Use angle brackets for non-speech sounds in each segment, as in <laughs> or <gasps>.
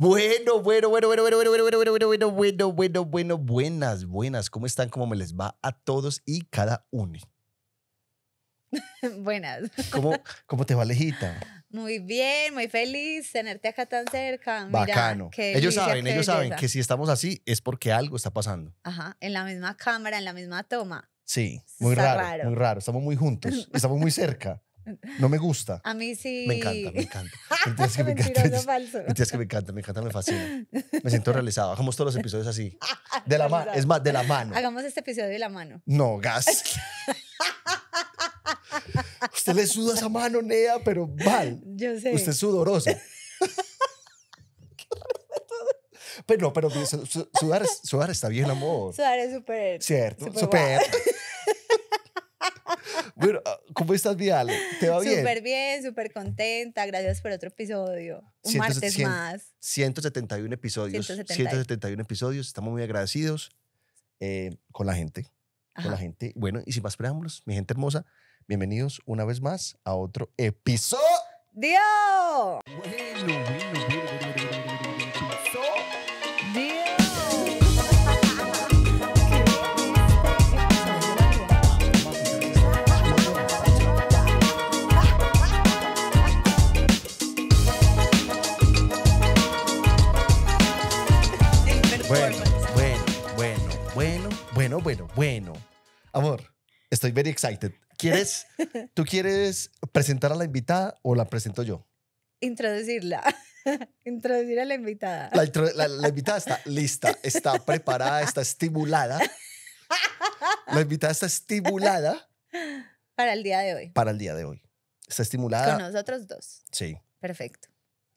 Bueno, bueno, bueno, bueno, bueno, bueno, bueno, bueno, bueno, bueno, bueno, bueno, buenas, buenas. ¿Cómo están? ¿Cómo me les va a todos y cada uno? Buenas. ¿Cómo, cómo te va, Lejita? Muy bien, muy feliz tenerte acá tan cerca. Bacano. ellos saben, ellos saben que si estamos así es porque algo está pasando. Ajá, en la misma cámara, en la misma toma. Sí, muy raro. muy raro. Estamos muy juntos, estamos muy cerca. No me gusta. A mí sí. Me encanta, me encanta. Mentiras <laughs> que me encanta. que me encanta, me encanta, me fascina. Me siento realizado. Hagamos todos los episodios así. <laughs> Ah, de la mano, es más, de la mano. Hagamos este episodio de la mano. No, <laughs> gas. Usted le suda esa mano, Nea, pero mal. Yo sé. Usted es sudorosa. pero no, pero sudar, sudar está bien, amor. Sudar es súper. Cierto, súper. Bueno, ah, ¿cómo estás, Vidal? ¿Te va bien? Súper bien, súper contenta. Gracias por otro episodio. Un martes más. 171 episodios. 171 episodios. Estamos muy agradecidos eh, con la gente. Con la gente. Bueno, y sin más preámbulos, mi gente hermosa, bienvenidos una vez más a otro episodio. ¡Dios! Bueno, bueno, Bueno, bueno, bueno. Amor, estoy very excited. ¿Quieres, <laughs> tú quieres presentar a la invitada o la presento yo? Introducirla. <laughs> Introducir a la invitada. La, invitada está lista, está preparada, está estimulada. La invitada está estimulada. Para el día de hoy. Para el día de hoy. Está estimulada. Con nosotros dos. Sí. Perfecto.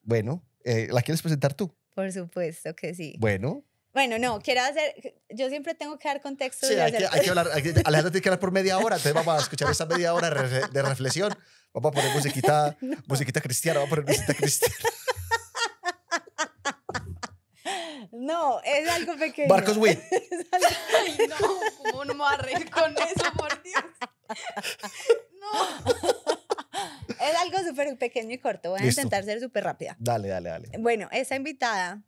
Bueno, eh, ¿la quieres presentar tú? Por supuesto que sí. Bueno, bueno, no, quiero hacer, yo siempre tengo que dar contexto. Sí, hay que, hablar, Alejandra tiene que hablar por media hora, entonces vamos a escuchar esa media hora de reflexión, vamos a poner <laughs> musiquita, cristiana, vamos a poner musiquita cristiana. <laughs> No, es algo pequeño. Marcos Witt. <laughs> Ay, no, ¿cómo no me va a reír con eso, por Dios? No. Es algo súper pequeño y corto. Voy a intentar ser súper rápida. Dale, dale, dale. Bueno, esa invitada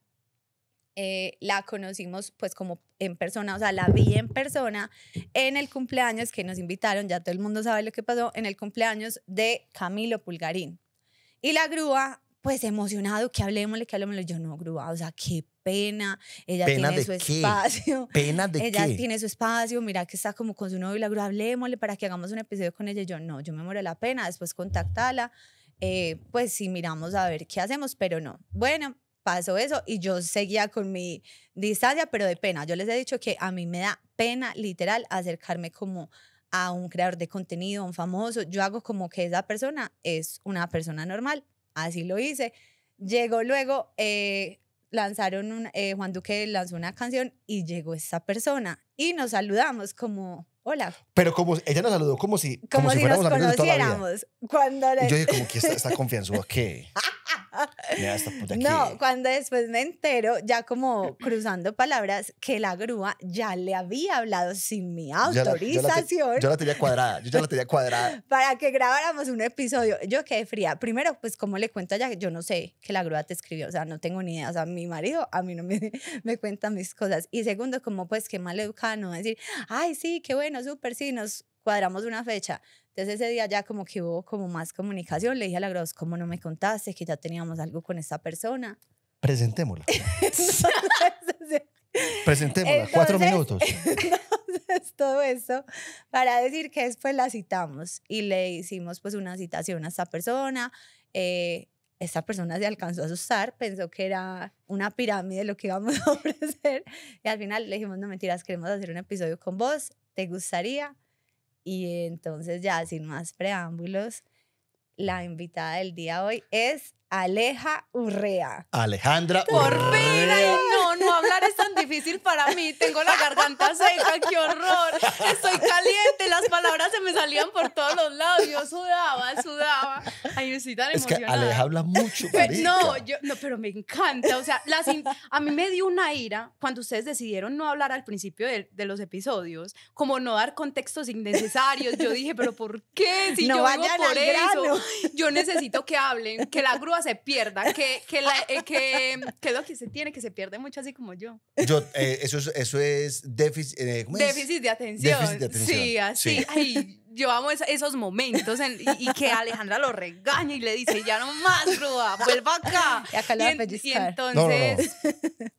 eh, la conocimos pues como en persona, o sea, la vi en persona en el cumpleaños que nos invitaron, ya todo el mundo sabe lo que pasó, en el cumpleaños de Camilo Pulgarín. Y la grúa, pues emocionado, que hablemosle, que hablemosle, yo no, grúa, o sea, qué pena, ella tiene su espacio. ¿Pena de ella tiene su espacio, mira que está como con su novio y la grúa, hablemosle para que hagamos un episodio con ella. yo no, yo me muero la pena, después contactala. Eh, pues si miramos a ver qué hacemos, pero no. Bueno, pasó eso y yo seguía con mi distancia, pero de pena. Yo les he dicho que a mí me da pena literal acercarme como a un creador de contenido, a un famoso. Yo hago como que esa persona es una persona normal. Así lo hice. Llegó luego, eh, lanzaron un, eh, Juan Duque lanzó una canción y llegó esa persona y nos saludamos como hola. Pero como ella nos saludó como si, como, si, fuéramos nos conociéramos. Cuando yo dije, <laughs> como que esta, confianza, ¿qué? <laughs> no, cuando después me entero, ya como cruzando palabras, que la grúa ya le había hablado sin mi autorización. Yo la, tenía cuadrada, yo ya la tenía cuadrada. <laughs> Para que grabáramos un episodio. Yo quedé fría. Primero, pues, como le cuento ya? Yo no sé que la grúa te escribió, o sea, no tengo ni idea. O sea, mi marido a mí no me, me cuenta mis cosas. Y segundo, como pues, qué mal educada no decir, ay, sí, qué bueno no súper, sí, nos cuadramos una fecha. Entonces ese día ya como que hubo como más comunicación, le dije a la Gross, ¿cómo no me contaste que ya teníamos algo con esta persona? Presentémosla. <laughs> Presentémosla, cuatro minutos. <laughs> Entonces, todo eso para decir que después la citamos y le hicimos pues una citación a esta persona. Eh, esta persona se alcanzó a asustar, pensó que era una pirámide lo que íbamos <laughs> a ofrecer y al final le dijimos, no mentiras, queremos hacer un episodio con vos, ¿te gustaría? Y entonces ya sin más preámbulos, la invitada del día hoy es Aleja Urrea. Alejandra Urrea hablar es tan difícil para mí. Tengo la garganta seca, qué horror. Estoy caliente, las palabras se me salían por todos los lados. Yo sudaba, sudaba. Ay, necesitan estoy tan es Que habla mucho. no, yo, no, pero me encanta. O sea, las a mí me dio una ira cuando ustedes decidieron no hablar al principio de, los episodios, como no dar contextos innecesarios. Yo dije, pero ¿por qué? Si no yo vivo por eso, grano. yo necesito que hablen, que la grúa se pierda, que, que, la, eh, que, lo que se tiene, que se pierde mucho así como yo. Yo, eh, eso, es, eso es déficit, eh, ¿cómo déficit, es? De atención. déficit de atención. Sí, así. Sí. Ay, Llevamos esos momentos y, que Alejandra lo regaña y le dice, ya no más, Rúa, vuelva acá. Y acá le va a pellizcar. Y entonces,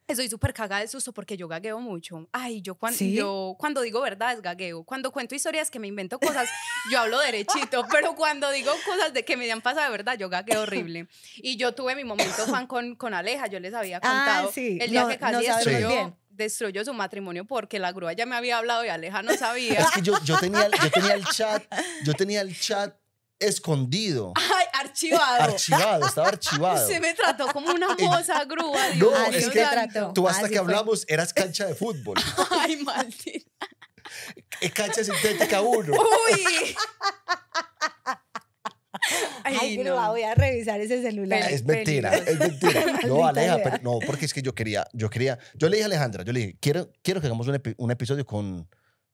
estoy súper cagada de susto porque yo gagueo mucho. Ay, yo cuando, yo cuando digo verdades, gagueo. Cuando cuento historias que me invento cosas, yo hablo derechito, <laughs> pero cuando digo cosas de que me dan pasado de verdad, yo gagueo horrible. Y yo tuve mi momento fan con, con Aleja, yo les había ah, contado. El día que casi estuvo, destruyó su matrimonio porque la grúa ya me había hablado y Aleja no sabía. Es que yo, yo, tenía, yo tenía el <laughs> chat, yo tenía el chat escondido. Ay, archivado. Archivado, estaba archivado. Se me trató como una <laughs> moza grúa. no, es que trató. tú hasta que hablamos eras cancha de fútbol. <laughs> Ay, maldita. Eh, cancha sintética 1. Uy. Ay, no. voy a revisar ese celular. Es mentira, es mentira. <laughs> No, Aleja, no, porque es que yo quería, yo quería, yo le dije a Alejandra, yo le dije, quiero, quiero que hagamos un, episodio con,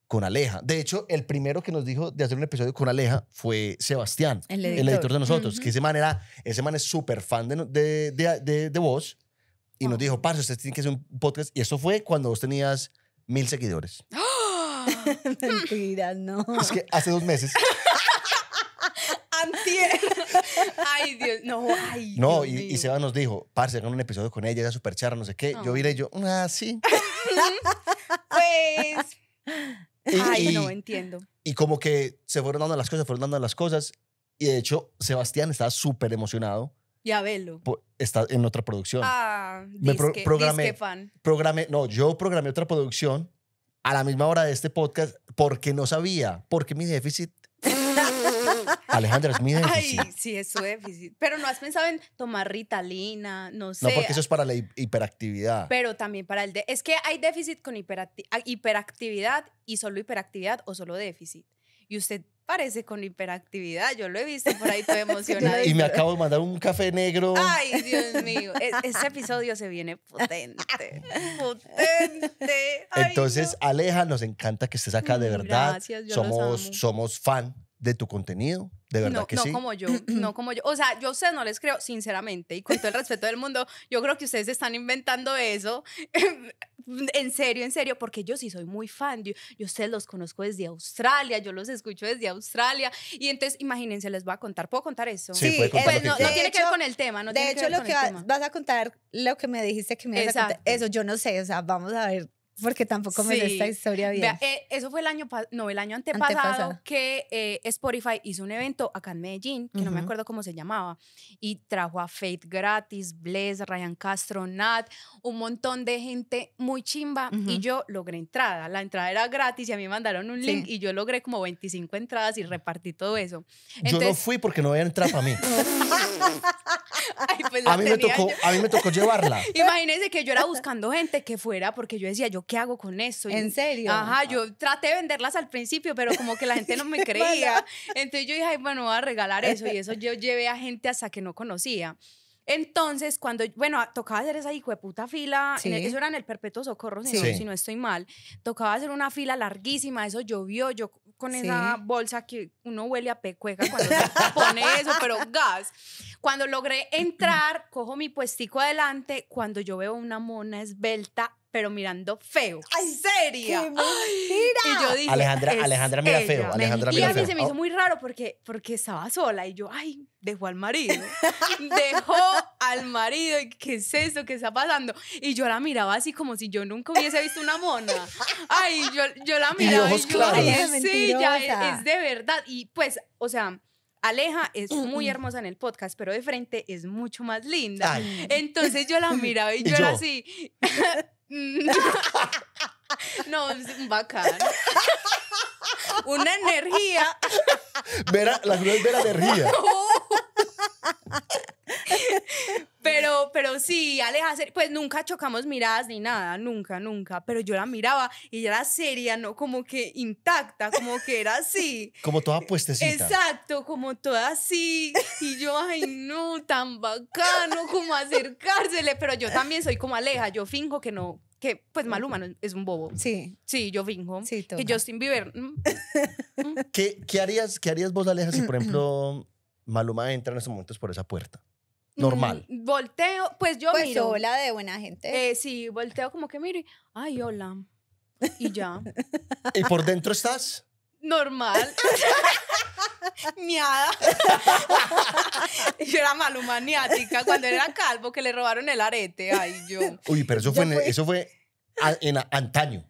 con Aleja. De hecho, el primero que nos dijo de hacer un episodio con Aleja fue Sebastián, el editor, de nosotros, que ese man, era, ese man es súper fan de, de, de, de, vos y nos ah. dijo, parce, ustedes tienen que hacer un podcast. Y eso fue cuando vos tenías mil seguidores. ¡Ah! <laughs> Mentira, no. Es que hace dos meses. <laughs> <laughs> ay, Dios, no, ay. No, y, Seba nos dijo, parce, hagan un episodio con ella, ella super charra, no sé qué. Yo iré yo, ah, sí. <laughs> pues. ay, no, entiendo. Y como que se fueron dando las cosas, fueron dando las cosas. Y de hecho, Sebastián estaba súper emocionado. Ya velo. Está en otra producción. Ah, Me programé, fan. Programé, no, yo programé otra producción a la misma hora de este podcast porque no sabía, porque mi déficit Alejandra, es mi <laughs> déficit. Ay, sí, es su déficit. Pero no has pensado en tomar ritalina, no sé. No, porque eso es para la hiperactividad. Pero también para el... De es que hay déficit con ah, hiperactividad y solo hiperactividad o solo déficit. Y usted parece con hiperactividad. Yo lo he visto por ahí todo <laughs> emocionado. y me acabo de mandar un café negro. Ay, Dios mío. este episodio se viene potente. <laughs> potente. Entonces, Aleja, nos encanta que estés acá, de mm, verdad. Gracias, yo somos, somos fan de tu contenido. De verdad que sí. no como yo, <clears throat> no como yo. O sea, yo sé, no les creo, sinceramente, y con todo el respeto del mundo, yo creo que ustedes están inventando eso. <laughs> en serio, en serio, porque yo sí soy muy fan. Yo, yo ustedes los conozco desde Australia, yo los escucho desde Australia. Y entonces, imagínense, les voy a contar. ¿Puedo contar eso? Sí, pues no, no, tiene que ver con el tema. No de tiene hecho, que ver lo que vas a contar, lo que me dijiste que me ibas a contar, eso yo no sé. O sea, vamos a ver porque tampoco me gusta esta historia bien. Eh, eso fue el año, no, el año antepasado, que eh, Spotify hizo un evento acá en Medellín, que no me acuerdo cómo se llamaba, y trajo a Faith Gratis, Bless, Ryan Castro, Nat, un montón de gente muy chimba, y yo logré entrada. La entrada era gratis y a mí me mandaron un link y yo logré como 25 entradas y repartí todo eso. yo no fui porque no había entrada para mí. <laughs> Pues, a, mí me tocó, a mí me tocó llevarla. Imagínense que yo era buscando gente que fuera porque yo decía, yo ¿qué hago con eso? ¿En serio? Ajá, yo traté de venderlas al principio, pero como que la gente no me <laughs> creía. Entonces yo dije, bueno, voy a regalar eso. Y eso yo llevé a gente hasta que no conocía. Entonces, cuando, bueno, tocaba hacer esa hijo de puta fila, e, eso era en el Perpetuo Socorro, si, no, estoy mal, tocaba hacer una fila larguísima, eso llovió, yo con esa bolsa que uno huele a pecueca cuando se pone eso, pero gas. Cuando logré entrar, cojo mi puestico adelante, cuando yo veo una mona esbelta pero mirando feo. En serio! ¡Qué Y yo dije, Alejandra, Alejandra mira feo. Alejandra mira y a mí se me hizo oh. muy raro porque, porque estaba sola y yo, ay, dejó al marido. <laughs> dejó al marido. ¿Qué es eso? ¿Qué está pasando? Y yo la miraba así como si yo nunca hubiese visto una mona. Ay, yo, la miraba y, ojos sí, es, de verdad. Y pues, o sea... Aleja es mm, muy mm. hermosa en el podcast, pero de frente es mucho más linda. Entonces yo la miraba y, yo, yo, era así. <laughs> no, es bacán. Una energía. Vera, la verdad es vera energía. <laughs> Pero, sí, Aleja, pues nunca chocamos miradas ni nada, nunca, nunca. Pero yo la miraba y ella era seria, ¿no? Como que intacta, como que era así. <laughs> Como toda puestecita. Exacto, como toda así. Y yo, ay, no, tan bacano, como acercársele. Pero yo también soy como Aleja, yo finjo que no, que pues Maluma es un bobo. Sí. Sí, yo finjo. Sí, Que Justin Bieber. ¿Qué, harías, ¿Qué harías vos, Aleja, si por ejemplo <clears throat> Maluma entra en estos momentos por esa puerta? normal. volteo, pues yo pues hola de buena gente. Eh, sí, volteo como que miro y, ay, hola. Y ya. <laughs> ¿Y por dentro estás? Normal. <laughs> Miada. yo era malumaniática cuando era calvo que le robaron el arete. Ay, yo. Uy, pero eso, eso fue en antaño.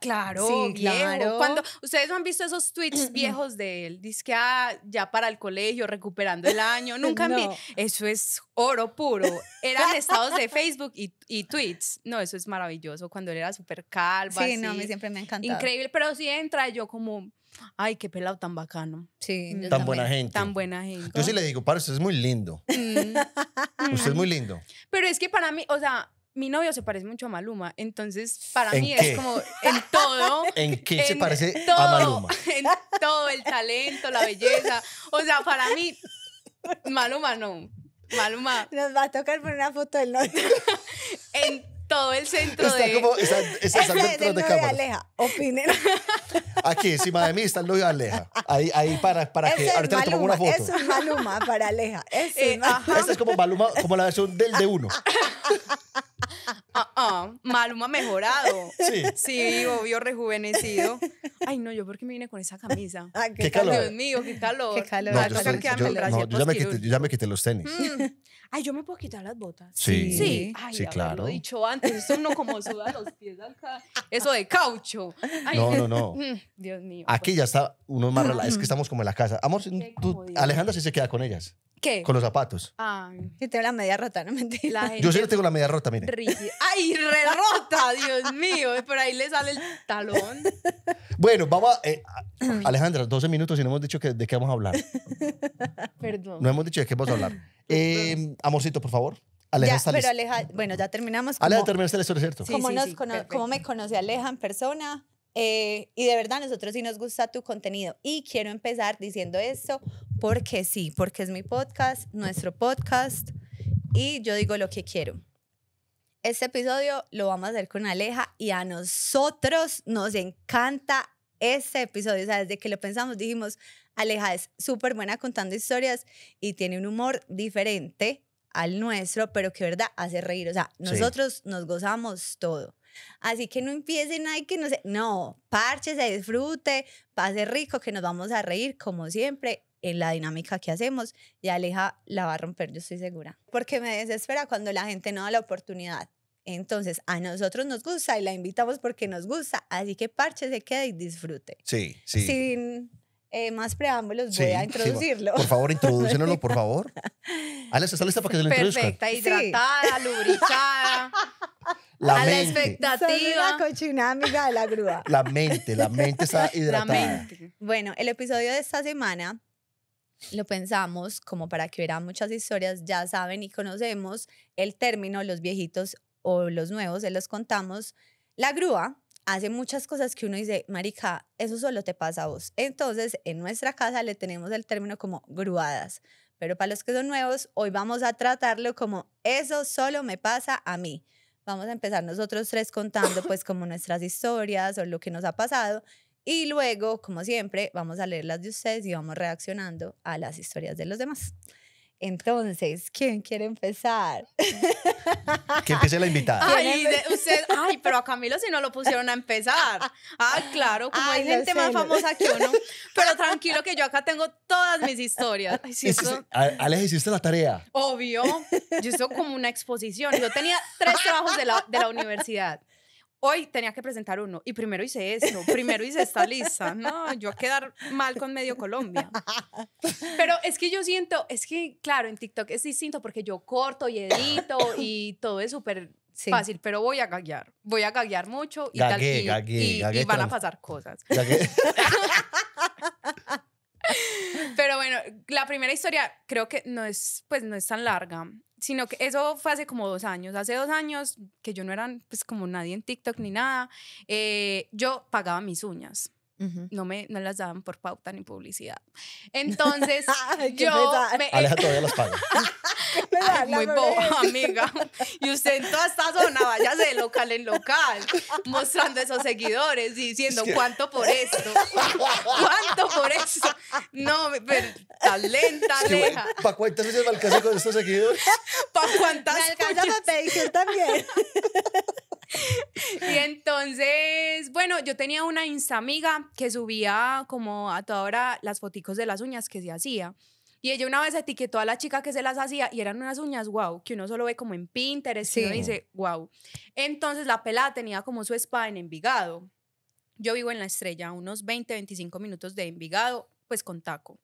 claro, claro. Cuando ustedes han visto esos tweets <clears throat> viejos de él, dice que ah, ya para el colegio, recuperando el año, <laughs> nunca me... Eso es oro puro. Eran estados de Facebook y, tweets. No, eso es maravilloso. Cuando él era súper calvo. Sí, no, mí siempre me ha Increíble, pero sí entra yo como. Ay, qué pelado tan bacano. Sí. Tan buena gente. Tan buena gente. Yo le digo, para, usted es muy lindo. Mm. usted es muy lindo. Pero es que para mí, o sea, mi novio se parece mucho a Maluma, entonces para mí es como en todo. <laughs> ¿En qué se parece todo, a Maluma? <laughs> En todo, el talento, la belleza. O sea, para mí, Maluma no. Maluma. Nos va a tocar poner una foto del novio. <laughs> en todo el centro está de... Como, está, está, está el centro de, Aleja, opinen. Aquí, encima de mí, está el novio de Aleja. Ahí, ahí para, para que ahorita Maluma, una foto. Es Maluma para Aleja. Es eh, Maluma. Esta es como Maluma, como la versión del de uno uh -uh. Maluma mejorado. Sí. Sí, obvio, rejuvenecido. Ay, no, yo por qué me vine con esa camisa. Ah, qué, calor. Dios mío, qué calor. Qué calor. No, yo, ya me quité, ya me los tenis. Mm. Ay, yo me puedo quitar las botas. Sí, sí, claro. Lo he dicho antes, eso no como suda los pies acá. Eso de caucho. No, no, no. <laughs> Mm, Dios mío. Aquí pues. ya está uno más relajado. Es que mm. estamos como en la casa. Amor, tú, Alejandra sí se queda con ellas. ¿Qué? Con los zapatos. Ah, Yo tengo la media rota, no mentira. La yo le tengo la media rota, mire. Ay, re rota, Dios mío. Por ahí le sale el talón. Bueno, vamos a. Eh, Alejandra, 12 minutos y no hemos dicho que, de qué vamos a hablar. <laughs> Perdón. No hemos dicho de qué vamos a hablar. Eh, amorcito, por favor. Aleja pero Aleja, bueno, ya terminamos. Como, Aleja, terminaste la historia, ¿cierto? nos me conoce Aleja en persona. Eh, y de verdad, nosotros sí nos gusta tu contenido. Y quiero empezar diciendo esto porque sí, porque es mi podcast, nuestro podcast, y yo digo lo que quiero. Este episodio lo vamos a hacer con Aleja y a nosotros nos encanta ese episodio. O sea, desde que lo pensamos dijimos, Aleja es súper buena contando historias y tiene un humor diferente al nuestro, pero que verdad hace reír. O sea, nosotros nos gozamos todo. Así que no empiecen ahí que no se, no, parche, se disfrute, pase rico, que nos vamos a reír como siempre en la dinámica que hacemos y Aleja la va a romper, yo estoy segura. Porque me desespera cuando la gente no da la oportunidad. Entonces, a nosotros nos gusta y la invitamos porque nos gusta, así que Parche se quede y disfrute. Sí, sí. Sin eh, más preámbulos, voy a introducirlo. por favor, introdúcenlo, por <laughs> favor. Alex, ¿está lista para que se lo introduzca? Perfecta, hidratada, lubricada. <laughs> La a la expectativa. Soy de la grúa. La mente, la mente está hidratada. Bueno, el episodio de esta semana lo pensamos como para que hubiera muchas historias, ya saben y conocemos el término los viejitos o los nuevos, se los contamos, la grúa hace muchas cosas que uno dice, marica, eso solo te pasa a vos. Entonces, en nuestra casa le tenemos el término como gruadas, pero para los que son nuevos, hoy vamos a tratarlo como eso solo me pasa a mí. Vamos a empezar nosotros tres contando pues como nuestras historias o lo que nos ha pasado y luego, como siempre, vamos a leer las de ustedes y vamos reaccionando a las historias de los demás. Entonces, ¿quién quiere empezar? Que empiece la invitada. <laughs> Ay, usted, ay, pero a Camilo si no lo pusieron a empezar. Ah, claro, como hay gente más famosa que uno. Pero <laughs> tranquilo que yo acá tengo todas mis historias. Ay, ¿hiciste la tarea? Obvio. Yo soy como una exposición. Yo tenía tres trabajos de la, de la universidad hoy tenía que presentar uno y primero hice eso, primero hice esta lista. No, yo a quedar mal con medio Colombia. Pero es que yo siento, es que claro, en TikTok es distinto porque yo corto y edito <coughs> y todo es súper fácil, pero voy a gaguear. Voy a gaguear mucho y, tal, van a pasar cosas. <laughs> pero bueno, la primera historia creo que no es, pues, no es tan larga sino que eso fue hace como dos años. Hace dos años que yo no era pues como nadie en TikTok ni nada, eh, yo pagaba mis uñas no, me, no las daban por pauta ni publicidad. <laughs> Entonces, yo. Me... Aleja todavía las paga. <laughs> muy boba, amiga. Y usted en toda esta zona, váyase de local en local, mostrando esos seguidores y diciendo cuánto por esto, cuánto por esto. No, pero talenta aleja. ¿Para cuántas veces me alcanzo con estos seguidores? ¿Para cuántas? Me alcanza para también. <laughs> <laughs> y entonces, bueno, yo tenía una insta amiga que subía como a toda hora las foticos de las uñas que se hacía. Y ella una vez etiquetó a la chica que se las hacía y eran unas uñas wow, que uno solo ve como en Pinterest y dice wow. Entonces la pelada tenía como su espada en Envigado. Yo vivo en La Estrella, unos 20, 25 minutos de Envigado, pues con taco.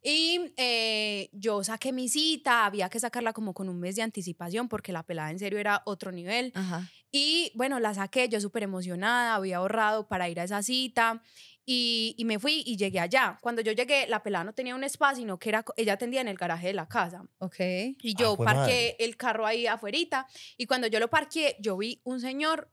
Y eh, yo saqué mi cita, había que sacarla como con un mes de anticipación porque la pelada en serio era otro nivel. Ajá. Y bueno, la saqué, yo súper emocionada, había ahorrado para ir a esa cita y, me fui y llegué allá. Cuando yo llegué, la pelada no tenía un espacio, sino que era, ella atendía en el garaje de la casa. Ok. Y ah, yo parqué el carro ahí afuerita y cuando yo lo parqué, yo vi un señor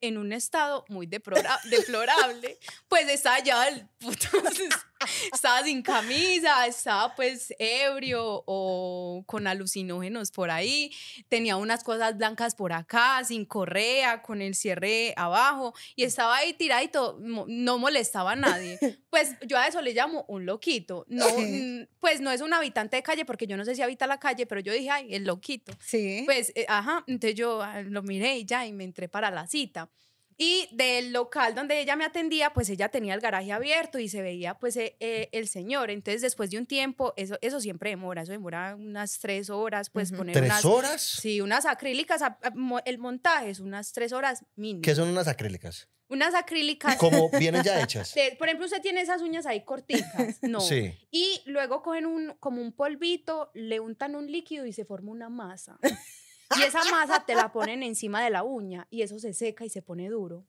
en un estado muy <laughs> deplorable, pues está allá el puto <laughs> <laughs> estaba sin camisa, estaba pues ebrio o con alucinógenos por ahí, tenía unas cosas blancas por acá, sin correa, con el cierre abajo y estaba ahí tiradito, no molestaba a nadie. <laughs> Pues yo a eso le llamo un loquito. No, mm, Pues no es un habitante de calle porque yo no sé si habita la calle, pero yo dije, ay, el loquito. Sí. Pues, eh, ajá, entonces yo ah, lo miré y ya y me entré para la cita. Y del local donde ella me atendía, pues ella tenía el garaje abierto y se veía pues e, e, el señor. Entonces después de un tiempo, eso, eso siempre demora, eso demora unas tres horas, pues poner ¿Tres horas? Sí, unas acrílicas, el montaje es unas tres horas mínimo. ¿Qué son unas acrílicas? Unas acrílicas. Como <laughs> vienen ya hechas. por ejemplo, usted tiene esas uñas ahí cortitas, <laughs> ¿no? Sí. Y luego cogen un, como un polvito, le untan un líquido y se forma una masa. Y esa masa te la ponen encima de la uña y eso se seca y se pone duro.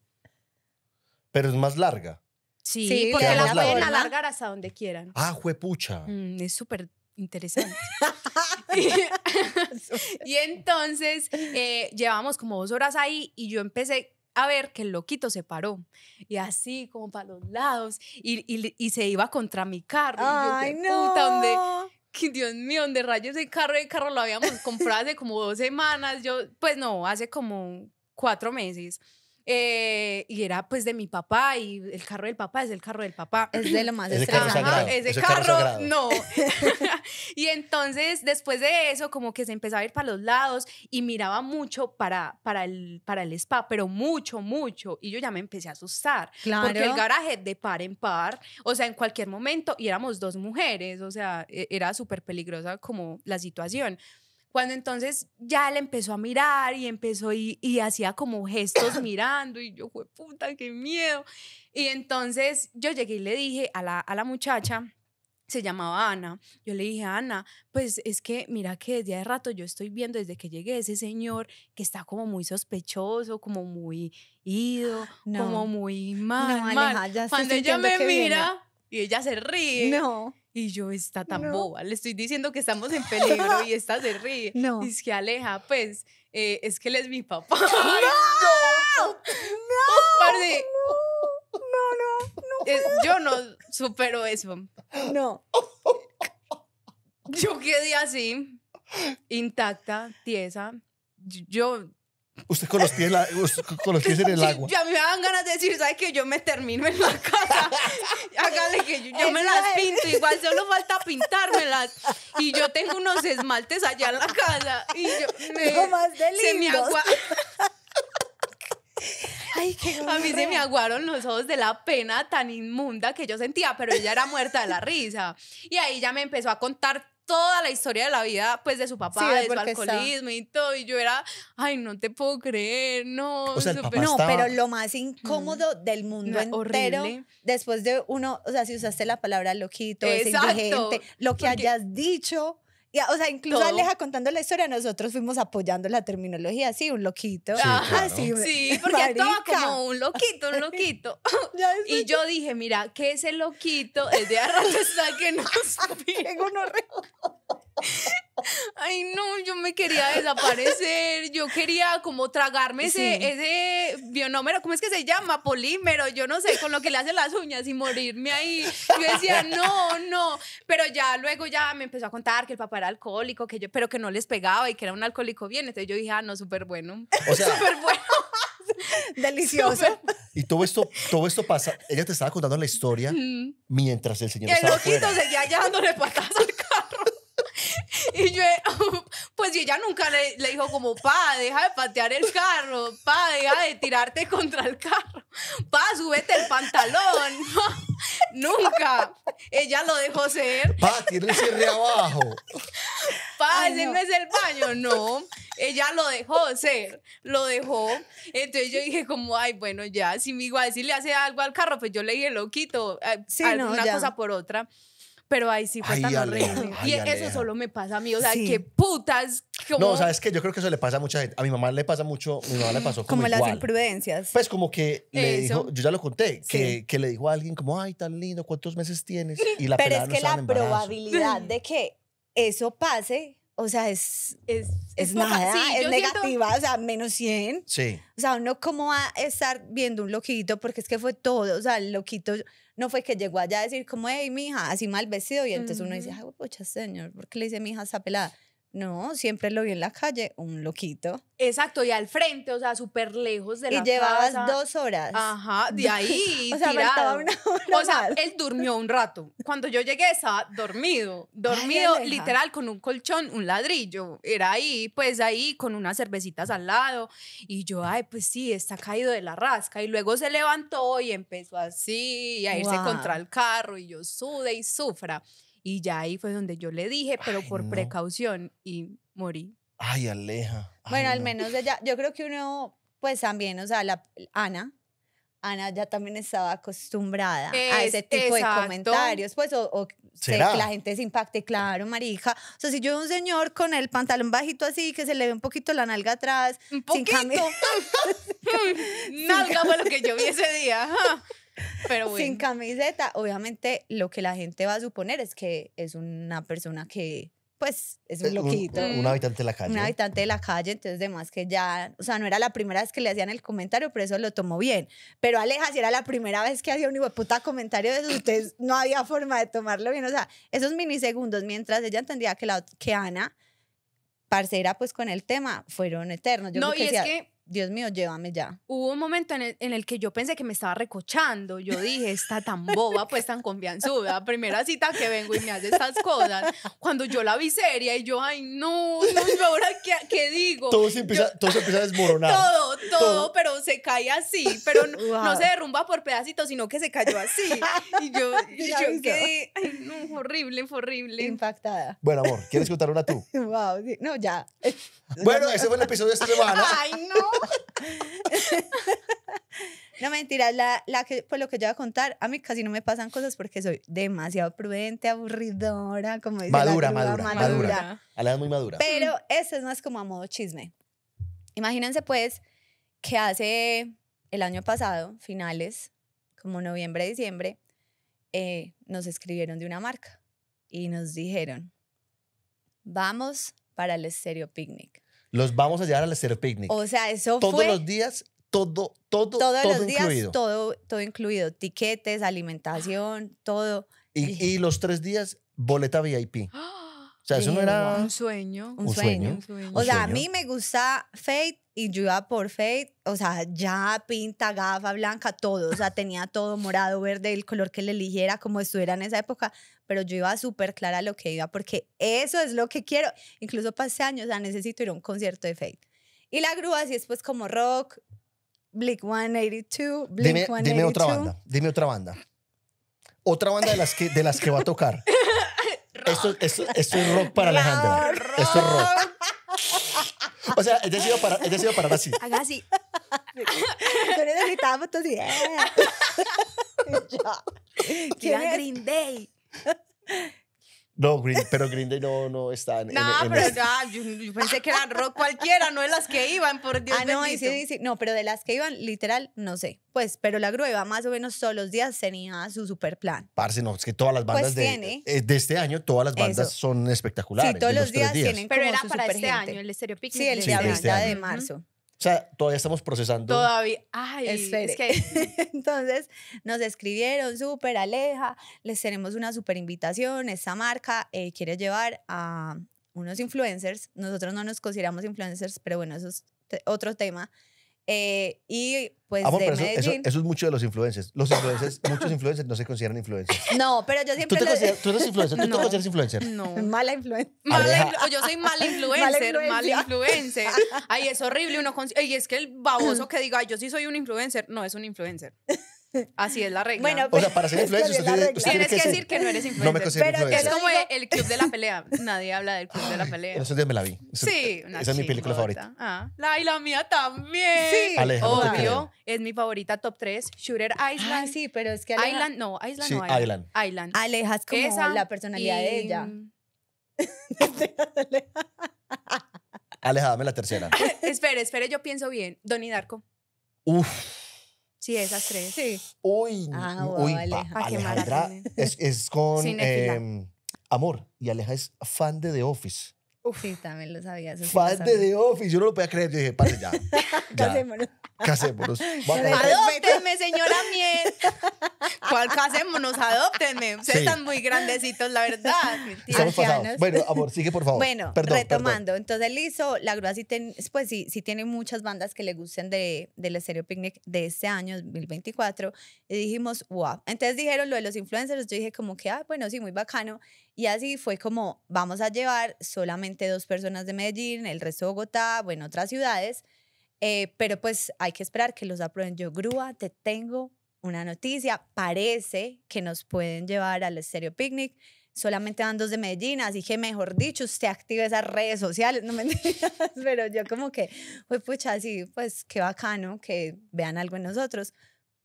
Pero es más larga. Sí, porque la pueden alargar hasta donde quieran. Ah, juepucha. Mm, es súper interesante. <laughs> <laughs> y, entonces eh, llevamos como dos horas ahí y yo empecé a ver que el loquito se paró y así como para los lados y, y, se iba contra mi carro. Ay, y Dios mío, ¿dónde rayos el carro, el carro lo habíamos comprado hace como dos semanas, yo, pues no, hace como cuatro meses. Eh, y era pues de mi papá y el carro del papá es el carro del papá. Es de lo más carro, ese carro, no. <laughs> <laughs> y entonces después de eso como que se empezó a ir para los lados y miraba mucho para, para, el, para el spa, pero mucho, mucho. Y yo ya me empecé a asustar. Claro. Porque el garaje de par en par, o sea, en cualquier momento, y éramos dos mujeres, o sea, e, era súper peligrosa como la situación. Cuando entonces ya él empezó a mirar y empezó y, hacía como gestos <coughs> mirando y yo, fue puta, qué miedo. Y entonces yo llegué y le dije a la, a la muchacha, se llamaba Ana. Yo le dije, Ana, pues es que mira que desde hace rato yo estoy viendo desde que llegué ese señor que está como muy sospechoso, como muy ido, <gasps> como muy mal. Cuando ella me mira y ella se ríe. No. Y yo, está tan boba, le estoy diciendo que estamos en peligro y <laughs> esta se ríe. No. que Aleja, pues, eh, es que él es mi papá. <laughs> ¡No! ¡No! ¡No! ¡No, no! Eh, yo no supero eso. No. Yo quedé así, intacta, tiesa. Yo Usted con los pies, con los pies en el <laughs> agua. Ya me dan ganas de decir, ¿sabes qué? Yo me termino en la casa. <laughs> Hágale que yo, me las pinto. Igual solo falta pintármelas. Y yo tengo unos esmaltes allá en la casa. Y yo me, más de se <laughs> a mí se me aguaron los ojos de la pena tan inmunda que yo sentía, pero ella era muerta de la risa. Y ahí ya me empezó a contar toda la historia de la vida, pues de su papá, de su alcoholismo y todo. Y yo era, ay, no te puedo creer, no. no, pero lo más incómodo del mundo entero, después de uno, o sea, si usaste la palabra loquito, lo que hayas dicho o sea, incluso Aleja contando la historia, nosotros fuimos apoyando la terminología, sí, un loquito. Sí, <laughs> sí, porque todo como un loquito, un loquito. <laughs> <laughs> y yo dije, mira, ¿qué es el loquito? Es de arroz que no Tengo un Ay, no, yo me quería desaparecer. Yo quería como tragarme ese, ese bionómero, ¿cómo es que se llama? Polímero, yo no sé, con lo que le hacen las uñas y morirme ahí. Yo decía, no, no. Pero ya luego ya me empezó a contar que el papá era alcohólico, que yo, pero que no les pegaba y que era un alcohólico bien. Entonces yo dije, ah, no, súper bueno. súper bueno. <laughs> Delicioso. Y todo esto, todo esto pasa. Ella te estaba contando la historia mientras el señor el estaba. El loquito fuera. patadas <laughs> Y yo, <laughs> pues ella nunca le, dijo como, pa, deja de patear el carro, pa, deja de tirarte contra el carro, pa, súbete el pantalón. <laughs> Nunca. Ella lo dejó ser. Pa, tiene el cierre abajo. Pa, ese no. es el baño, no ella lo dejó ser, lo dejó. Entonces yo dije como, ay, bueno, ya, si me igual si le hace algo al carro, pues yo le dije, lo quito, eh, sí, cosa por otra pero ahí sí fue tan horrible. y eso solo me pasa a mí, o sea, qué putas. No, sabes que yo creo que eso le pasa a mucha gente. A mi mamá le pasa mucho, mi mamá le pasó como, como las imprudencias. Pues como que le dijo, yo ya lo conté, que, que, le dijo a alguien como, ay, tan lindo, ¿cuántos meses tienes? Y la Pero es que la probabilidad de que eso pase o sea, es, es, es, nada, es negativa, o sea, menos 100. Sí. O sea, uno como va a estar viendo un loquito, porque es que fue todo, o sea, el loquito no fue que llegó allá a decir como, hey, mija, así mal vestido, y entonces uno dice, ay, pocha señor, ¿por qué le dice mi hija esa pelada? No, siempre lo vi en la calle, un loquito. Exacto, y al frente, o sea, súper lejos de la Y llevabas dos horas. Ajá, de <laughs> ahí. o sea, <laughs> O él durmió un rato. Cuando yo llegué estaba dormido, dormido literal con un colchón, un ladrillo. Era ahí, pues ahí con unas cervecitas al lado. Y yo, ay, pues sí, está caído de la rasca. Y luego se levantó y empezó así a irse contra el carro y yo sude y sufra. Y ya ahí fue donde yo le dije, pero por precaución y morí. Ay, Aleja. bueno, al menos ella, yo creo que uno, pues también, o sea, la, Ana, Ana ya también estaba acostumbrada a ese tipo de comentarios, pues, o, que la gente se impacte, claro, marija. O sea, si yo un señor con el pantalón bajito así, que se le ve un poquito la nalga atrás. Un poquito. <laughs> <laughs> nalga fue lo que yo vi ese día. <laughs> Sin camiseta, obviamente lo que la gente va a suponer es que es una persona que, pues, es un eh, loquito. Un, mm. habitante de la calle. Un habitante de la calle, entonces demás que ya, o sea, no era la primera vez que le hacían el comentario, pero eso lo tomó bien. Pero Aleja, si era la primera vez que hacía un puta comentario de ustedes no había forma de tomarlo bien. O sea, esos minisegundos, mientras ella entendía que, la, que Ana, parcera pues con el tema, fueron eternos. no, y es que Dios mío, llévame ya. Hubo un momento en el, en el, que yo pensé que me estaba recochando. Yo dije, está tan boba, pues tan confianzuda. Primera cita que vengo y me hace estas cosas. Cuando yo la vi seria y yo, ay, no, no, ahora qué, digo? Todo se, empieza, a desmoronar. Todo, todo, pero se cae así. Pero no, se derrumba por pedacitos, sino que se cayó así. Y yo, <laughs> yo quedé, ay, no, horrible, horrible. Impactada. Bueno, amor, ¿quieres contar una tú? <laughs> no, ya. Bueno, ese fue el episodio de esta semana. ¡Ay, no! <laughs> No, mentira, la, la que, por pues, lo que yo voy a contar, a mí casi no me pasan cosas porque soy demasiado prudente, aburridora, como dice madura, la madura, madura, A la edad muy madura. Pero eso es más como a modo chisme. Imagínense, pues, que hace el año pasado, finales, como noviembre, diciembre, eh, nos escribieron de una marca y nos dijeron, vamos para el Estéreo Picnic. Los vamos a llevar al Estéreo Picnic. O sea, eso fue... Todos los días, todo, todo, Todos los días, todo, todo incluido. Tiquetes, alimentación, todo. Y, los tres días, boleta VIP. <gasps> O sea, eso no era... Un sueño. Un, sueño. O sea, a mí me gusta Fate y yo iba por Fade, o sea, ya pinta, gafa blanca, todo, o sea, tenía todo morado, verde, el color que le eligiera, como estuviera en esa época, pero yo iba súper clara lo que iba, porque eso es lo que quiero. Incluso pasé años, o sea, necesito ir a un concierto de Fade. Y la grúa, así pues como rock, Blink 182, Blink 182. Dime otra banda, dime otra banda. Otra banda de las que, de las que va a tocar. <laughs> eso Es es rock para Alejandra. eso es rock. O sea, ella se iba para, ella se iba a parar así. Haga así. Yo necesitaba fotos y... Ya. Que Green Day. No, pero Green no, no está en, No, pero yo, pensé que eran rock cualquiera, no de las que iban, por Dios Ah, no, sí, sí, no, pero de las que iban, literal, no sé. Pues, pero la grueva, más o menos todos los días, tenía su super plan. Parce, no, es que todas las pues bandas de, eh, de este año, todas las bandas son espectaculares. Sí, todos los días tienen Pero era para este año, el Stereo Picnic. Sí, el de de este marzo. O sea, todavía estamos procesando. Todavía. Ay, es que. <laughs> <laughs> Entonces, nos escribieron, súper Aleja, les tenemos una súper invitación. Esta marca eh, quiere llevar a unos influencers. Nosotros no nos consideramos influencers, pero bueno, eso es otro tema. Eh, y pues de eso, es mucho de los influencers. Los influencers, muchos influencers no se consideran influencers. <laughs> No, pero yo siempre. Tú, te ¿tú eres influencer, tú <laughs> consideras influencer. No. Mala influencer. Mala, yo soy mala influencer, mala, influencer. <laughs> Ay, es horrible. Uno y es que el baboso que diga, yo sí soy un influencer, no es un influencer. Así es la regla. Bueno, o sea, para ser influencer tienes que, decir que no eres influencer. pero Es como el club de la pelea. Nadie habla del club de la pelea. Eso esos me la vi. sí, eh, una esa es mi película favorita. Ah, la y la mía también. Sí, obvio. es mi favorita top 3, Shooter Island. sí, pero es que Island no, Island no. Island. Island. Island. es como la personalidad de ella. <laughs> Aleja, dame la tercera. <laughs> espere, espere, yo pienso bien. Donnie Darko. Uf. Sí, esas tres. Sí. Uy, ah, Aleja. Alejandra es, con em, Amor y Aleja es fan de The Office. Uf, sí, también lo sabía. de The Yo no lo podía creer. Yo dije, pase <laughs> ya. Casémonos. Casémonos. <laughs> Adóptenme, señora Miel. ¿Cuál casémonos? Adóptenme. Ustedes están muy grandecitos, la verdad. <laughs> Estamos pasados. Bueno, amor, sigue, por favor. Bueno, retomando. Entonces él hizo, la grúa pues, sí, sí tiene muchas bandas que le gusten de, del Estéreo Picnic de este año, 2024. Y dijimos, wow. Entonces dijeron lo de los influencers. Yo dije como que, ah, bueno, sí, muy bacano. Y así fue como, vamos a llevar solamente dos personas de Medellín, el resto de Bogotá, bueno, otras ciudades. Eh, pero pues hay que esperar que los aprueben. Yo, grúa, te tengo una noticia. Parece que nos pueden llevar al Estéreo Picnic. Solamente van dos de Medellín, así que mejor dicho, usted active esas redes sociales, no <laughs> me entiendas, pero yo como que, pues pucha, sí, pues qué bacano que vean algo en nosotros.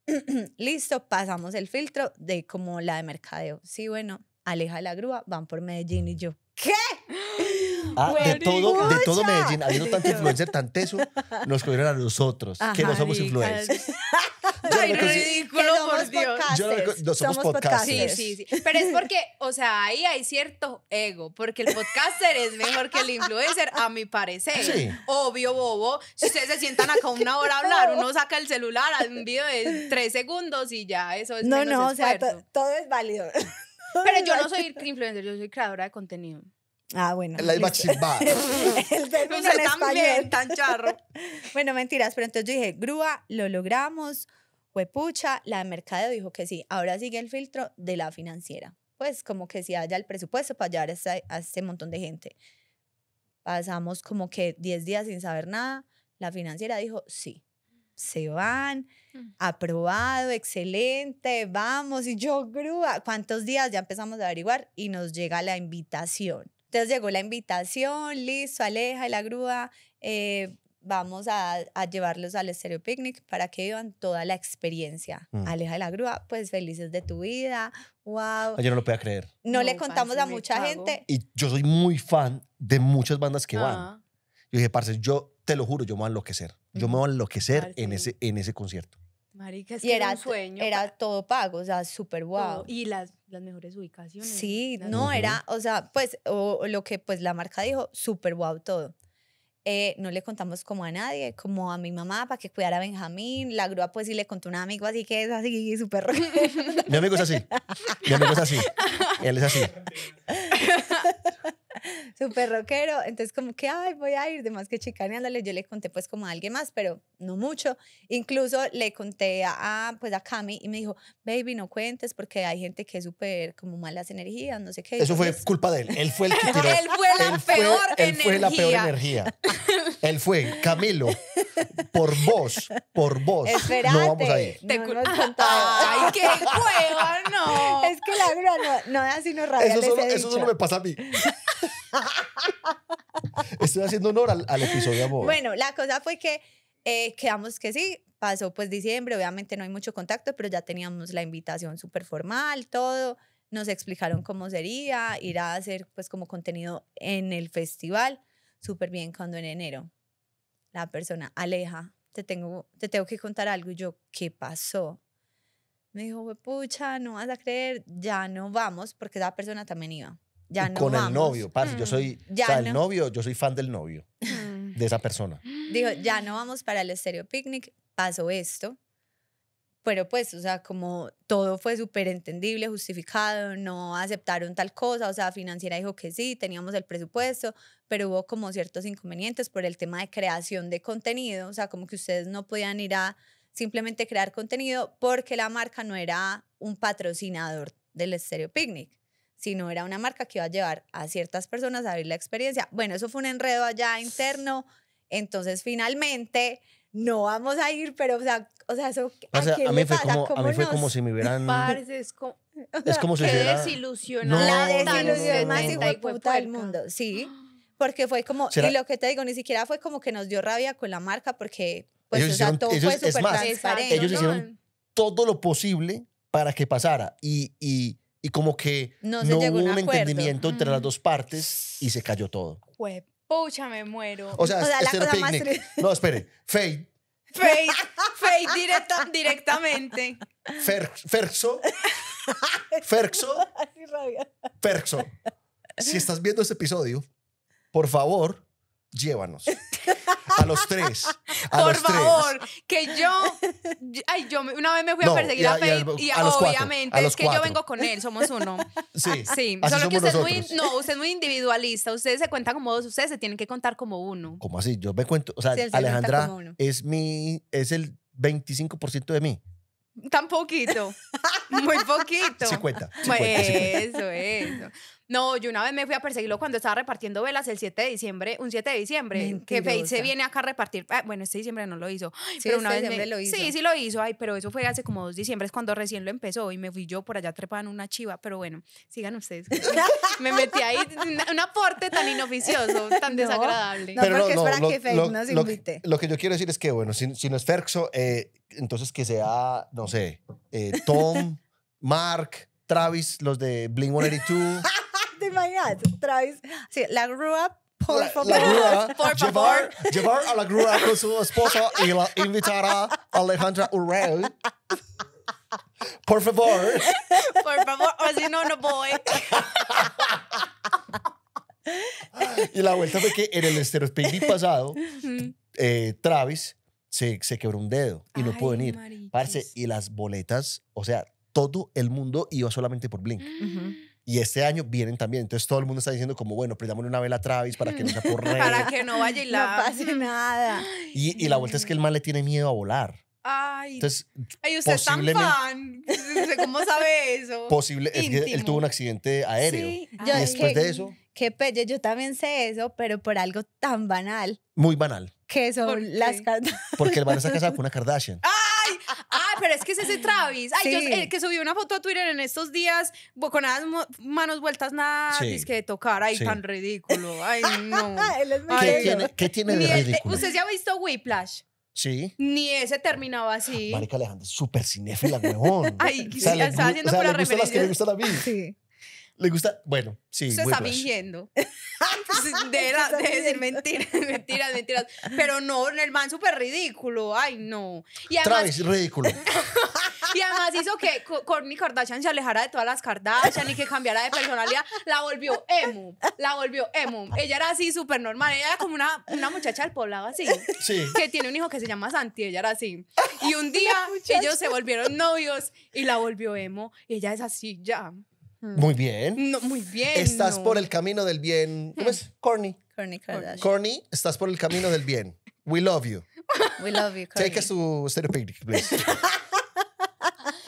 <clears throat> Listo, pasamos el filtro de como la de mercadeo. Sí, bueno, aleja la grúa, van por Medellín y yo, ¿qué? Ah, de todo, de todo Medellín, habiendo tanto influencer, tan teso, nos cogieron a nosotros, que no somos influencers. <laughs> Ay, no ridículo, por Dios. no, somos, podcasters. Sí, sí, sí. Pero es porque, o sea, ahí hay cierto ego, porque el podcaster es mejor que el influencer, a mi parecer. Obvio, bobo. Si ustedes se sientan acá una hora a hablar, uno saca el celular un video de tres segundos y ya, eso es No, no, o sea, todo es válido. <laughs> Pero yo no soy influencer, yo soy creadora de contenido. Ah, bueno. La <laughs> el término no sé, en tan charro. <laughs> bueno, mentiras, pero entonces yo dije, grúa, lo logramos, fue pucha, la de mercadeo dijo que sí. Ahora sigue el filtro de la financiera. Pues como que si haya el presupuesto para llevar este, a este montón de gente. Pasamos como que 10 días sin saber nada. La financiera dijo, sí, se van, mm. aprobado, excelente, vamos. Y yo, grúa, ¿cuántos días? Ya empezamos a averiguar y nos llega la invitación. Entonces llegó la invitación, listo, Aleja y la grúa, eh, vamos a, llevarlos al Estéreo Picnic para que vivan toda la experiencia. Mm. Aleja y la grúa, pues felices de tu vida, wow. Yo no lo podía creer. No, le contamos a mucha gente. Y yo soy muy fan de muchas bandas que van. Ah. Yo dije, parce, yo te lo juro, yo me voy a enloquecer. Yo me voy a mm. enloquecer en, ese, en ese concierto. Marica, era, sueño. Era todo pago, o sea, súper guau. Wow. Y las, mejores ubicaciones. Sí, no, era, o sea, pues lo que pues la marca dijo, súper guau wow todo. Eh, no le contamos como a nadie, como a mi mamá para que cuidara a Benjamín. La grúa pues sí le contó a un amigo, así que es así súper... mi amigo es así. Mi amigo es así. Él es así. <laughs> <laughs> súper rockero. Entonces, como que, ay, voy a ir, de más que chicaneándole. Yo le conté, pues, como a alguien más, pero no mucho. Incluso le conté a, pues, a Cami y me dijo, baby, no cuentes porque hay gente que es súper, como malas energías, no sé qué. Eso fue culpa de él. Él fue el que <laughs> tiró. él fue la peor energía. Él fue la peor energía. <laughs> él fue, Camilo, por vos, por vos. no vamos a ir. Te no, ay, qué hueva, no. Es que la verdad no, no así no es Eso eso solo me pasa a mí. Estoy haciendo honor al, episodio amor. Bueno, la cosa fue que eh, quedamos que sí, pasó pues diciembre, obviamente no hay mucho contacto, pero ya teníamos la invitación súper formal, todo, nos explicaron cómo sería, ir a hacer pues como contenido en el festival, súper bien cuando en enero la persona, Aleja, te tengo, te tengo que contar algo, y yo, ¿qué pasó? Me dijo, pucha, no vas a creer, ya no vamos, porque esa persona también iba con el novio, parce, yo mm. soy, el novio, yo soy fan del novio, mm. de esa persona. Dijo, ya no vamos para el estéreo picnic, pasó esto, pero pues, o sea, como todo fue súper entendible, justificado, no aceptaron tal cosa, o sea, financiera dijo que sí, teníamos el presupuesto, pero hubo como ciertos inconvenientes por el tema de creación de contenido, o sea, como que ustedes no podían ir a simplemente crear contenido porque la marca no era un patrocinador del Estéreo Picnic. Si no era una marca que iba a llevar a ciertas personas a vivir la experiencia. Bueno, eso fue un enredo allá interno, entonces finalmente no vamos a ir, pero o sea, eso ¿a, mí fue Como, a mí fue como si me hubieran es, como... es como si qué la desilusión más del mundo, sí. Porque fue como, y lo que te digo, ni siquiera fue como que nos dio rabia con la marca, porque pues, ellos todo ellos, fue súper transparente. Ellos hicieron todo lo posible para que pasara. Y, y y como que no, hubo un, entendimiento entre las mm. dos partes y se cayó todo. Pues, pucha, me muero. O sea, o la cosa No, espere. Fade. Fade. Fade directamente. Fer, ferxo. Ferxo. Ferxo. Si estás viendo este episodio, por favor, llévanos. A los tres. Por favor, que yo, ay, yo una vez me fui a perseguir a, Faith y, obviamente es que yo vengo con él, somos uno. <laughs> Sí. Ah, sí. Solo que usted es muy, no, usted es muy individualista, ustedes se cuentan como dos, ustedes se tienen que contar como uno. ¿Cómo así? Yo me cuento, o sea, Alejandra es mi, es el 25% de mí. Tan poquito, muy poquito. 50. <laughs> cuenta. eso, eso. No, yo una vez me fui a perseguirlo cuando estaba repartiendo velas el 7 de diciembre, un 7 de diciembre, que Faith se viene acá a repartir. Ah, bueno, este diciembre no lo hizo. pero una este vez lo hizo. Sí, sí lo hizo. Ay, pero eso fue hace como dos es cuando recién lo empezó y me fui yo por allá trepada en una chiva. Pero bueno, sigan ustedes. <laughs> me metí ahí un aporte tan inoficioso, tan desagradable. No, porque es para que Faith nos invite. Lo, que yo quiero decir es que, bueno, si, no es Ferxo, eh, entonces que sea, no sé, eh, Tom, <laughs> Mark, Travis, los de Bling 182. <laughs> imagínate Travis, sí, la grúa por favor. <laughs> por llevar, favor. llevar a la grúa con su esposa y la invitará a Alejandra Urrell. Por favor. Por favor, o si no, no voy. Y la vuelta fue que en el estereotipo pasado, eh, Travis se, se, quebró un dedo y no pudo venir. y las boletas, o sea, todo el mundo iba solamente por Blink. Y este año vienen también. Entonces todo el mundo está diciendo como, bueno, prendámosle una vela a Travis para que no se corra <laughs> para que no vaya y la... pase nada. Y, la vuelta es que el mal le tiene miedo a volar. Ay, Entonces, ay, usted es tan fan. ¿Cómo sabe eso? <laughs> Posible, él tuvo un accidente aéreo. Sí, y después de eso. Qué pelle, yo también sé eso, pero por algo tan banal. Muy banal. Que son las Kardashian. <laughs> Porque el a está casado con una Kardashian. Ah, Ay, ah, pero es que es ese Travis. Ay, yo, eh, que subió una foto a Twitter en estos días, con las manos vueltas nada, sí. que tocar, ay, tan ridículo. Ay, no. <laughs> ¿Qué, tiene, de este, ridículo? ¿Usted ya ha visto Whiplash? Sí. Ni ese terminaba así. Marica Alejandra super súper la huevón. Ay, o sea, estaba haciendo o sea, por la referencia. las que gustan a mí. Sí. Le gusta, bueno, sí. Se está fingiendo. <laughs> de decir mentiras, mentiras, mentiras. Pero no, el man súper ridículo. Ay, no. Y además, Travis, ridículo. <laughs> y además hizo que Kourtney Kardashian se alejara de todas las Kardashian y que cambiara de personalidad. La volvió emo. La volvió emo. Ella era así súper normal. Ella era como una, una muchacha del poblado así. Sí. Que tiene un hijo que se llama Santi. Ella era así. Y un <laughs> día ellos se volvieron novios y la volvió emo. Y ella es así ya. Mm. Muy bien. muy bien. Estás por el camino del bien. ¿Cómo es? <laughs> Corny. Corny Kardashian. Corny, estás por el camino del bien. We love you. We love you, Corny. Take us to picnic, please.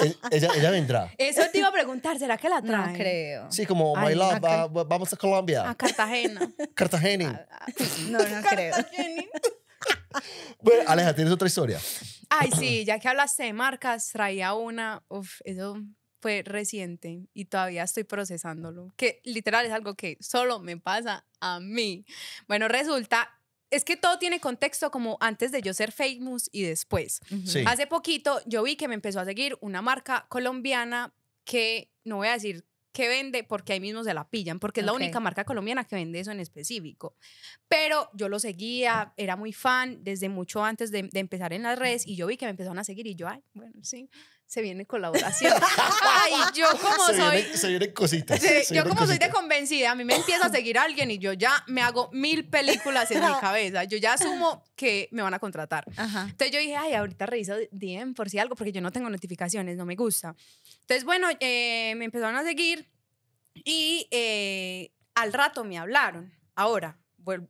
E-, ella, ella vendrá. Eso te iba a preguntar, ¿será que la traen? No creo. Sí, como, my love, vamos a Colombia. A Cartagena. <laughs> Cartagena. Ah, ah, no, no creo. <laughs> Bueno, Aleja, tienes otra historia. Ay, sí, ya que hablaste de marcas, traía una. Uf, eso fue reciente y todavía estoy procesándolo, que literal es algo que solo me pasa a mí. Bueno, resulta es que todo tiene contexto como antes de yo ser famous y después. Hace poquito yo vi que me empezó a seguir una marca colombiana que no voy a decir que vende porque ahí mismo se la pillan, porque es la única marca colombiana que vende eso en específico. Pero yo lo seguía, era muy fan desde mucho antes de, empezar en las redes y yo vi que me empezaron a seguir y yo, ay, bueno, sí, se viene colaboración. <laughs> Ay, yo como soy... cositas. yo como soy de convencida, a mí me empieza a seguir alguien y yo ya me hago mil películas en mi <laughs> cabeza. Yo ya asumo que me van a contratar. Entonces yo dije, ay, ahorita reviso bien por si algo, porque yo no tengo notificaciones, no me gusta. Entonces, bueno, eh, me empezaron a seguir y eh, al rato me hablaron. Ahora,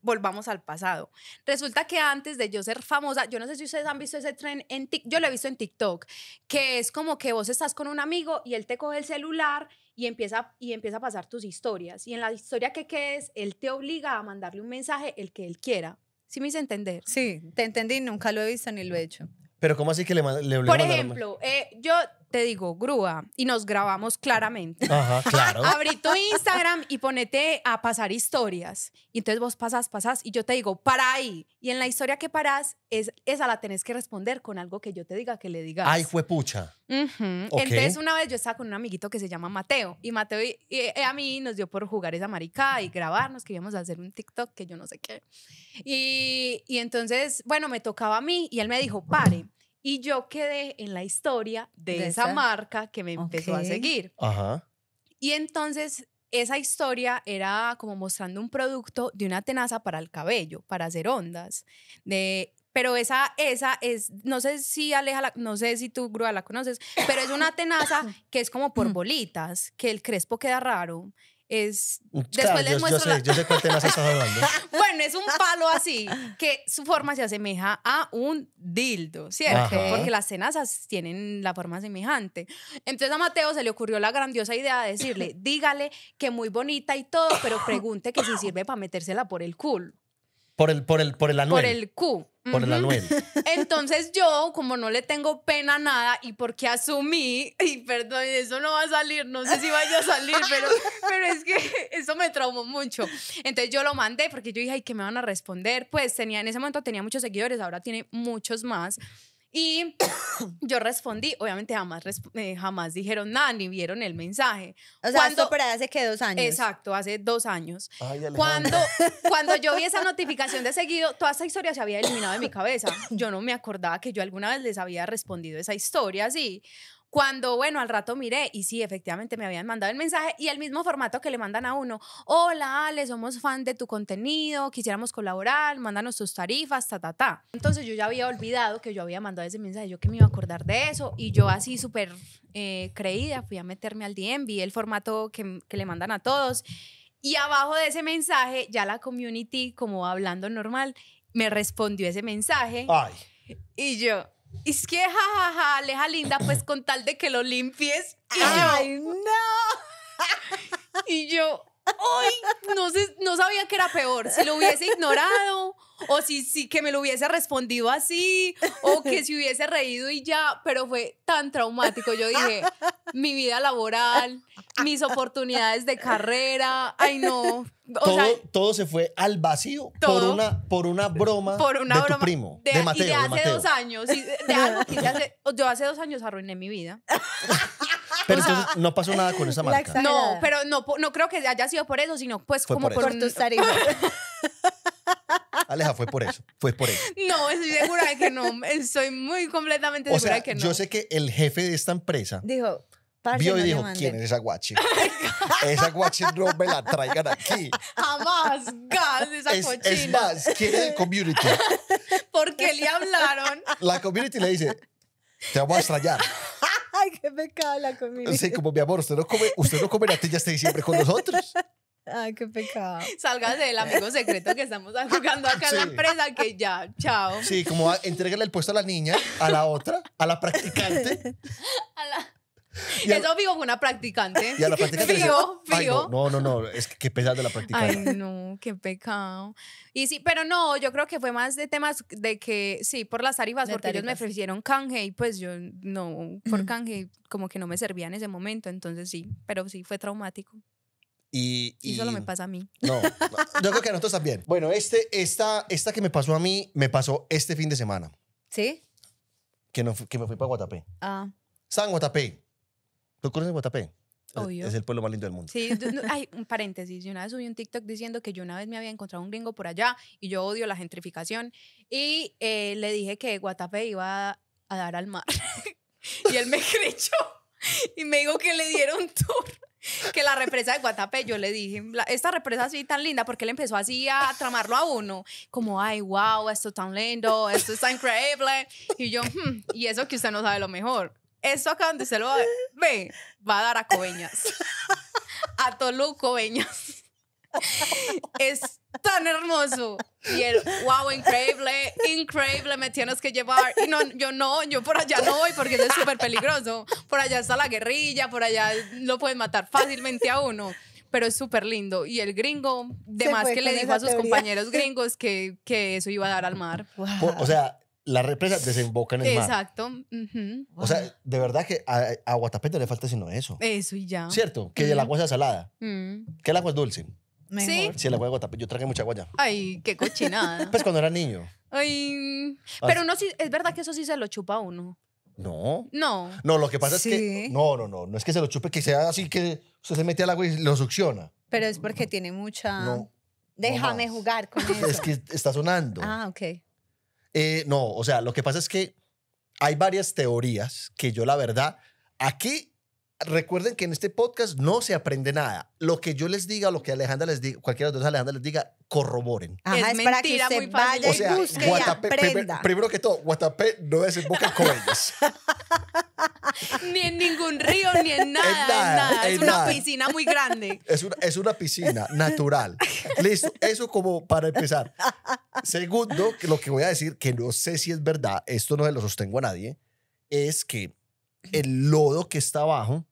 volvamos al pasado. Resulta que antes de yo ser famosa, yo no sé si ustedes han visto ese tren en yo lo he visto en TikTok, que es como que vos estás con un amigo y él te coge el celular y empieza, y empieza a pasar tus historias. Y en la historia que quedes, él te obliga a mandarle un mensaje el que él quiera. ¿Sí me hice entender? Sí, te entendí, nunca lo he visto ni lo he hecho. Pero ¿cómo así que le, le Por ejemplo, eh, yo te digo grúa y nos grabamos claramente. Ajá, claro. <laughs> Abrí tu Instagram y ponete a pasar historias. Y entonces vos pasas, pasas y yo te digo, para ahí. Y en la historia que parás, es, esa la tenés que responder con algo que yo te diga que le digas. Ahí fue pucha. Entonces una vez yo estaba con un amiguito que se llama Mateo y Mateo y, eh, a mí nos dio por jugar esa maricada y grabarnos que íbamos a hacer un TikTok que yo no sé qué. Y, y entonces, bueno, me tocaba a mí y él me dijo, pare. Y yo quedé en la historia de, esa? marca que me empezó a seguir. Ajá. Y entonces esa historia era como mostrando un producto de una tenaza para el cabello, para hacer ondas. De, pero esa, esa es, no sé si Aleja, no sé si tú, Grúa, la conoces, pero es una tenaza <coughs> que es como por bolitas, que el crespo queda raro es... les muestro bueno, es un palo así, que su forma se asemeja a un dildo, ¿cierto? Porque las cenazas tienen la forma semejante. Entonces a Mateo se le ocurrió la grandiosa idea de decirle, dígale que muy bonita y todo, pero pregunte que si sirve para metérsela por el culo. Por el, por el, por el anuel. Por el Q. Por el anuel. <laughs> Entonces yo, como no le tengo pena nada y porque asumí, <laughs> y perdón, eso no va a salir, no sé si vaya a salir, <laughs> pero, pero es que eso me traumó mucho. Entonces yo lo mandé porque yo dije, ay, ¿qué me van a responder? Pues tenía, en ese momento tenía muchos seguidores, ahora tiene muchos más. Y <coughs> yo respondí, obviamente jamás, eh, jamás dijeron nada ni vieron el mensaje. O cuando, hace que dos años. Exacto, hace dos años. cuando, <laughs> cuando yo vi esa notificación de seguido, toda esa historia se había eliminado de mi cabeza. Yo no me acordaba que yo alguna vez les había respondido esa historia así. Cuando, bueno, al rato miré y sí, efectivamente me habían mandado el mensaje y el mismo formato que le mandan a uno. Hola, Ale, somos fan de tu contenido, quisiéramos colaborar, mándanos tus tarifas, ta, ta, ta. Entonces yo ya había olvidado que yo había mandado ese mensaje, yo que me iba a acordar de eso y yo así súper eh, creída fui a meterme al DM, vi el formato que, que le mandan a todos y abajo de ese mensaje ya la community, como hablando normal, me respondió ese mensaje. Ay. Y yo, es que jajaja, ja, ja, Aleja linda, pues con tal de que lo limpies. Ah. ¡Ay, no! <laughs> Y yo, Ay, no, sé, no sabía que era peor. Si lo hubiese ignorado, o si, que me lo hubiese respondido así, o que si hubiese reído y ya. Pero fue tan traumático. Yo dije, mi vida laboral, mis oportunidades de carrera. Ay, no. todo, todo se fue al vacío por, una, por una broma por de tu primo, de, Mateo. Y de hace dos años. de, algo yo hace dos años arruiné mi vida. Pero no pasó nada con esa marca. No, pero no, no creo que haya sido por eso, sino pues como por, tu <laughs> Aleja, fue por eso, fue por eso. <laughs> No, estoy segura de que no, estoy muy completamente segura de que no. Yo sé que el jefe de esta empresa dijo, vio y dijo, ¿quién es esa guachi? <laughs> esa guachi no me la traigan aquí. Jamás, gas, esa es, cochina. Es más, ¿quién es el community? Porque le hablaron. La community le dice, te vamos a extrañar. <laughs> Ay, qué pecado la comida Sí, como mi amor, usted no come, usted no come natilla diciembre con nosotros. <laughs> Ay, qué pecado. Sálgase del amigo secreto que estamos jugando acá en la empresa, que ya, chao. Sí, como entrégale el puesto a la niña, a la otra, a la practicante. <laughs> A la... Y Eso fijo con una practicante. Y la practicante. No, no, no, es que qué de la practicante. Ay, no, qué pecado. Y sí, pero no, yo creo que fue más de temas de que, sí, por las tarifas, porque ellos me ofrecieron canje y pues yo no, por canje como que no me servía en ese momento, entonces sí, pero sí, fue traumático. Y, y, y, solo me pasa a mí. No, yo creo que a nosotros también. Bueno, este, esta, esta que me pasó a mí, me pasó este fin de semana. ¿Sí? Que, no, que me fui para Guatapé. Ah. San Guatapé. ¿Tú conoces Guatapé? Es el pueblo más lindo del mundo. Sí, hay <laughs> un paréntesis. Yo una vez subí un TikTok diciendo que yo una vez me había encontrado un gringo por allá y yo odio la gentrificación. Y eh, le dije que Guatapé iba a, dar al mar. <laughs> y él me creyó y me dijo que le dieron <laughs> tour. Que la represa de Guatapé, yo le dije, esta represa así tan linda, porque él empezó así a tramarlo a uno, como, ay, wow, esto es tan lindo, esto es increíble. Y yo, hmm, y eso que usted no sabe lo mejor eso acá donde se lo va a ve, va a dar a Coveñas. <laughs> A Tolu Coveñas. Es tan hermoso. Y el wow, increíble, increíble, me tienes que llevar. Y no, yo no, yo por allá no voy porque es súper peligroso. Por allá está la guerrilla, por allá lo pueden matar fácilmente a uno. Pero es súper lindo. Y el gringo, de que le dijo a sus compañeros gringos que, que eso iba a dar al mar. o sea, la represa desemboca en el Exacto. mar. Exacto. O sea, de verdad que a, Guatapé no le falta sino eso. Eso y ya. ¿Cierto? Que el agua sea salada. Mm. Que el agua es dulce. Sí. Si el agua de Guatapé. Yo tragué mucha agua Ay, qué cochinada. <laughs> pues cuando era niño. Ay. Ah, pero no sí, es verdad que eso sí se lo chupa uno. No. No. No, lo que pasa es que. No, no, no. No es que se lo chupe, que sea así que usted se mete al agua y lo succiona. Pero es porque tiene mucha. No. Déjame jugar con <laughs> eso. Es que está sonando. Ah, ok. Eh, no, o sea, lo que pasa es que hay varias teorías que yo la verdad, aquí Recuerden que en este podcast no se aprende nada. Lo que yo les diga, lo que Alejandra les diga, cualquiera de los dos Alejandra les diga, corroboren. es, mentira, para que vaya y busque y aprenda. Primero que todo, Guatapé no desemboca en ellos. <laughs> ni en ningún río, ni en nada. es una piscina muy grande. <laughs> Es una, piscina natural. Listo, eso como para empezar. Segundo, lo que voy a decir, que no sé si es verdad, esto no se lo sostengo a nadie, es que el lodo que está abajo,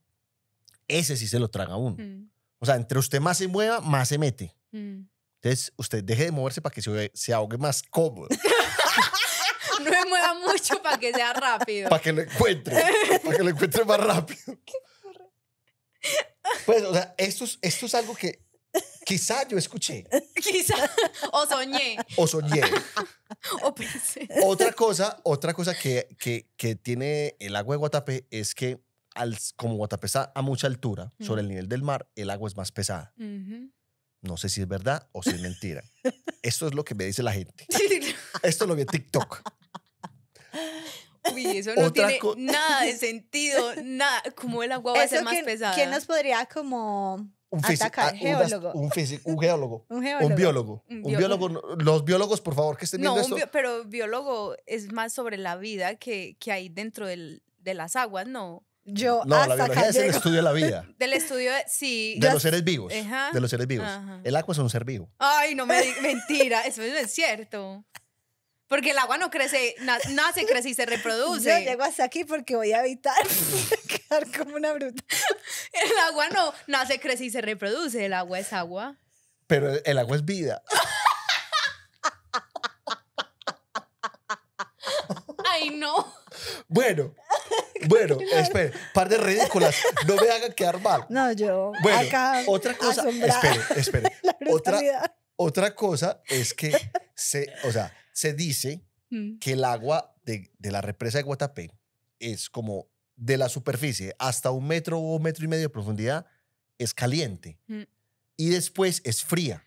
ese sí se lo traga uno. Mm. O sea, entre usted más se mueva, más se mete. Mm. Entonces, usted deje de moverse para que se, ahogue más cómodo. <laughs> no me mueva mucho para que sea rápido. Para que lo encuentre. para que lo encuentre más rápido. <laughs> Pues, o sea, esto esto es algo que Quizá yo escuché. <laughs> Quizá. O soñé. O soñé. <laughs> o pensé. Otra cosa, otra cosa que, tiene el agua de Guatapé es que al, como Guatapé está a mucha altura sobre el mm. nivel del mar, el agua es más pesada. No sé si es verdad o si es mentira. <laughs> Esto es lo que me dice la gente. Esto lo vi en TikTok. Uy, eso no tiene nada de sentido, nada, como el agua va a ser más pesada. ¿Quién nos podría como un físico, Un, geólogo. <laughs> un, biólogo, un biólogo. Los biólogos, por favor, que estén viendo no, pero biólogo es más sobre la vida que, que hay dentro de las aguas, ¿no? Yo la biología es el estudio de la vida. <laughs> Del estudio, sí. De los seres vivos. De los seres vivos. El agua es un ser vivo. Ay, no me mentira, eso no es cierto. Porque el agua no crece, nace, crece y se reproduce. Yo llego hasta aquí porque voy a evitar <laughs> quedar como una bruta. El agua no nace, crece y se reproduce. El agua es agua. Pero el agua es vida. Ay, no. Bueno, bueno, espere, par de ridículas, no me hagan quedar mal. No, yo. Bueno, acá otra cosa, espere, espere. <laughs> Otra, otra cosa es que se, o sea, se dice mm. que el agua de, de, la represa de Guatapé es como de la superficie hasta un metro o un metro y medio de profundidad es caliente mm. y después es fría.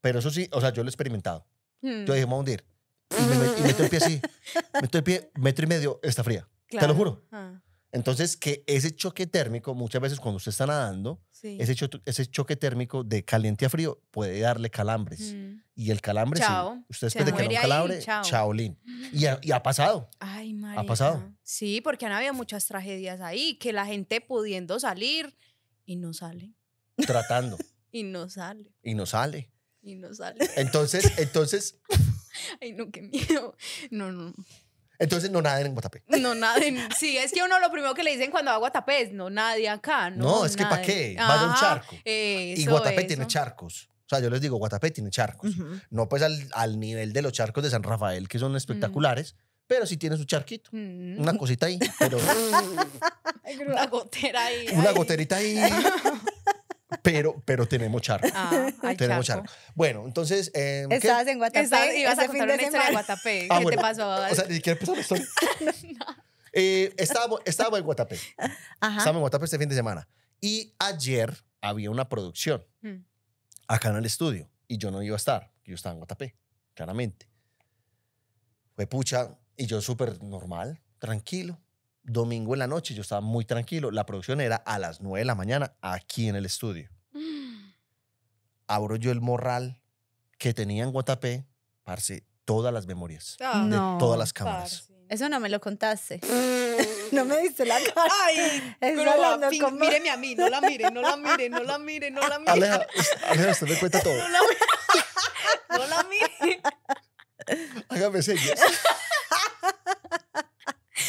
Pero eso sí, o sea, yo lo he experimentado. Mm. Yo dije, vamos a hundir. Y, me, meto el pie así. <laughs> Meto el pie, metro y medio, está fría. Te lo juro. Ah. Entonces, que ese choque térmico, muchas veces cuando usted está nadando, ese, ese choque térmico de caliente a frío puede darle calambres. Mm. Y el calambre, chao. Usted Se de que calambre, chaolín. <gasps> Y ha, pasado. Ay, María. Ha pasado. Sí, porque han habido muchas tragedias ahí, que la gente pudiendo salir y no sale. Tratando. <laughs> y no sale. Y no sale. Y no sale. Entonces, entonces... <laughs> Ay, no, qué miedo. No, no. Entonces no naden en Guatapé. <laughs> No naden. Sí, es que uno lo primero que le dicen cuando va a Guatapé es no nadie acá. No, no es que ¿para qué? va un charco. y Guatapé tiene charcos. O sea, yo les digo, Guatapé tiene charcos. No pues al, nivel de los charcos de San Rafael, que son espectaculares, mm. pero sí tiene su charquito. Mm. Una cosita ahí, pero. <laughs> una gotera ahí. Una goterita ahí. <laughs> pero, pero tenemos charco. Ah, tenemos charco. Bueno, entonces. Eh, Estabas en Guatapé. Estabas, ibas a contar una historia de Guatapé. Ah, ¿Qué te pasó? O sea, ni quiero empezar la Eh, estábamos, en Guatapé. Ajá. en Guatapé este fin de semana. Y ayer había una producción mm. acá en el estudio. Y yo no iba a estar. Yo estaba en Guatapé, claramente. Fue pucha. Y yo súper normal, tranquilo domingo en la noche, yo estaba muy tranquilo. La producción era a las 9 de la mañana aquí en el estudio. <gasps> Abro yo el morral que tenía en Guatapé, parce, todas las memorias ah. de todas las cámaras. Eso no me lo contaste. <laughs> no me diste la cara. Ay, pero hablando fin, míreme a mí, no la mire, no la mire, no la mire, no la mire. Aleja, usted me cuenta todo. no la, <laughs> no la mire. Hágame señas. <laughs>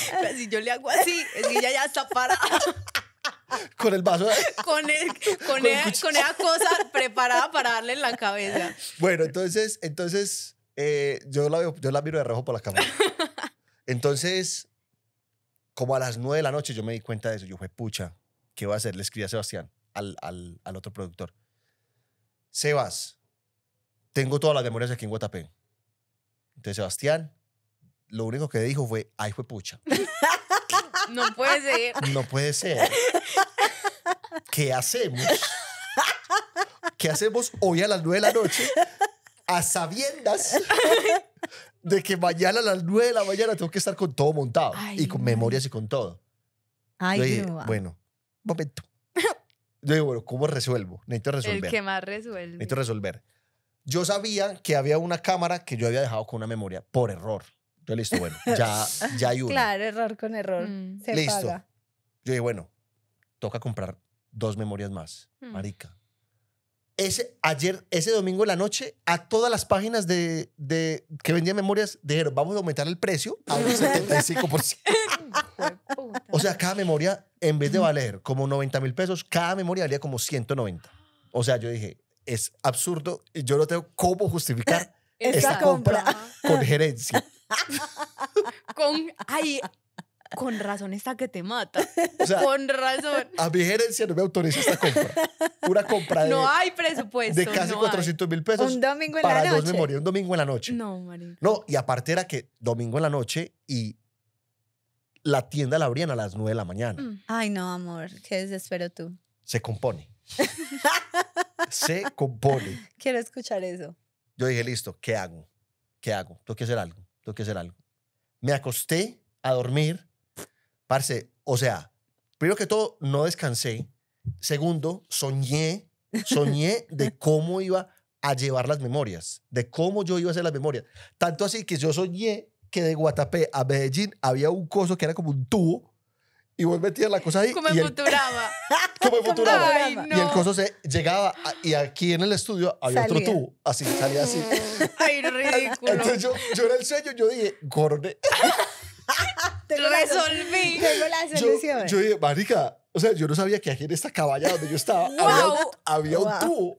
<laughs> si yo le hago así, es ella ya está parada. <laughs> Con el vaso. <laughs> Con, con, con, esa cosa preparada para darle en la cabeza. Bueno, entonces, entonces eh, yo, la yo la miro de rojo por la cámara. Entonces, como a las nueve de la noche yo me di cuenta de eso. Yo fue pucha, ¿qué voy a hacer? Le escribí a Sebastián, al, al, al otro productor. Sebas, tengo todas las memorias aquí en Guatapé. Entonces, Sebastián, lo único que dijo fue, ay, fue pucha. <laughs> No puede ser. No puede ser. ¿Qué hacemos? ¿Qué hacemos hoy a las nueve de la noche a sabiendas de que mañana a las nueve de la mañana tengo que estar con todo montado y con memorias y con todo? Ay, bueno, un momento. Yo digo, bueno, ¿cómo resuelvo? Necesito resolver. El que más resuelve. Necesito resolver. Yo sabía que había una cámara que yo había dejado con una memoria por error listo, bueno, <laughs> ya, ya hay uno Claro, error con error. Mm. Se listo. Paga. Yo dije, bueno, toca comprar dos memorias más, mm. marica. Ese, ayer, ese domingo en la noche, a todas las páginas de, de que vendían memorias dijeron, vamos a aumentar el precio a un 75%. <laughs> o sea, cada memoria, en vez de valer como 90 mil pesos, cada memoria valía como 190. O sea, yo dije, es absurdo, yo no tengo cómo justificar <laughs> esta, compra con gerencia. <laughs> con, ay, con razón esta que te mata. con razón. A mi gerencia no me autoriza esta compra. Pura compra de. No hay presupuesto. De casi 400 mil pesos. Un domingo en la noche. Dos un domingo en la noche. No, No, y aparte era que domingo en la noche y la tienda la abrían a las 9 de la mañana. Mm. Ay, no, amor. Qué desespero tú. Se compone. <laughs> Se compone. Quiero escuchar eso. Yo dije, listo, ¿qué hago? ¿Qué hago? Tengo que hacer algo tengo que hacer algo. Me acosté a dormir, parce, o sea, primero que todo, no descansé. Segundo, soñé, soñé de <laughs> cómo iba a llevar las memorias, de cómo yo iba a hacer las memorias. Tanto así que yo soñé que de Guatapé a Medellín había un coso que era como un tubo y vos metías la cosa ahí. Como en futuraba. <laughs> como en Futurama. Y el coso se llegaba y aquí en el estudio había otro tubo. Así, salía así. Ay, <laughs> ridículo. Entonces yo, era el sueño. yo dije, Te lo Resolví. tengo la <laughs> solución. Yo, dije, marica, o sea, yo no sabía que aquí en esta caballa donde yo estaba había, un, había un tubo.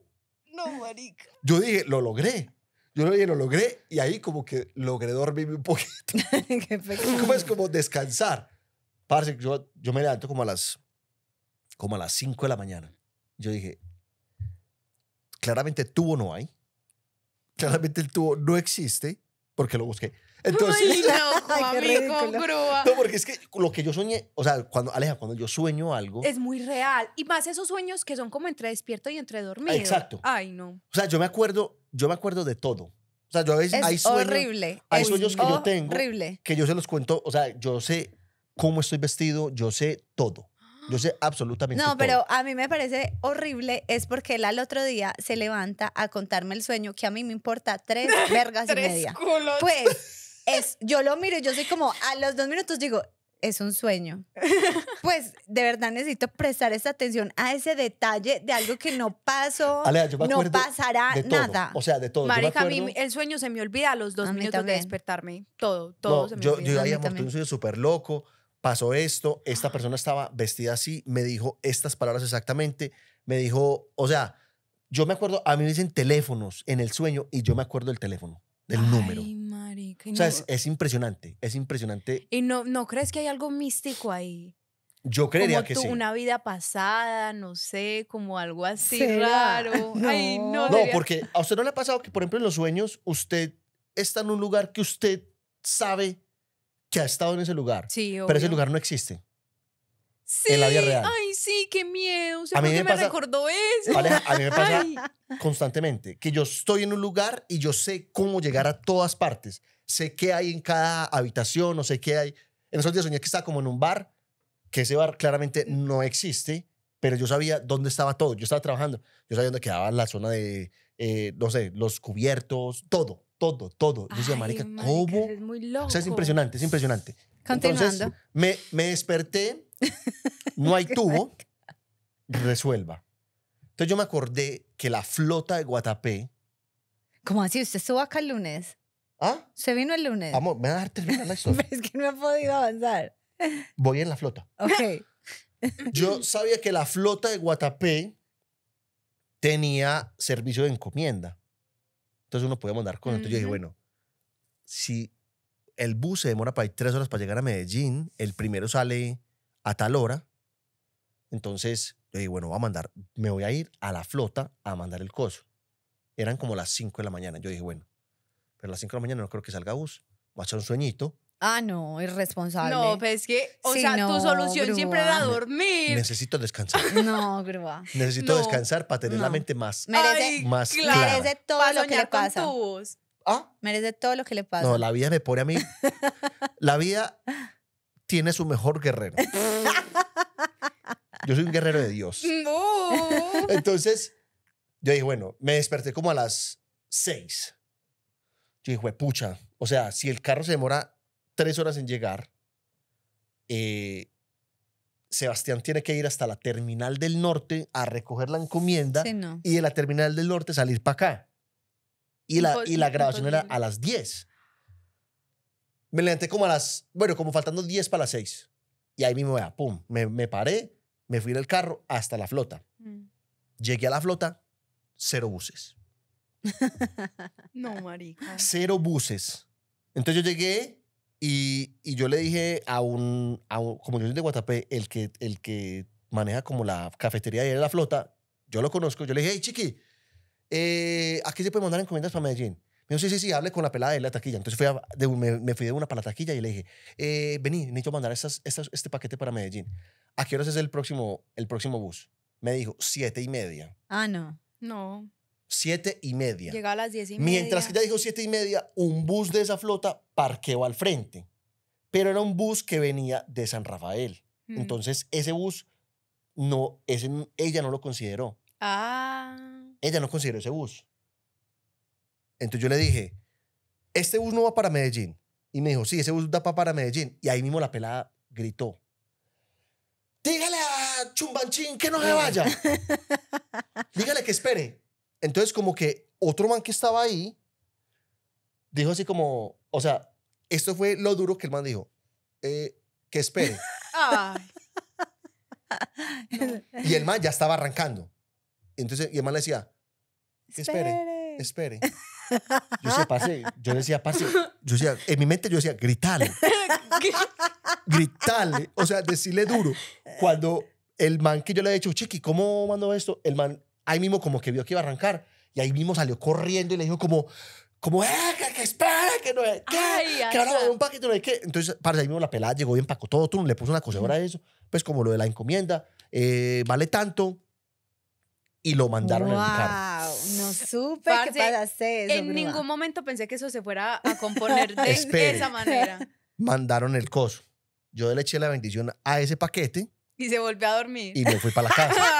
No, marica. Yo dije, lo logré. Yo lo, dije, lo logré y ahí como que logré dormirme un poquito. Qué como es como descansar yo, yo me levanto como a las como a las 5 de la mañana. Yo dije, claramente el tubo no hay. Claramente el tubo no existe porque lo busqué. Entonces, Ay, no, <laughs> amigo, grúa. no, porque es que lo que yo soñé, o sea, cuando Aleja, cuando yo sueño algo, es muy real y más esos sueños que son como entre despierto y entre dormido. Exacto. Ay, no. O sea, yo me acuerdo, yo me acuerdo de todo. O sea, yo a veces es hay sueños, horrible. Hay sueños que yo tengo, que yo se los cuento, o sea, yo sé cómo estoy vestido, yo sé todo. Yo sé absolutamente. No, pero a mí me parece horrible es porque él al otro día se levanta a contarme el sueño que a mí me importa tres <laughs> vergas y media. Culos. Pues <laughs> es, yo lo miro y yo soy como a los dos minutos digo es un sueño. <laughs> Pues de verdad necesito prestar esa atención a ese detalle de algo que no pasó, no pasará nada. O sea, de todo. Marica, a mí el sueño se me olvida a los dos minutos de despertarme. Todo, todo se me olvida. Yo, yo había un sueño súper loco pasó esto, esta persona estaba vestida así, me dijo estas palabras exactamente, me dijo, o sea, yo me acuerdo, a mí me dicen teléfonos en el sueño y yo me acuerdo del teléfono, del Ay, número. o sea, es, impresionante, es impresionante. ¿Y no, no crees que hay algo místico ahí? Yo creería que sí. sí. Una vida pasada, no sé, como algo así raro. No. <laughs> Ay, no, no porque a usted no le ha pasado que, por ejemplo, en los sueños, usted está en un lugar que usted sabe que ha estado en ese lugar. Pero ese lugar no existe. en la vida real. Ay, sí, qué miedo. a mí me, eso. a mí me pasa constantemente que yo estoy en un lugar y yo sé cómo llegar a todas partes. Sé qué hay en cada habitación, no sé qué hay. En esos días soñé que estaba como en un bar, que ese bar claramente no existe, pero yo sabía dónde estaba todo. Yo estaba trabajando, yo sabía dónde quedaba la zona de, eh, no sé, los cubiertos, todo todo, todo. Yo decía, marica, ¿cómo? Es O sea, es impresionante, es impresionante. Entonces, me, desperté, no hay <laughs> tubo, resuelva. Entonces yo me acordé que la flota de Guatapé... ¿Cómo así? ¿Usted estuvo acá el lunes? ¿Ah? ¿Se vino el lunes? Vamos, me va a dejar terminar la <laughs> historia. es que no he podido avanzar. Voy en la flota. Ok. yo <laughs> sabía que la flota de Guatapé tenía servicio de encomienda. Entonces uno podía mandar cosas. Entonces yo dije, bueno, si el bus se demora para ir tres horas para llegar a Medellín, el primero sale a tal hora, entonces yo dije, bueno, va a mandar, me voy a ir a la flota a mandar el coso. Eran como las cinco de la mañana. Yo dije, bueno, pero las cinco de la mañana no creo que salga bus. va a echar un sueñito, Ah, no, irresponsable. No, pero pues es que, o sea, tu solución siempre siempre era dormir. Necesito descansar. <laughs> No, grúa. Necesito descansar para tener la mente más, merece, clara. Merece todo lo que le pasa. ¿Ah? Merece todo lo que le pasa. No, la vida me pone a mí. <laughs> la vida tiene su mejor guerrero. Yo soy un guerrero de Dios. <laughs> Entonces, yo dije, bueno, me desperté como a las seis. Yo dije, pucha. O sea, si el carro se demora tres horas en llegar. Eh, Sebastián tiene que ir hasta la terminal del norte a recoger la encomienda y de la terminal del norte salir para acá. Y la, y la grabación era a las 10. Me levanté como a las, bueno, como faltando 10 para las 6. Y ahí mismo, pum, me, me, paré, me fui en el carro hasta la flota. Mm. Llegué a la flota, cero buses. <laughs> no, marica. Cero buses. Entonces yo llegué y, y, yo le dije a un, a como yo soy de Guatapé, el que, el que maneja como la cafetería de la flota, yo lo conozco, yo le dije, hey, chiqui, eh, ¿a qué se puede mandar encomiendas para Medellín? Me dijo, sí, sí, sí, hable con la pelada de la taquilla. Entonces fui me, fui de una para la taquilla y le dije, eh, vení, necesito mandar esas estas, este paquete para Medellín. ¿A qué horas es el próximo, el próximo bus? Me dijo, siete y media. Ah, no. No siete y media. Llegaba a las diez y media. Mientras que ella dijo siete y media, un bus de esa flota parqueó al frente. Pero era un bus que venía de San Rafael. Mm. Entonces, ese bus, no, ella no lo consideró. Ah. Ella no consideró ese bus. Entonces yo le dije, este bus no va para Medellín. Y me dijo, sí, ese bus da para Medellín. Y ahí mismo la pelada gritó, dígale a Chumbanchín que no se vaya. <laughs> dígale que espere. Entonces, como que otro man que estaba ahí dijo así como, o sea, esto fue lo duro que el man dijo, eh, que espere. <laughs> <laughs> Y el man ya estaba arrancando. Entonces, y el man le decía, que espere, espere. Yo decía, <laughs> pase. yo decía, pase. yo decía, en mi mente yo decía, gritale. gritale, o sea, decirle duro. Cuando el man que yo le he dicho, chiqui, ¿cómo mando esto? El man ahí mismo como que vio que iba a arrancar y ahí mismo salió corriendo y le dijo como, como, eh, que, espera, que no es, que, Ay, un paquete, no es que. Entonces, para ahí mismo la pelada llegó y empacó todo, tú le puso una cosa de eso, pues como lo de la encomienda, eh, vale tanto, y lo mandaron wow, en No supe que pasase eso. En ningún momento pensé que eso se fuera a componer <laughs> de esa manera. <laughs> Mandaron el coso. Yo le eché la bendición a ese paquete y se volvió a dormir. Y me fui para la casa. <laughs>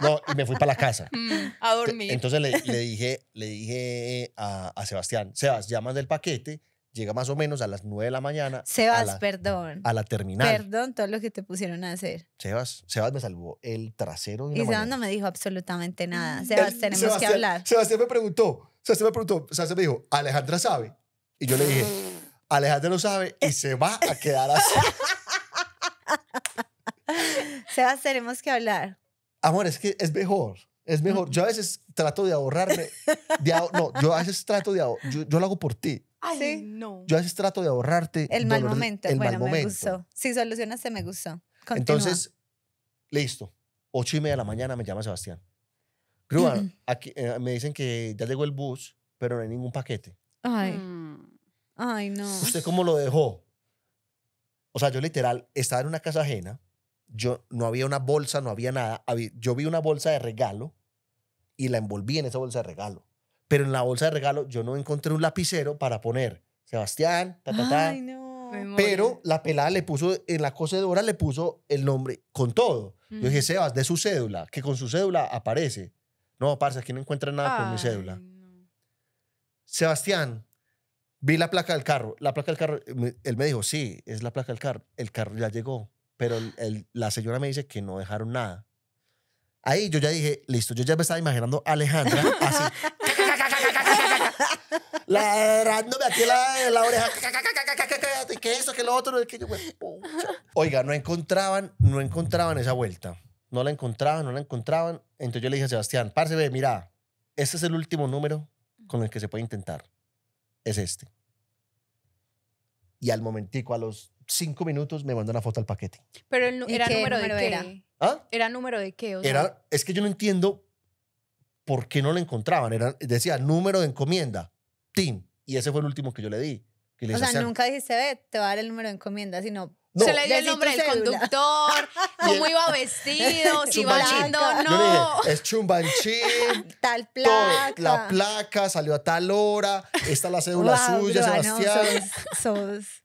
No, y me fui para la casa. Mm, a dormir. Entonces le, dije, le dije eh, a, Sebastián, Sebas, llamas del paquete, llega más o menos a las 9 de la mañana. Sebas, perdón. A la terminal. Perdón todo lo que te pusieron a hacer. Sebas, Sebas me salvó el trasero. De y Sebas no me dijo absolutamente nada. Mm. Sebas, tenemos que hablar. Sebastián me preguntó, Sebastián me preguntó, Sebastián me dijo, Alejandra sabe. Y yo le dije, Alejandra lo sabe y se va a quedar así. <laughs> <laughs> Sebas, tenemos que hablar. Amor, es que es mejor. Es mejor. Yo a veces trato de ahorrarme. no, yo a veces trato de yo, yo, lo hago por ti. ¿Sí? no. Yo a veces trato de ahorrarte. El mal momento. El mal me momento. gustó. Si solucionaste, me gustó. Entonces, listo. Ocho y media de la mañana me llama Sebastián. <clears throat> aquí, eh, me dicen que ya llegó el bus, pero no hay ningún paquete. Ay. Mm. Ay, no. ¿Usted cómo lo dejó? O sea, yo literal estaba en una casa ajena yo no había una bolsa, no había nada. Yo vi una bolsa de regalo y la envolví en esa bolsa de regalo. Pero en la bolsa de regalo yo no encontré un lapicero para poner Sebastián, Pero la pelada le puso, en la cocedora le puso el nombre con todo. Yo dije, Sebas, de su cédula, que con su cédula aparece. No, parce, aquí no encuentra nada con mi cédula. Sebastián, vi la placa del carro. La placa del carro, él me dijo, sí, es la placa del carro. El carro ya llegó pero el, la señora me dice que no dejaron nada. Ahí yo ya dije, listo, yo ya me estaba imaginando a Alejandra así. <laughs> aquí la, la oreja. que eso? que lo otro? Pues, Oiga, no encontraban, no encontraban esa vuelta. No la encontraban, no la encontraban. Entonces yo le dije a Sebastián, parce, ve, mira, este es el último número con el que se puede intentar. Es este. Y al momentico, a los cinco minutos me mandan una foto al paquete. Pero el, era número, de qué? Era? ¿Ah? ¿Era número de qué? O sea, es que yo no entiendo por qué no lo encontraban. decía número de encomienda, Tim. Y ese fue el último que yo le di. o sea, nunca dijiste, ve, te va a dar el número de encomienda, sino se le dio el nombre del conductor, <laughs> cómo iba vestido, <laughs> si iba hablando, no. Dije, es chumbanchín. <laughs> tal placa. la placa salió a tal hora. Esta es la cédula suya, Sebastián. sos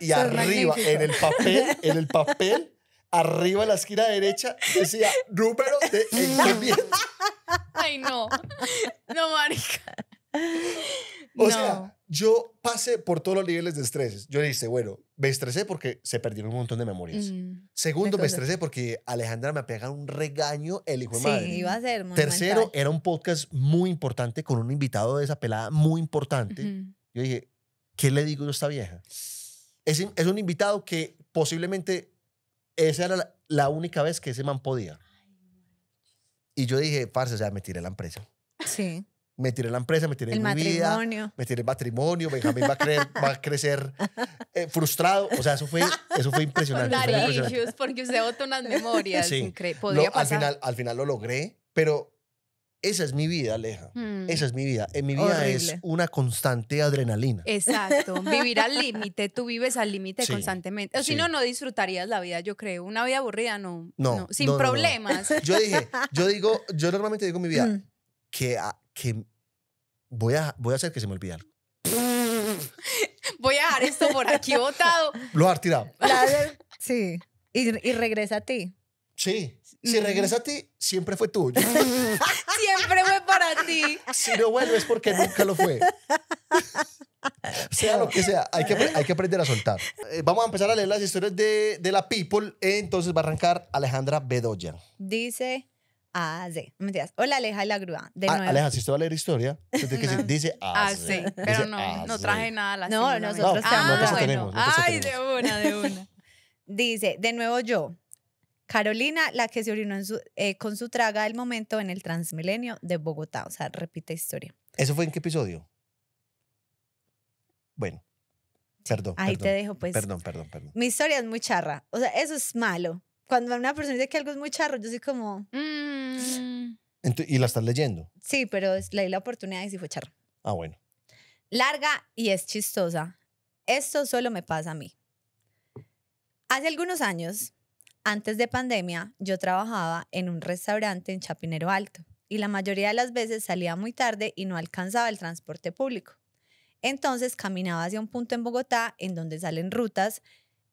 y, arriba, en el papel, en el papel, arriba en la esquina derecha, decía rúpero de <laughs> Ay, no. No, marica. O sea, yo pasé por todos los niveles de estrés. Yo le dije, bueno, me estresé porque se perdieron un montón de memorias. Segundo, me estresé porque Alejandra me pegó un regaño el hijo de sí, madre. iba a ser Tercero, era un podcast muy importante con un invitado de esa pelada muy importante. Yo dije, ¿qué le digo yo a esta vieja? Es, es un invitado que posiblemente esa era la, única vez que ese man podía. Y yo dije, parce, o sea, me tiré la empresa. Sí. Me tiré la empresa, me tiré el mi matrimonio. Me tiré el matrimonio. Benjamín va a, creer, va a crecer eh, frustrado. O sea, eso fue, eso fue impresionante. Con porque usted votó unas memorias. Sí. Al, final, al final lo logré, pero esa es mi vida, Aleja. Hmm. Esa es mi vida. En mi vida es una constante adrenalina. Exacto. Vivir al <laughs> límite. Tú vives al límite constantemente. O si no, no disfrutarías la vida, yo creo. Una vida aburrida, no. No. Sin problemas. <laughs> yo dije, yo digo, yo normalmente digo en mi vida hmm. que, ah, que voy, a, voy a hacer que se me olvide algo. <laughs> voy a dejar esto por aquí botado. Lo has tirado. Sí. Y, y regresa a ti. Sí. Si regresa a ti, siempre fue tuyo. <laughs> siempre fue para ti. Si no vuelve es porque nunca lo fue. sea lo que sea, hay que, aprender a soltar. Eh, vamos a empezar a leer las historias de, la People. Entonces va a arrancar Alejandra Bedoya. Dice. Ah, Mentiras. Hola, Aleja y la grúa. De ah, nuevo. Aleja, si te va a leer historia, <laughs> dice ah, Pero no, no traje nada. La no, nosotros, estamos ah, tenemos. Ay, de una, de una. Dice, de nuevo yo. Carolina, la que se orinó eh, con su traga del momento en el Transmilenio de Bogotá. O sea, repite historia. ¿Eso fue en qué episodio? Bueno, perdón. Ahí te dejo, pues. Perdón, perdón, perdón. Mi historia es muy charra. O sea, eso es malo. Cuando una persona dice que algo es muy charro, yo soy como. Mm. ¿Y la estás leyendo? Sí, pero leí la oportunidad y sí fue charra. Ah, bueno. Larga y es chistosa. Esto solo me pasa a mí. Hace algunos años, antes de pandemia, yo trabajaba en un restaurante en Chapinero Alto y la mayoría de las veces salía muy tarde y no alcanzaba el transporte público. Entonces caminaba hacia un punto en Bogotá en donde salen rutas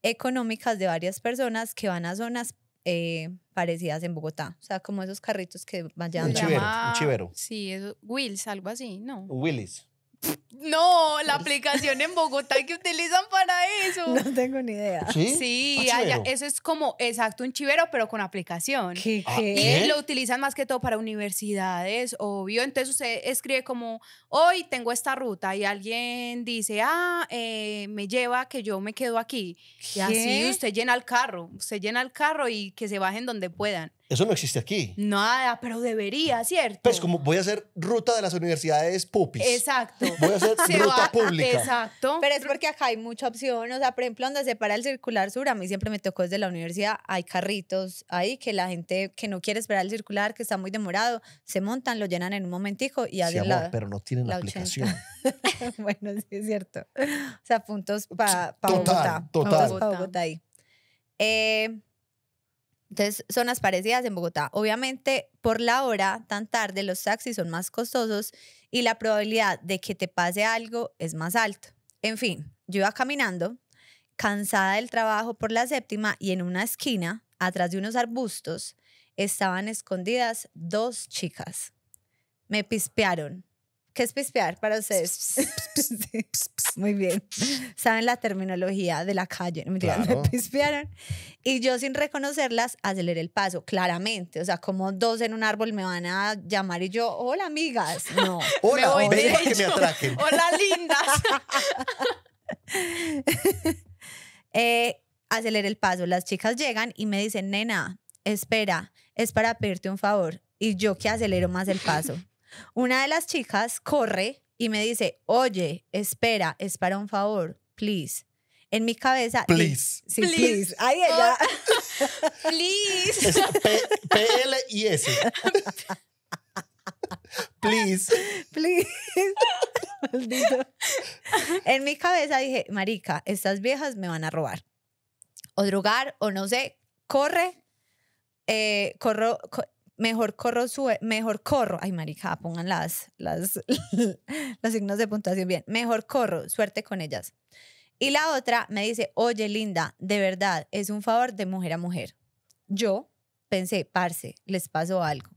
económicas de varias personas que van a zonas eh, parecidas en Bogotá. O sea, como esos carritos que van a... Un chivero. Un chivero. Sí, eso, Wills, algo así, ¿no? Willis. No, la aplicación en Bogotá que utilizan para eso. <laughs> No tengo ni idea. Sí, ah, eso es como, exacto, un chivero, pero con aplicación. Ah, y lo utilizan más que todo para universidades, obvio. Entonces usted escribe como, hoy tengo esta ruta y alguien dice, ah, eh, me lleva que yo me quedo aquí. Y así usted llena el carro, usted llena el carro y que se bajen donde puedan. Eso no existe aquí. Nada, pero debería, ¿cierto? Pues como voy a hacer ruta de las universidades pupis. Exacto. Voy a hacer ruta pública. Exacto. Pero es porque acá hay mucha opción. O sea, por ejemplo, donde se para el circular sur, a mí siempre me tocó desde la universidad, hay carritos ahí que la gente que no quiere esperar el circular, que está muy demorado, se montan, lo llenan en un momentico y hacen pero no tienen la aplicación. <laughs> bueno, sí es cierto. O sea, puntos para total, Total. ahí. Eh, entonces, zonas parecidas en Bogotá. Obviamente, por la hora tan tarde, los taxis son más costosos y la probabilidad de que te pase algo es más alto. En fin, yo iba caminando, cansada del trabajo por la séptima y en una esquina, atrás de unos arbustos, estaban escondidas dos chicas. Me pispearon ¿Qué es pispear para ustedes? <laughs> Muy bien. Saben la terminología de la calle. Me, <laughs> pispearon. Y yo sin reconocerlas, aceleré el paso, claramente. O sea, como dos en un árbol me van a llamar y yo, hola, amigas. No. <laughs> hola, me que me atraquen. Hola, lindas. eh, aceleré el paso. Las chicas llegan y me dicen, nena, espera, es para pedirte un favor. Y yo que acelero más el paso. Una de las chicas corre y me dice, oye, espera, es para un favor, please. En mi cabeza. Please. please. Ahí ella. please. P-L-I-S. please. Please. En mi cabeza dije, marica, estas viejas me van a robar. O drogar, o no sé. Corre. Eh, corro mejor corro, mejor corro, ay marica, pongan las, las, <laughs> los signos de puntuación bien, mejor corro, suerte con ellas. Y la otra me dice, oye linda, de verdad, es un favor de mujer a mujer. Yo pensé, parce, les pasó algo.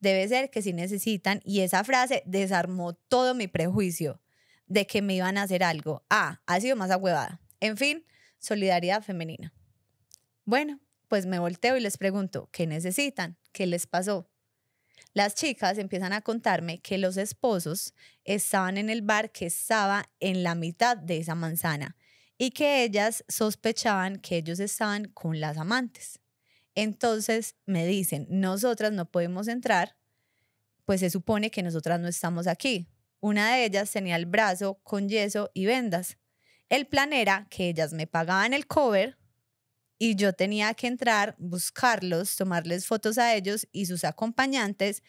Debe ser que sí necesitan, y esa frase desarmó todo mi prejuicio de que me iban a hacer algo. Ah, ha sido más ahuevada. En fin, solidaridad femenina. Bueno, pues me volteo y les pregunto, ¿qué necesitan? ¿Qué les pasó? Las chicas empiezan a contarme que los esposos estaban en el bar que estaba en la mitad de esa manzana y que ellas sospechaban que ellos estaban con las amantes. Entonces me dicen, nosotras no podemos entrar, pues se supone que nosotras no estamos aquí. Una de ellas tenía el brazo con yeso y vendas. El plan era que ellas me pagaban el cover y yo tenía que entrar, buscarlos, tomarles fotos a ellos y sus acompañantes.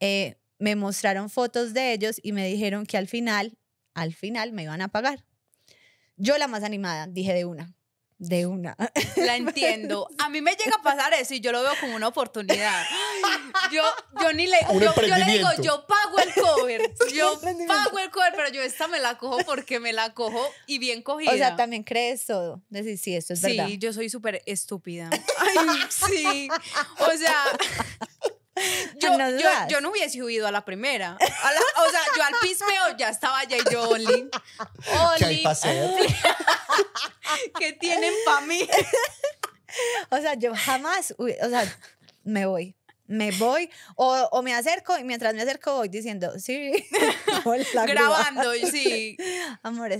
Eh, me mostraron fotos de ellos y me dijeron que al final, al final me iban a pagar. Yo la más animada, dije de una, de una. La <laughs> entiendo. Pues, a mí me llega a pasar eso y yo lo veo como una oportunidad. <laughs> Yo, yo ni le, yo, le digo, yo pago el cover. <laughs> Yo pago el cover, pero yo esta me la cojo porque me la cojo y bien cogida. O sea, también crees todo. Decir, sí, esto es verdad. Sí, yo soy súper estúpida. Ay, sí. O sea. <laughs> Yo, no yo, no hubiese huido a la primera. o sea, yo al pispeo ya estaba ya y yo, Oli. Oli. <laughs> ¿Qué tienen para mí? <laughs> o sea, yo jamás, o sea, me voy me voy o, me acerco y mientras me acerco voy diciendo, sí, <laughs> grabando, y sí. Amor,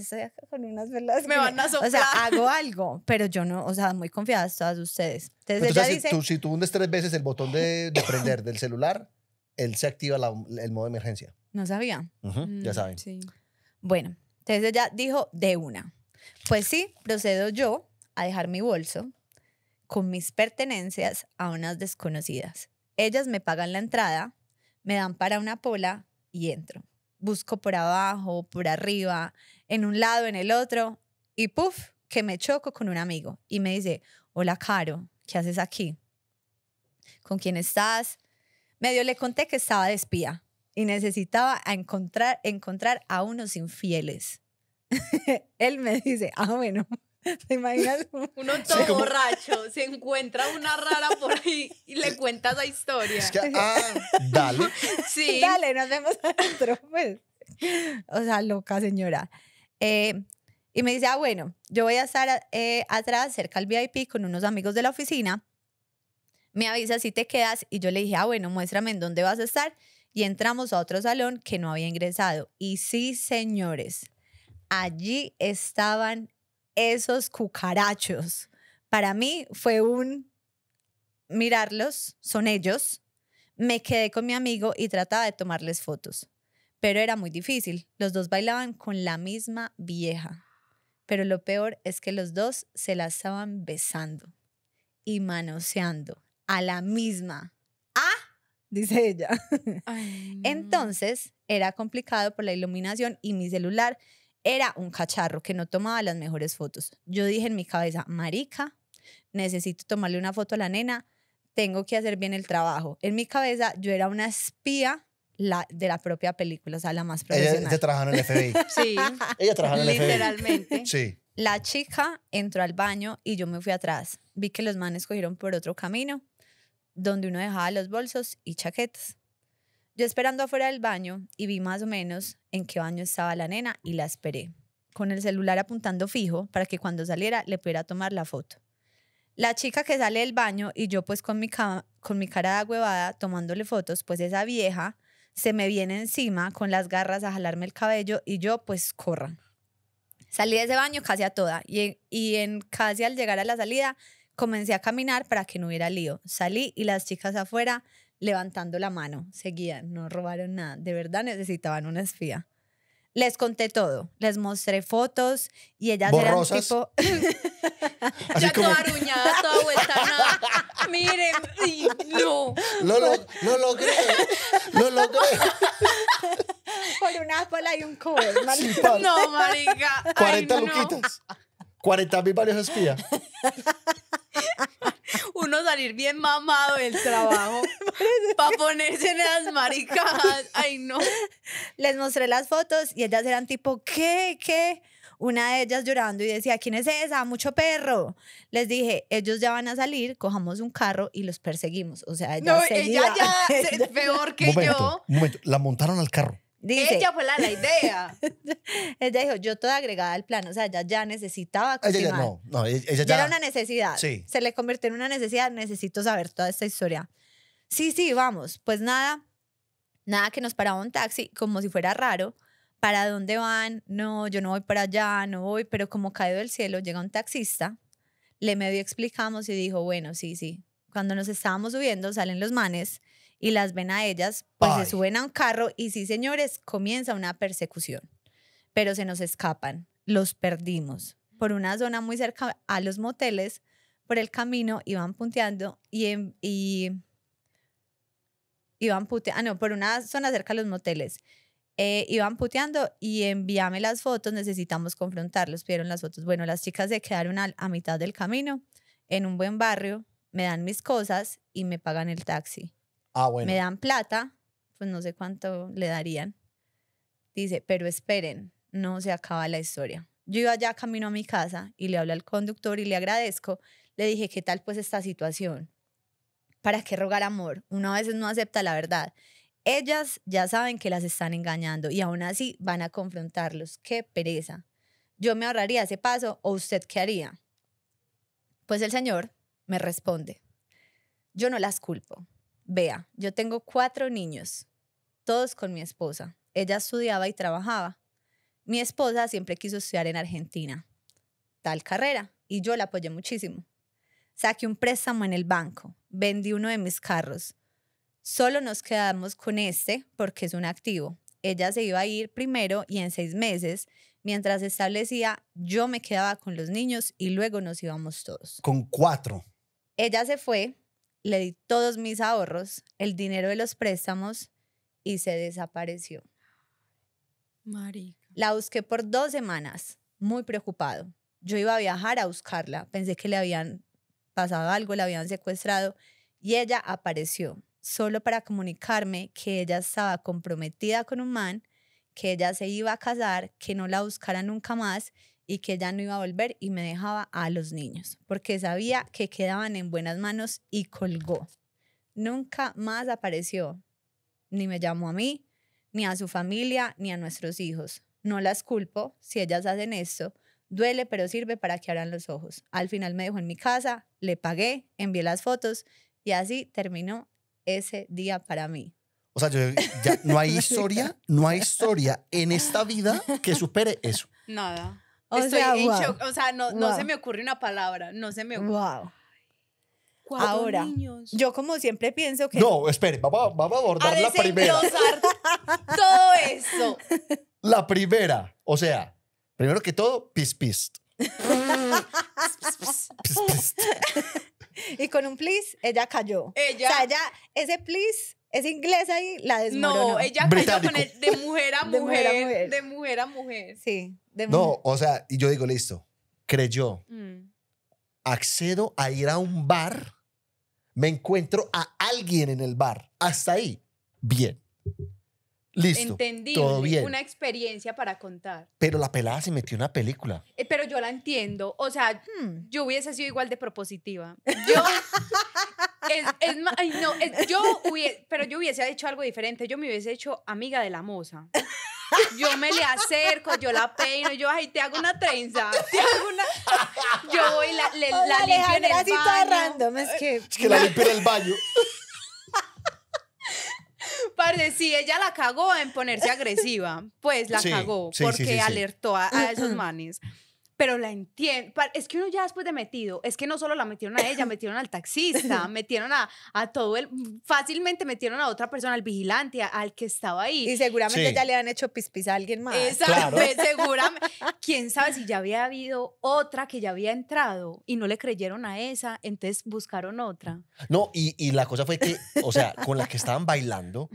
con unas velas. Me van a soplar. O sea, hago algo, pero yo no, o sea, muy confiadas todas ustedes. Entonces, ella dice, si, tú, si hundes tres veces el botón de, prender del celular, él se activa el modo de emergencia. No sabía. ya mm, saben. Bueno, entonces ella dijo de una. Pues sí, procedo yo a dejar mi bolso con mis pertenencias a unas desconocidas ellas me pagan la entrada, me dan para una pola y entro. Busco por abajo, por arriba, en un lado, en el otro, y puff, que me choco con un amigo y me dice, hola Caro, ¿qué haces aquí? ¿Con quién estás? Medio le conté que estaba de espía y necesitaba encontrar, encontrar a unos infieles. <laughs> Él me dice, ah, bueno. ¿Te imaginas? <laughs> Uno todo borracho se encuentra una rara por ahí y le cuenta la historia. ah, <laughs> dale. Sí. Dale, nos vemos adentro, pues. O sea, loca señora. Eh, y me dice, ah, bueno, yo voy a estar eh, atrás, cerca al VIP, con unos amigos de la oficina. Me avisa si te quedas. Y yo le dije, ah, bueno, muéstrame en dónde vas a estar. Y entramos a otro salón que no había ingresado. Y sí, señores, allí estaban esos cucarachos. Para mí fue un mirarlos, son ellos. Me quedé con mi amigo y trataba de tomarles fotos, pero era muy difícil. Los dos bailaban con la misma vieja, pero lo peor es que los dos se la estaban besando y manoseando a la misma. ¡Ah! dice ella. Entonces era complicado por la iluminación y mi celular era un cacharro que no tomaba las mejores fotos. Yo dije en mi cabeza, marica, necesito tomarle una foto a la nena, tengo que hacer bien el trabajo. En mi cabeza yo era una espía de la propia película, o sea, la más profesional. Ella, en el FBI. <laughs> sí. Ella trabajaba en el FBI. Literalmente. Sí. La chica entró al baño y yo me fui atrás. Vi que los manes cogieron por otro camino, donde uno dejaba los bolsos y chaquetas. Yo esperando afuera del baño y vi más o menos en qué baño estaba la nena y la esperé, con el celular apuntando fijo para que cuando saliera le pudiera tomar la foto. La chica que sale del baño y yo pues con mi, con mi cara de agüevada tomándole fotos, pues esa vieja se me viene encima con las garras a jalarme el cabello y yo pues corran. Salí de ese baño casi a toda y y en casi al llegar a la salida comencé a caminar para que no hubiera lío. Salí y las chicas afuera levantando la mano, seguían, no robaron nada, de verdad necesitaban una espía. Les conté todo, les mostré fotos y ellas eran tipo... <laughs> ya toda toda vuelta nada. <laughs> Miren, sí, no. Lo, lo, creo. No lo creo. Por una cola y un cover, no, marica. 40 luquitas. 40 mil varios espías. <laughs> salir bien mamado del <laughs> trabajo para ponerse en las <laughs> maricadas. Ay, no. Les mostré las fotos y ellas eran tipo, ¿qué? ¿Qué? Una de ellas llorando y decía, ¿quién es esa? Mucho perro. Les dije, ellos ya van a salir, cojamos un carro y los perseguimos. O sea, ella no, ella ya, es <laughs> peor que yo. la montaron al carro ella fue la, idea. <laughs> ella dijo, yo toda agregada al plan, o sea, ella ya necesitaba ah, Ella, no, no, ella ya, era una necesidad. Se le convirtió en una necesidad, necesito saber toda esta historia. Sí, sí, vamos, pues nada, nada que nos paraba un taxi, como si fuera raro. ¿Para dónde van? No, yo no voy para allá, no voy, pero como caído del cielo, llega un taxista, le medio explicamos y dijo, bueno, sí, sí. Cuando nos estábamos subiendo, salen los manes y las ven a ellas, pues se suben a un carro y sí, señores, comienza una persecución, pero se nos escapan, los perdimos por una zona muy cerca a los moteles, por el camino iban punteando y, iban puteando, ah, no, por una zona cerca a los moteles. Eh, iban puteando y envíame las fotos, necesitamos confrontarlos, pidieron las fotos. Bueno, las chicas se quedaron a mitad del camino, en un buen barrio, me dan mis cosas y me pagan el taxi. Ah, me dan plata, pues no sé cuánto le darían. Dice, pero esperen, no se acaba la historia. Yo iba ya camino a mi casa y le hablo al conductor y le agradezco. Le dije, ¿qué tal pues esta situación? ¿Para qué rogar amor? Una vez no acepta la verdad. Ellas ya saben que las están engañando y aún así van a confrontarlos. ¡Qué pereza! Yo me ahorraría ese paso o usted qué haría. Pues el señor me responde, yo no las culpo. Vea, yo tengo cuatro niños, todos con mi esposa. Ella estudiaba y trabajaba. Mi esposa siempre quiso estudiar en Argentina, tal carrera, y yo la apoyé muchísimo. Saqué un préstamo en el banco, vendí uno de mis carros. Solo nos quedamos con este porque es un activo. Ella se iba a ir primero y en seis meses, mientras establecía, yo me quedaba con los niños y luego nos íbamos todos. Con cuatro. Ella se fue le di todos mis ahorros, el dinero de los préstamos y se desapareció. Marica. La busqué por dos semanas, muy preocupado. Yo iba a viajar a buscarla, pensé que le habían pasado algo, la habían secuestrado y ella apareció solo para comunicarme que ella estaba comprometida con un man, que ella se iba a casar, que no la buscara nunca más y que ya no iba a volver y me dejaba a los niños, porque sabía que quedaban en buenas manos y colgó. Nunca más apareció, ni me llamó a mí, ni a su familia, ni a nuestros hijos. No las culpo si ellas hacen esto. Duele, pero sirve para que abran los ojos. Al final me dejó en mi casa, le pagué, envié las fotos y así terminó ese día para mí. O sea, no hay <laughs> historia, no hay historia en esta vida que supere eso. Nada. Estoy en O sea, no, se me ocurre una palabra. No se me ocurre. Wow. Ahora, yo como siempre pienso que... No, espere, vamos, a abordar la primera. <laughs> todo eso. La primera, o sea, primero que todo, pis pis. <laughs> y con un please, ella cayó. Ella... O sea, ella, ese please es inglés ahí, la desmoronó. No, ella cayó con el de mujer a mujer. De mujer a mujer. Sí no, o sea, y yo digo, listo, creyó. Mm. Accedo a ir a un bar, me encuentro a alguien en el bar. Hasta ahí, bien. Listo. todo una experiencia para contar. Pero la pelada se metió en una película. Eh, pero yo la entiendo. O sea, hmm. yo hubiese sido igual de propositiva. Yo. <laughs> es, no, yo hubiese, pero yo hubiese hecho algo diferente. Yo me hubiese hecho amiga de la moza yo me le acerco, yo la peino, yo ahí te hago una trenza, te hago una... Yo voy, la, la, limpio en el baño. es que... la limpio en el baño. si sí, ella la cagó en ponerse agresiva. Pues la cagó porque alertó a, a esos manes pero la entiendo. Es que uno ya después de metido, es que no solo la metieron a ella, <laughs> metieron al taxista, metieron a, todo el, fácilmente metieron a otra persona, al vigilante, al que estaba ahí. Y seguramente ya le han hecho pispis a alguien más. Exacto, claro. seguramente. <laughs> Quién sabe si ya había habido otra que ya había entrado y no le creyeron a esa, entonces buscaron otra. No, y, y la cosa fue que, o sea, con la que estaban bailando,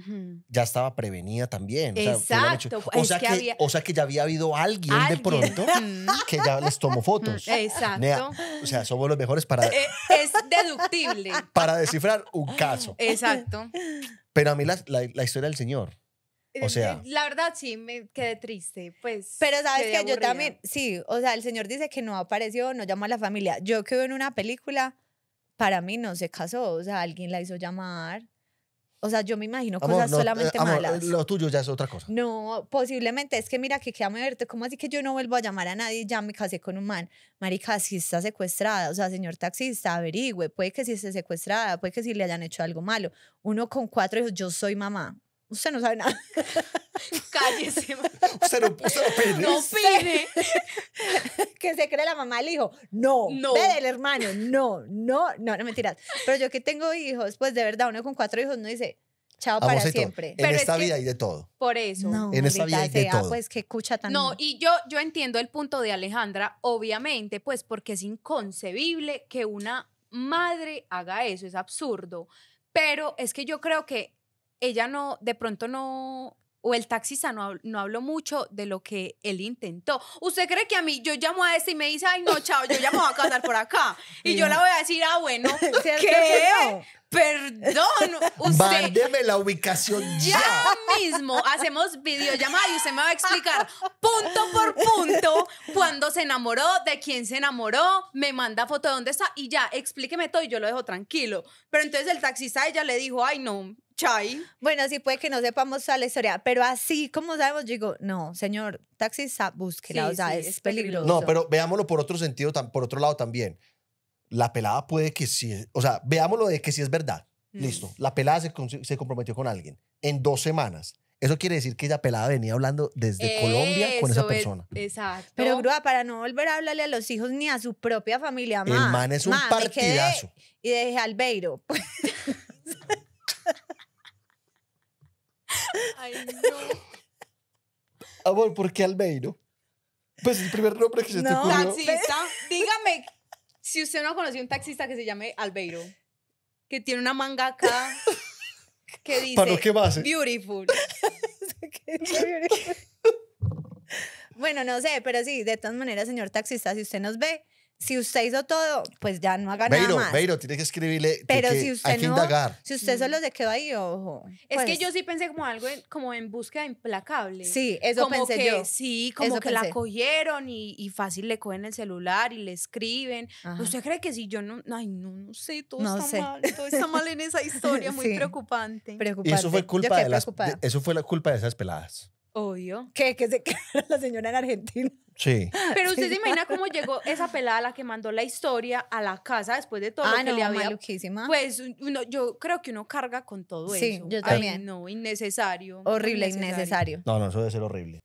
ya estaba prevenida también. Exacto. O sea, o que, o sea que ya había habido alguien, ¿Alguien? de pronto <laughs> que ya les tomo fotos. <laughs> Exacto. o sea, somos los mejores para... Eh, es deductible. <laughs> Para descifrar un caso. Exacto. Pero a mí la, la, historia del señor. O sea, eh, la verdad sí me quedé triste, pues. Pero sabes que yo también, sí, o sea, el señor dice que no apareció, no llamó a la familia. Yo quedo en una película, para mí no se casó, o sea, alguien la hizo llamar. O sea, yo me imagino cosas eh, solamente malas. Eh, lo tuyo ya es otra cosa. No, posiblemente. Es que mira, que quédame verte. ¿Cómo así que yo no vuelvo a llamar a nadie? Ya me casé con un man. Marica, si está secuestrada. O sea, señor taxista, averigüe. Puede que si esté secuestrada, puede que si le hayan hecho algo malo. Uno con cuatro hijos, yo soy mamá. Usted no sabe nada. <laughs> Cállese. Usted no, usted no pide. <laughs> que se cree la mamá del hijo. No. No. Ve del hermano. No, no, no, no mentiras. Pero yo que tengo hijos, pues de verdad, uno con cuatro hijos no dice chao para siempre. En esta vida hay de todo. Por eso. No, en esta vida hay de todo. Pues que escucha tan. No, y yo, yo entiendo el punto de Alejandra, obviamente, pues porque es inconcebible que una madre haga eso. Es absurdo. Pero es que yo creo que ella no, de pronto no, o el taxista no, habló mucho de lo que él intentó. ¿Usted cree que a mí yo llamo a este y me dice, ay, no, chao, yo ya me voy a casar por acá? <laughs> Y yo la voy a decir, ah, bueno, <laughs> ¿qué? Perdón, usted. Mándeme la ubicación <laughs> ya. ya. mismo hacemos videollamada y usted me va a explicar punto por punto cuándo se enamoró, de quién se enamoró, me manda foto de dónde está y ya, explíqueme todo y yo lo dejo tranquilo. Pero entonces el taxista ella le dijo, ay, no, bueno, sí puede que no sepamos toda la historia, pero así como sabemos, digo, no, señor taxis búsquela, o sea, es, peligroso. No, pero veámoslo por otro sentido, por otro lado también. La pelada puede que sí, o sea, veámoslo de que sí es verdad. Mm. Listo, la pelada se, comprometió con alguien en dos semanas. Eso quiere decir que ella pelada venía hablando desde Colombia con esa persona. exacto. Pero grúa, para no volver a hablarle a los hijos ni a su propia familia más. El man es un partidazo. y de Albeiro. <laughs> Ay, no. Amor, ¿por qué Albeiro? Pues el primer nombre que se te taxista. <laughs> Dígame, si usted no conoció un taxista que se llame Albeiro, que tiene una manga acá <laughs> que dice Beautiful. <laughs> bueno, no sé, pero sí, de todas maneras, señor taxista, si usted nos ve, si usted hizo todo, pues ya no haga nada más. Beiro, tiene que escribirle. Pero si usted hay que indagar. si usted solo se mm. quedó ahí, ojo. Es que pues. yo sí pensé como algo en, como en búsqueda implacable. Sí, eso pensé que, yo. Sí, como que la cogieron y, y, fácil le cogen el celular y le escriben. ¿Usted cree que si yo no, ay no, no sé, todo está mal, todo está mal en esa <laughs> historia, muy preocupante. preocupante. eso fue culpa de las, eso fue la culpa de esas peladas. Obvio. ¿Qué? Que se <laughs> la señora en Argentina. Sí. Pero usted se imagina cómo llegó esa pelada la que mandó la historia a la casa después de todo lo ah, que no, le había. Pues yo creo que uno carga con todo eso. Sí, yo también. no, innecesario. Horrible, innecesario. No, no, eso debe ser horrible.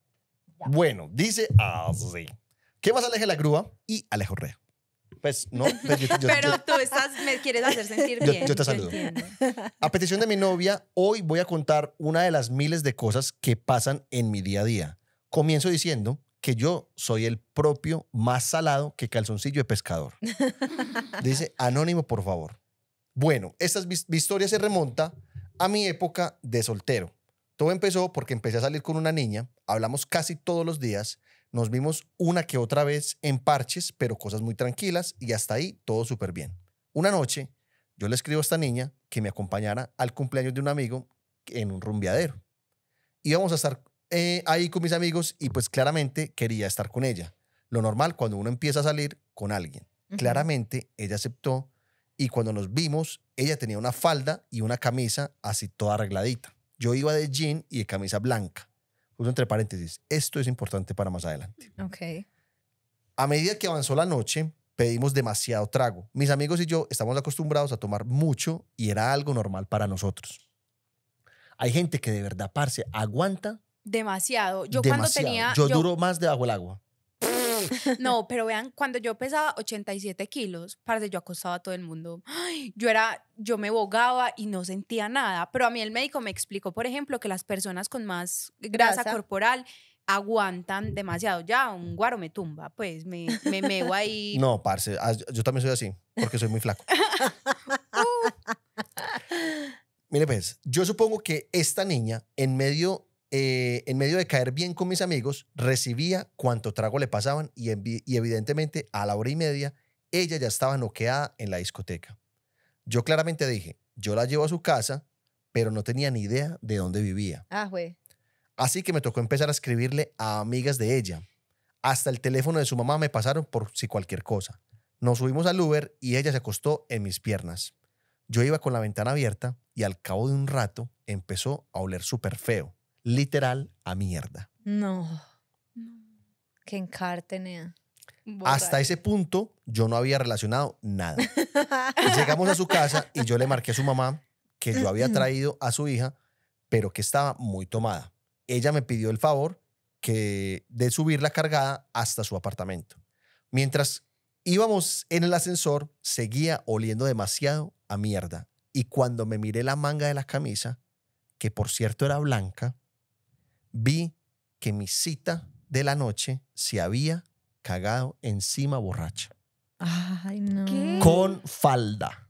Bueno, dice así. ¿Qué más aleja la grúa y Alejo Rea? Pues no. Pues, Pero tú estás, me quieres hacer sentir bien. Yo, te saludo. a petición de mi novia, hoy voy a contar una de las miles de cosas que pasan en mi día a día. Comienzo diciendo que yo soy el propio más salado que calzoncillo de pescador. <laughs> Dice, anónimo, por favor. Bueno, esta historia se remonta a mi época de soltero. Todo empezó porque empecé a salir con una niña, hablamos casi todos los días, nos vimos una que otra vez en parches, pero cosas muy tranquilas y hasta ahí todo súper bien. Una noche, yo le escribo a esta niña que me acompañara al cumpleaños de un amigo en un rumbeadero. Íbamos a estar eh, ahí con mis amigos y pues claramente quería estar con ella. Lo normal cuando uno empieza a salir con alguien. Claramente ella aceptó y cuando nos vimos, ella tenía una falda y una camisa así toda arregladita. Yo iba de jean y de camisa blanca. Puso entre paréntesis, esto es importante para más adelante. Ok. A medida que avanzó la noche, pedimos demasiado trago. Mis amigos y yo estamos acostumbrados a tomar mucho y era algo normal para nosotros. Hay gente que de verdad, parce, aguanta Demasiado. Yo cuando tenía... Yo, duro más debajo del agua. <laughs> no, pero vean, cuando yo pesaba 87 kilos, parce, yo acostaba a todo el mundo. yo era, yo me bogaba y no sentía nada. Pero a mí el médico me explicó, por ejemplo, que las personas con más grasa. corporal aguantan demasiado. Ya, un guaro me tumba, pues me, me meo ahí. <laughs> No, parce, ah, yo también soy así, porque soy muy flaco. <laughs> Uh. Mire, pues, yo supongo que esta niña, en medio eh, en medio de caer bien con mis amigos, recibía cuanto trago le pasaban y, y evidentemente a la hora y media ella ya estaba noqueada en la discoteca. Yo claramente dije, yo la llevo a su casa, pero no tenía ni idea de dónde vivía. Ah, güey. Así que me tocó empezar a escribirle a amigas de ella. Hasta el teléfono de su mamá me pasaron por si cualquier cosa. Nos subimos al Uber y ella se acostó en mis piernas. Yo iba con la ventana abierta y al cabo de un rato empezó a oler súper feo literal a mierda. No. Que encartenea. Hasta ese punto yo no había relacionado nada. <laughs> Llegamos a su casa y yo le marqué a su mamá que yo había <clears throat> traído a su hija, pero que estaba muy tomada. Ella me pidió el favor que de subir la cargada hasta su apartamento. Mientras íbamos en el ascensor, seguía oliendo demasiado a mierda. Y cuando me miré la manga de la camisa, que por cierto era blanca, vi que mi cita de la noche se había cagado encima borracha. Ay, no. Con falda.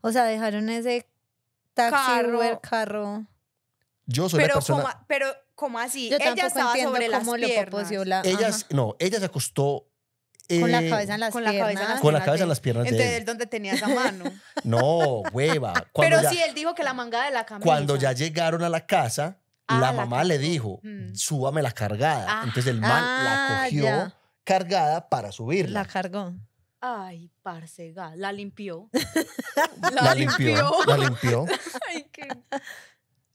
O sea, dejaron ese taxi, carro. el carro. Yo soy pero la persona... pero, ¿cómo así? Yo ella estaba sobre las piernas. La... Ella, no, ella se acostó... Eh, con la cabeza en las piernas. con la cabeza en las piernas. de él. ¿dónde tenía esa mano? <laughs> no, hueva. pero sí, si él dijo que la manga de la camisa. Cuando ya llegaron a la casa, Ah, la, mamá le dijo, mm. súbame la cargada. Ah, Entonces el mal la ah, cogió cargada para subirla. La cargó. Ay, parcega. la limpió. <laughs> la, limpió. limpió. La limpió. <laughs> Ay, qué...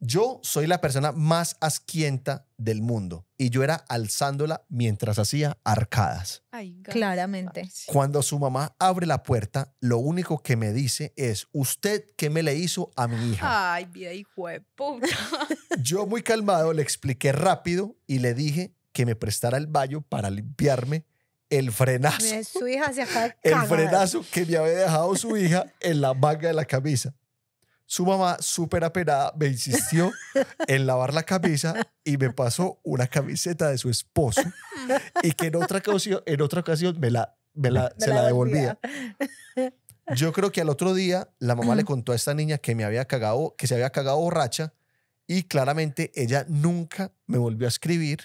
Yo soy la persona más asquienta del mundo y yo era alzándola mientras hacía arcadas. Claramente. Cuando su mamá abre la puerta, lo único que me dice es, ¿usted qué me le hizo a mi hija? Ay, viejo de puta. <laughs> Yo muy calmado le expliqué rápido y le dije que me prestara el baño para limpiarme el frenazo. Su hija se acaba de El frenazo que me había dejado su hija en la manga de la camisa. Su mamá, súper apenada, me insistió <laughs> en lavar la camisa y me pasó una camiseta de su esposo y que en otra ocasión, en otra ocasión me la, se la, devolvía. Yo creo que al otro día la mamá le contó a esta niña que me había cagado, que se había cagado borracha y claramente ella nunca me volvió a escribir.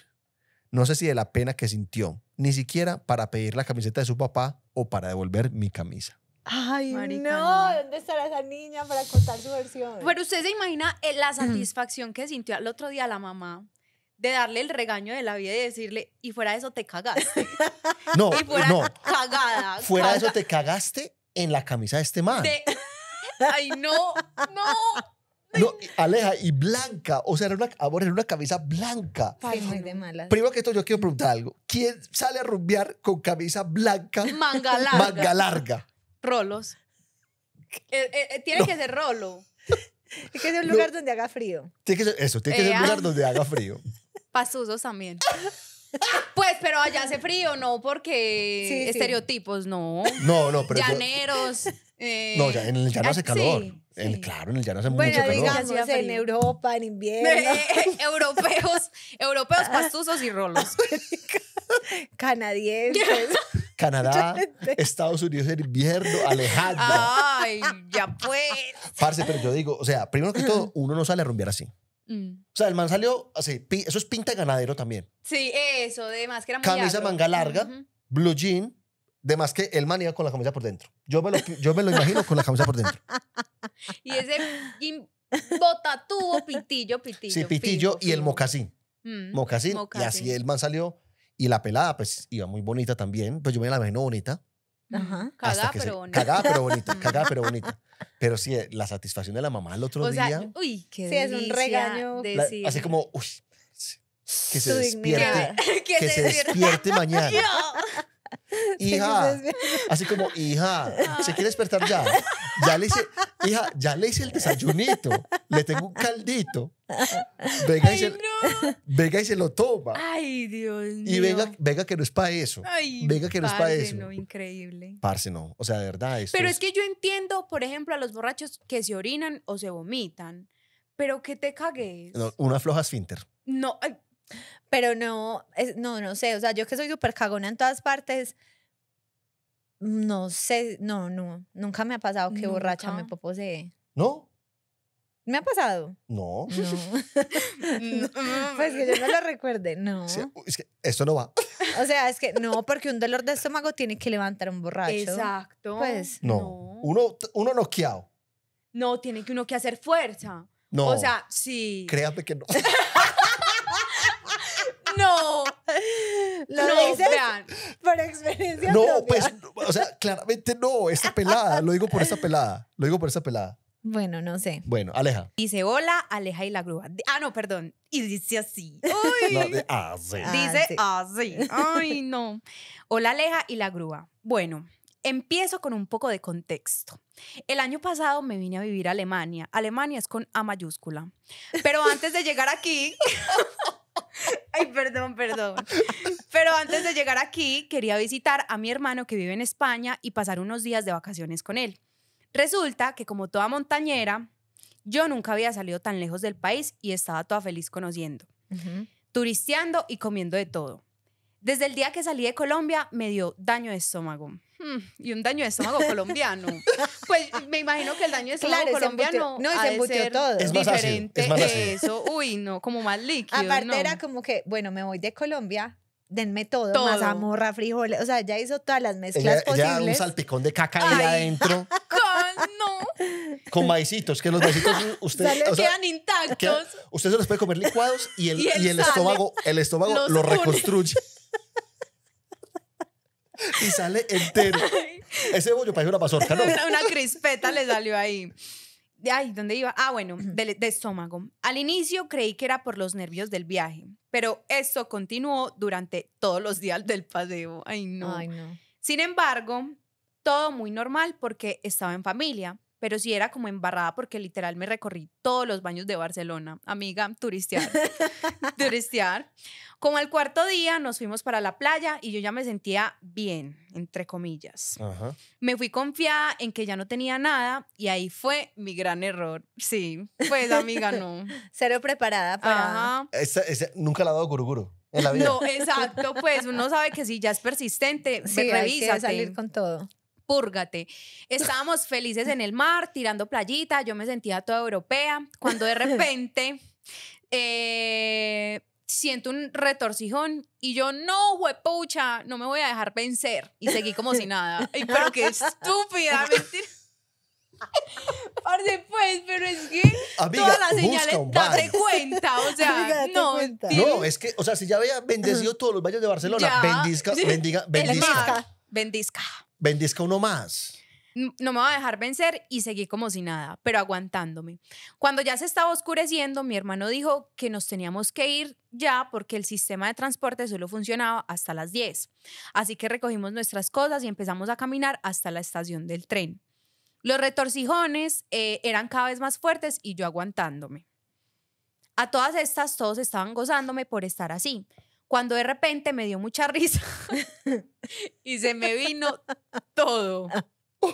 No sé si de la pena que sintió, ni siquiera para pedir la camiseta de su papá o para devolver mi camisa. Ay, no, ¿dónde estará esa niña para contar su versión? Pero usted se imagina eh, la mm. satisfacción que sintió el otro día la mamá de darle el regaño de la vida y decirle, y fuera de eso te cagaste. <laughs> No, y fuera no. cagada. Fuera de eso te cagaste en la camisa de este man. <laughs> Ay, no, no. Aleja, y blanca. O sea, era una, era una camisa blanca. Ay, de Primero que esto, yo quiero preguntar algo. ¿Quién sale a rumbear con camisa blanca? Manga larga. Manga larga rolos. Eh, eh, eh, tiene que ser rolo. <laughs> Tiene que ser un lugar donde haga frío. que eso, tiene que ser un lugar ah. donde haga frío. <laughs> pastuzos también. <laughs> Pues, pero allá hace frío, ¿no? Porque estereotipos, no. No, no, pero. Llaneros. no, en el llano hace ah, calor. claro, en el llano hace mucho calor. Digamos, en Europa, en invierno. europeos, europeos pastuzos y rolos. Canadienses. Canadá, <laughs> Estados Unidos el invierno, Alejandra. Ay, ya pues. Parce, pero yo digo, o sea, primero que todo, <clears throat> uno no sale a rumbear así. Mm. O sea, el man salió así, eso es pinta ganadero también. Sí, eso, de más que era muy Camisa manga larga, blue jean, de más que el man iba con la camisa por dentro. Yo me lo, yo me lo imagino con la camisa por dentro. <laughs> y ese botatubo, pitillo, pitillo. Sí, pitillo y el mm, Mocasín. Y así el man salió y la pelada, pues, iba muy bonita también. Pues yo me la no bonita. Ajá. Cagada, pero bonita. Cagada, pero bonita. <laughs> Cagada, pero bonita. Pero sí, eh, la satisfacción de la mamá el otro día. uy, qué Sí, es un regaño. así como, uy, <laughs> que se despierte. que, se, despierte mañana. <laughs> <laughs> hija, así como, hija, se quiere despertar ya. Ya le hice, hija, ya le hice el desayunito, le tengo un caldito. Venga, y, se, se lo toma. Ay, Dios mío. Y venga, venga que no es para eso. Ay, venga que no es para eso. No, increíble. Parce, no. O sea, de verdad. pero es, que yo entiendo, por ejemplo, a los borrachos que se orinan o se vomitan pero que te cagues. una floja esfínter. No, pero no, no, no sé, o sea, yo que soy súper cagona en todas partes, no sé, no, no, nunca me ha pasado que borracha me poposee. ¿No? ¿Me ha pasado? No. No. <laughs> <laughs> Mm. Pues que yo no lo recuerde, no. es que esto no va. O sea, es que no, porque un dolor de estómago tiene que levantar un borracho. Exacto. Pues no. Uno, uno noqueado. No, tiene que uno que hacer fuerza. No. O sea, sí. Créate que no. <laughs> no. Lo no, dices por experiencia. No, pues, o sea, claramente no, esta pelada. Lo digo por esa pelada. Lo digo por esa pelada. Bueno, no sé. Bueno, Aleja. Dice hola, Aleja y la grúa. Ah, no, perdón. Y dice así. Uy. Ah, sí. Ah, dice así. Ay, no. Hola, Aleja y la grúa. Bueno, Empiezo con un poco de contexto. El año pasado me vine a vivir a Alemania. Alemania es con A mayúscula. Pero antes de llegar aquí, <laughs> <laughs> Ay, perdón, perdón. Pero antes de llegar aquí, quería visitar a mi hermano que vive en España y pasar unos días de vacaciones con él. Resulta que como toda montañera, yo nunca había salido tan lejos del país y estaba toda feliz conociendo, turisteando y comiendo de todo. Desde el día que salí de Colombia me dio daño de estómago. Mm, y un daño de estómago colombiano. Pues me imagino que el daño de estómago claro, colombiano no, se embutió todo. Es diferente eso. Uy, no, como más líquido. Aparte era como que, bueno, me voy de Colombia, denme todo, todo. mazamorra, frijoles, o sea, ya hizo todas las mezclas ella, posibles. ya un salpicón de caca ahí adentro. <laughs> Con, no. Con maicitos, que los maicitos <laughs> ustedes o sea, quedan intactos. ustedes se los puede comer licuados y el, estómago, el estómago lo reconstruye. <laughs> y sale entero. <laughs> Ese bollo parece una mazorca, ¿no? Una, una crispeta le salió ahí. Ay, ¿dónde iba? Ah, bueno, de, estómago. Al inicio creí que era por los nervios del viaje, pero esto continuó durante todos los días del paseo. Ay, no. Sin embargo, todo muy normal porque estaba en familia pero sí era como embarrada porque literal me recorrí todos los baños de Barcelona, amiga, turistear, <laughs> turistear. Como al cuarto día nos fuimos para la playa y yo ya me sentía bien, entre comillas. Me fui confiada en que ya no tenía nada y ahí fue mi gran error. Sí, pues amiga, no. <laughs> Cero preparada para... nunca la ha dado guruguru. En la vida. No, exacto, pues uno sabe que si ya es persistente, sí, hay que salir con todo púrgate. Estábamos felices en el mar, tirando playita, yo me sentía toda europea, cuando de <laughs> repente eh, siento un retorcijón y yo, no, huepucha, no me voy a dejar vencer. Y seguí como si nada. pero qué estúpida, <laughs> mentira. Parce, pues, pero es que todas las señales date cuenta, o sea, no. No, es que, o sea, si ya había bendecido todos los baños de Barcelona, bendizca, bendiga, <laughs> bendizca. Bendizca. Bendizca uno más. No me va a dejar vencer y seguí como si nada, pero aguantándome. Cuando ya se estaba oscureciendo, mi hermano dijo que nos teníamos que ir ya porque el sistema de transporte solo funcionaba hasta las 10. Así que recogimos nuestras cosas y empezamos a caminar hasta la estación del tren. Los retorcijones eh, eran cada vez más fuertes y yo aguantándome. A todas estas, todos estaban gozándome por estar así cuando de repente me dio mucha risa <laughs> y se me vino todo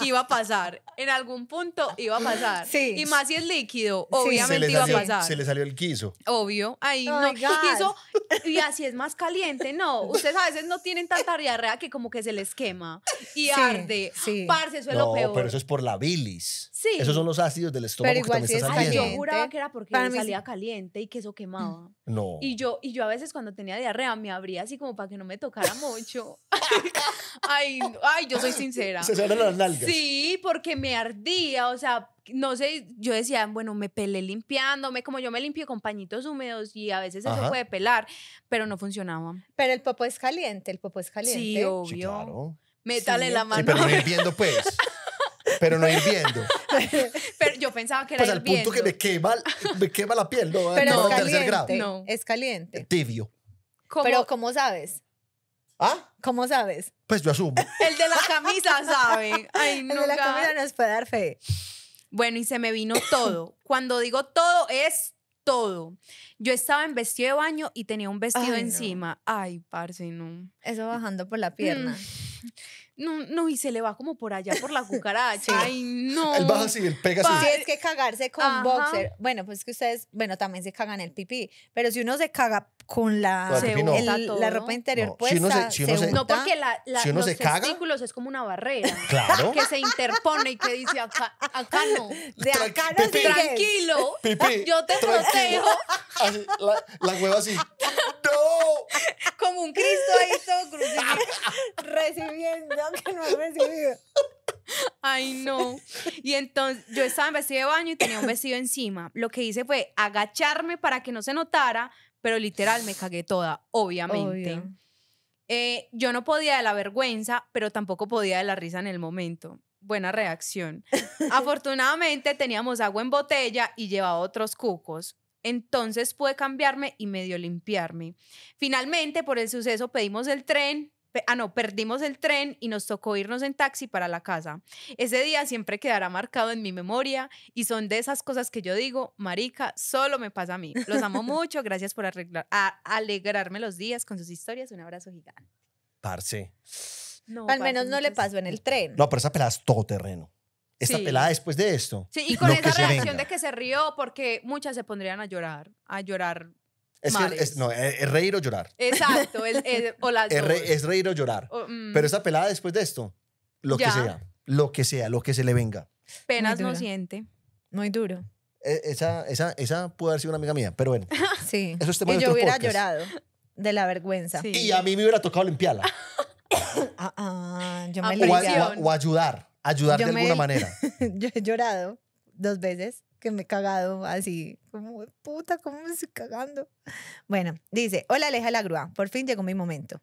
iba a pasar. En algún punto iba a pasar. Y más si es líquido, obviamente iba a pasar. Se le salió el quiso. Obvio. Ahí no. Quiso, y así es más caliente. No, ustedes a veces no tienen tanta diarrea que como que se les quema y arde. Parce, eso es no, Pero eso es por la bilis. Esos son los ácidos del estómago pero igual que también Yo juraba que era porque salía caliente y que eso quemaba. Mm, no. Y yo, y yo a veces cuando tenía diarrea me abría así como para que no me tocara mucho. <laughs> ay, ay, yo soy sincera. Se salen las nalgas. Sí, porque me ardía, o sea, no sé, yo decía, bueno, me pelé limpiándome, como yo me limpio con pañitos húmedos y a veces eso puede pelar, pero no funcionaba. Pero el popo es caliente, el popo es caliente. Sí, obvio. Sí, Métale la mano. Sí, pero no <laughs> pues pero no hirviendo. <laughs> pero yo pensaba que era pues al punto que me quema, me quema la piel, ¿no? no, es caliente, grado. Eh, es Tibio. Pero ¿cómo sabes? ¿Ah? ¿Cómo sabes? Pues yo asumo. <laughs> El de la camisa sabe. <laughs> Ay, no. de la camisa nos puede dar fe. Bueno, y se me vino todo. Cuando digo todo, es todo. Yo estaba en vestido de baño y tenía un vestido encima. Ay, parce, no. Eso bajando por la pierna. Mm no, no, y se le va como por allá por la cucaracha. <laughs> Ay, no. Él baja así, él pega así. Tienes es que cagarse con Ajá. boxer. Bueno, pues que ustedes, bueno, también se cagan el pipí, pero si uno se caga con la, la ropa interior puesta, si uno se, si uno no porque la, la, los se es como una barrera. Claro. Que se interpone y que dice, acá, no. De acá no pipí, Tranquilo, yo te protejo. la, la hueva así. <laughs> ¡No! Como un Cristo ahí todo crucificado, <laughs> recibiendo <laughs> que no Ay, no. Y entonces yo estaba en vestido de baño y tenía un vestido encima. Lo que hice fue agacharme para que no se notara, pero literal me cagué toda, obviamente. Eh, yo no podía de la vergüenza, pero tampoco podía de la risa en el momento. Buena reacción. <laughs> Afortunadamente teníamos agua en botella y llevaba otros cucos. Entonces pude cambiarme y medio limpiarme. Finalmente, por el suceso, pedimos el tren ah, no, perdimos el tren y nos tocó irnos en taxi para la casa. Ese día siempre quedará marcado en mi memoria y son de esas cosas que yo digo, marica, solo me pasa a mí. Los <laughs> amo mucho, gracias por alegrarme los días con sus historias. Un abrazo gigante. Parce. No, Al menos no le pasó en el tren. No, pero esa pelada es todo terreno. Esta pelada después de esto. Sí, y con esa reacción de que se rió, porque muchas se pondrían a llorar, a llorar es, no, eh, reír o llorar. Exacto, es, <laughs> o las es, reír o llorar. Mm. Pero esa pelada después de esto, lo que sea, lo que sea, lo que se le venga. Penas no siente, muy duro. E, esa, esa, esa pudo haber sido una amiga mía, pero bueno. <laughs> sí. Eso es y yo hubiera llorado de la vergüenza. Y a mí me hubiera tocado limpiarla. <coughs> Ah, ah, o, ayudar, ayudar de alguna manera. <laughs> yo he llorado dos veces que me he cagado así, como puta, ¿cómo me estoy cagando? Bueno, dice, hola Aleja la grúa, por fin llegó mi momento.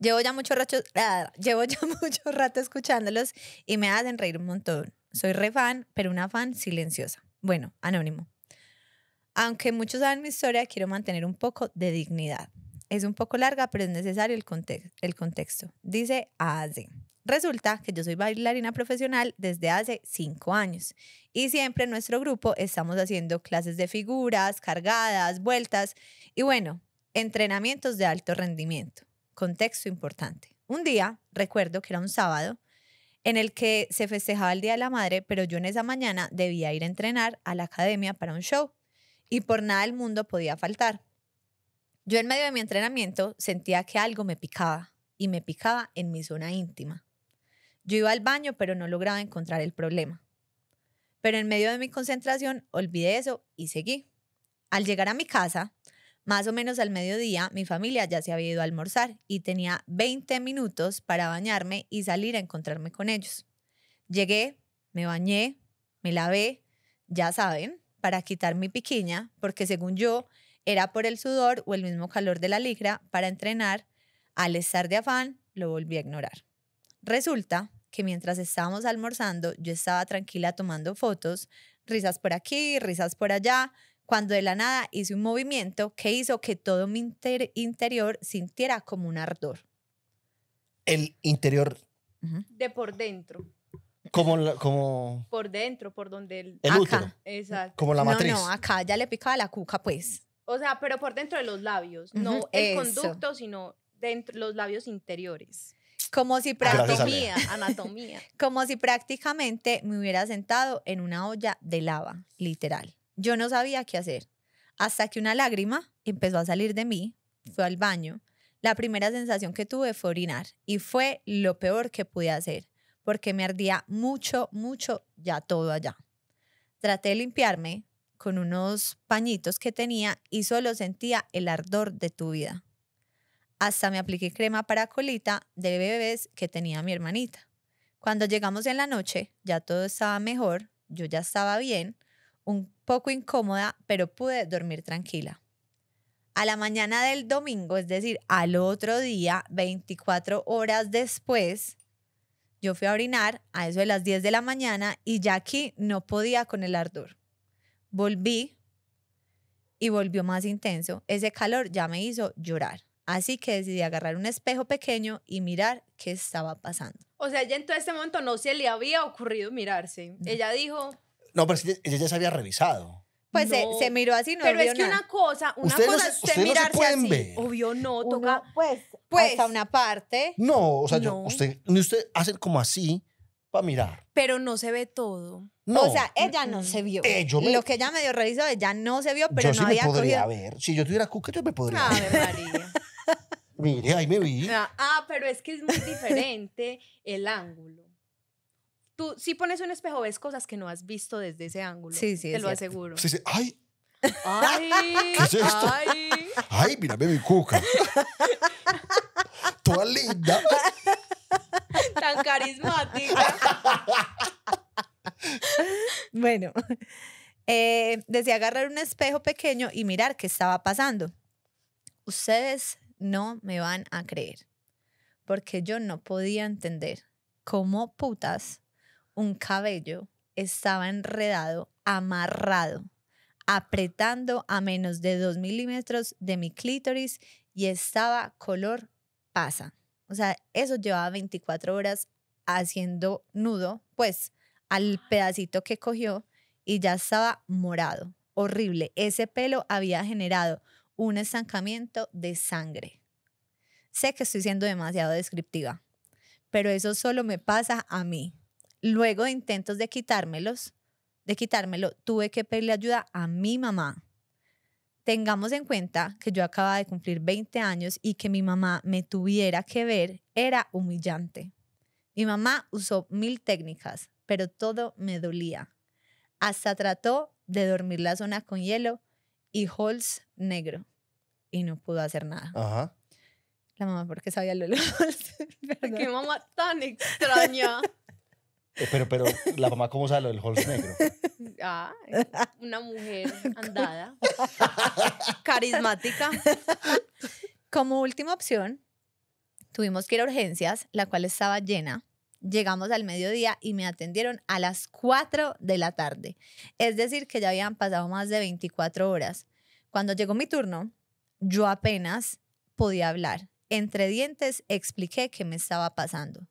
Llevo ya, mucho rato, ah, llevo ya <laughs> escuchándolos y me hacen reír un montón. Soy re fan, pero una fan silenciosa. Bueno, anónimo. Aunque muchos saben mi historia, quiero mantener un poco de dignidad. Es un poco larga, pero es necesario el, el contexto. Dice así. Resulta que yo soy bailarina profesional desde hace cinco años y siempre en nuestro grupo estamos haciendo clases de figuras, cargadas, vueltas y bueno, entrenamientos de alto rendimiento. Contexto importante. Un día, recuerdo que era un sábado, en el que se festejaba el Día de la Madre, pero yo en esa mañana debía ir a entrenar a la academia para un show y por nada el mundo podía faltar. Yo en medio de mi entrenamiento sentía que algo me picaba y me picaba en mi zona íntima. Yo iba al baño, pero no lograba encontrar el problema. Pero en medio de mi concentración olvidé eso y seguí. Al llegar a mi casa, más o menos al mediodía, mi familia ya se había ido a almorzar y tenía 20 minutos para bañarme y salir a encontrarme con ellos. Llegué, me bañé, me lavé, ya saben, para quitar mi piquiña, porque según yo era por el sudor o el mismo calor de la ligra para entrenar, al estar de afán lo volví a ignorar. Resulta que mientras estábamos almorzando yo estaba tranquila tomando fotos, risas por aquí, risas por allá, cuando de la nada hice un movimiento que hizo que todo mi interior sintiera como un ardor. El interior. De por dentro. Como, como... Por dentro, por donde el... acá. Exacto. Como la matriz. No, acá ya le picaba la cuca, pues. O sea, pero por dentro de los labios. No el conducto, sino dentro los labios interiores. Como si ah, anatomía. Como si prácticamente me hubiera sentado en una olla de lava, literal. Yo no sabía qué hacer. Hasta que una lágrima empezó a salir de mí, fue al baño. La primera sensación que tuve fue orinar y fue lo peor que pude hacer porque me ardía mucho, mucho ya todo allá. Traté de limpiarme con unos pañitos que tenía y solo sentía el ardor de tu vida. Hasta me apliqué crema para colita de bebés que tenía mi hermanita. Cuando llegamos en la noche, ya todo estaba mejor, yo ya estaba bien, un poco incómoda, pero pude dormir tranquila. A la mañana del domingo, es decir, al otro día, 24 horas después, yo fui a orinar a eso de las 10 de la mañana y ya aquí no podía con el ardor. Volví y volvió más intenso. Ese calor ya me hizo llorar. Así que decidí agarrar un espejo pequeño y mirar qué estaba pasando. O sea, ella en todo este momento no se le había ocurrido mirarse. Ella dijo... No, pero ella ya se había revisado. Pues se, miró así, no Pero es que una cosa, una cosa no, usted mirarse se así. Obvio no, toca... pues, pues, hasta una parte. No, o sea, yo, usted, usted hace como así para mirar. Pero no se ve todo. No. O sea, ella no se vio. Eh, Lo que ella medio revisó, ella no se vio, pero no había ver. Si yo tuviera cuca, me podría ver. <laughs> Mire, ahí me vi. Ah, pero es que es muy diferente <laughs> el ángulo. Tú, si pones un espejo, ves cosas que no has visto desde ese ángulo. Sí, sí. Te lo aseguro. Sí, sí. ¡Ay! ¡Ay! <laughs> ¿Qué es esto? ¡Ay! ¡Ay, mira, mi cuca! <laughs> Toda linda. Tan carismática. bueno, eh, Decía agarrar un espejo pequeño y mirar qué estaba pasando. Ustedes no me van a creer, porque yo no podía entender cómo putas un cabello estaba enredado, amarrado, apretando a menos de dos milímetros de mi clítoris y estaba color pasa. O sea, eso llevaba 24 horas haciendo nudo, pues al pedacito que cogió y ya estaba morado, horrible. Ese pelo había generado un estancamiento de sangre. Sé que estoy siendo demasiado descriptiva, pero eso solo me pasa a mí. Luego de intentos de quitármelos, de quitármelo, tuve que pedirle ayuda a mi mamá. Tengamos en cuenta que yo acababa de cumplir 20 años y que mi mamá me tuviera que ver era humillante. Mi mamá usó mil técnicas, pero todo me dolía. Hasta trató de dormir la zona con hielo y Holz negro y no pudo hacer nada. La mamá porque sabía lo de Holz. <laughs> Qué mamá tan extraña. Eh, pero, pero, ¿la mamá cómo sabe lo del Holz negro? <laughs> Ah, una mujer andada, carismática. Como última opción, tuvimos que ir a urgencias, la cual estaba llena llegamos al mediodía y me atendieron a las 4 de la tarde. Es decir, que ya habían pasado más de 24 horas. Cuando llegó mi turno, yo apenas podía hablar. Entre dientes expliqué qué me estaba pasando.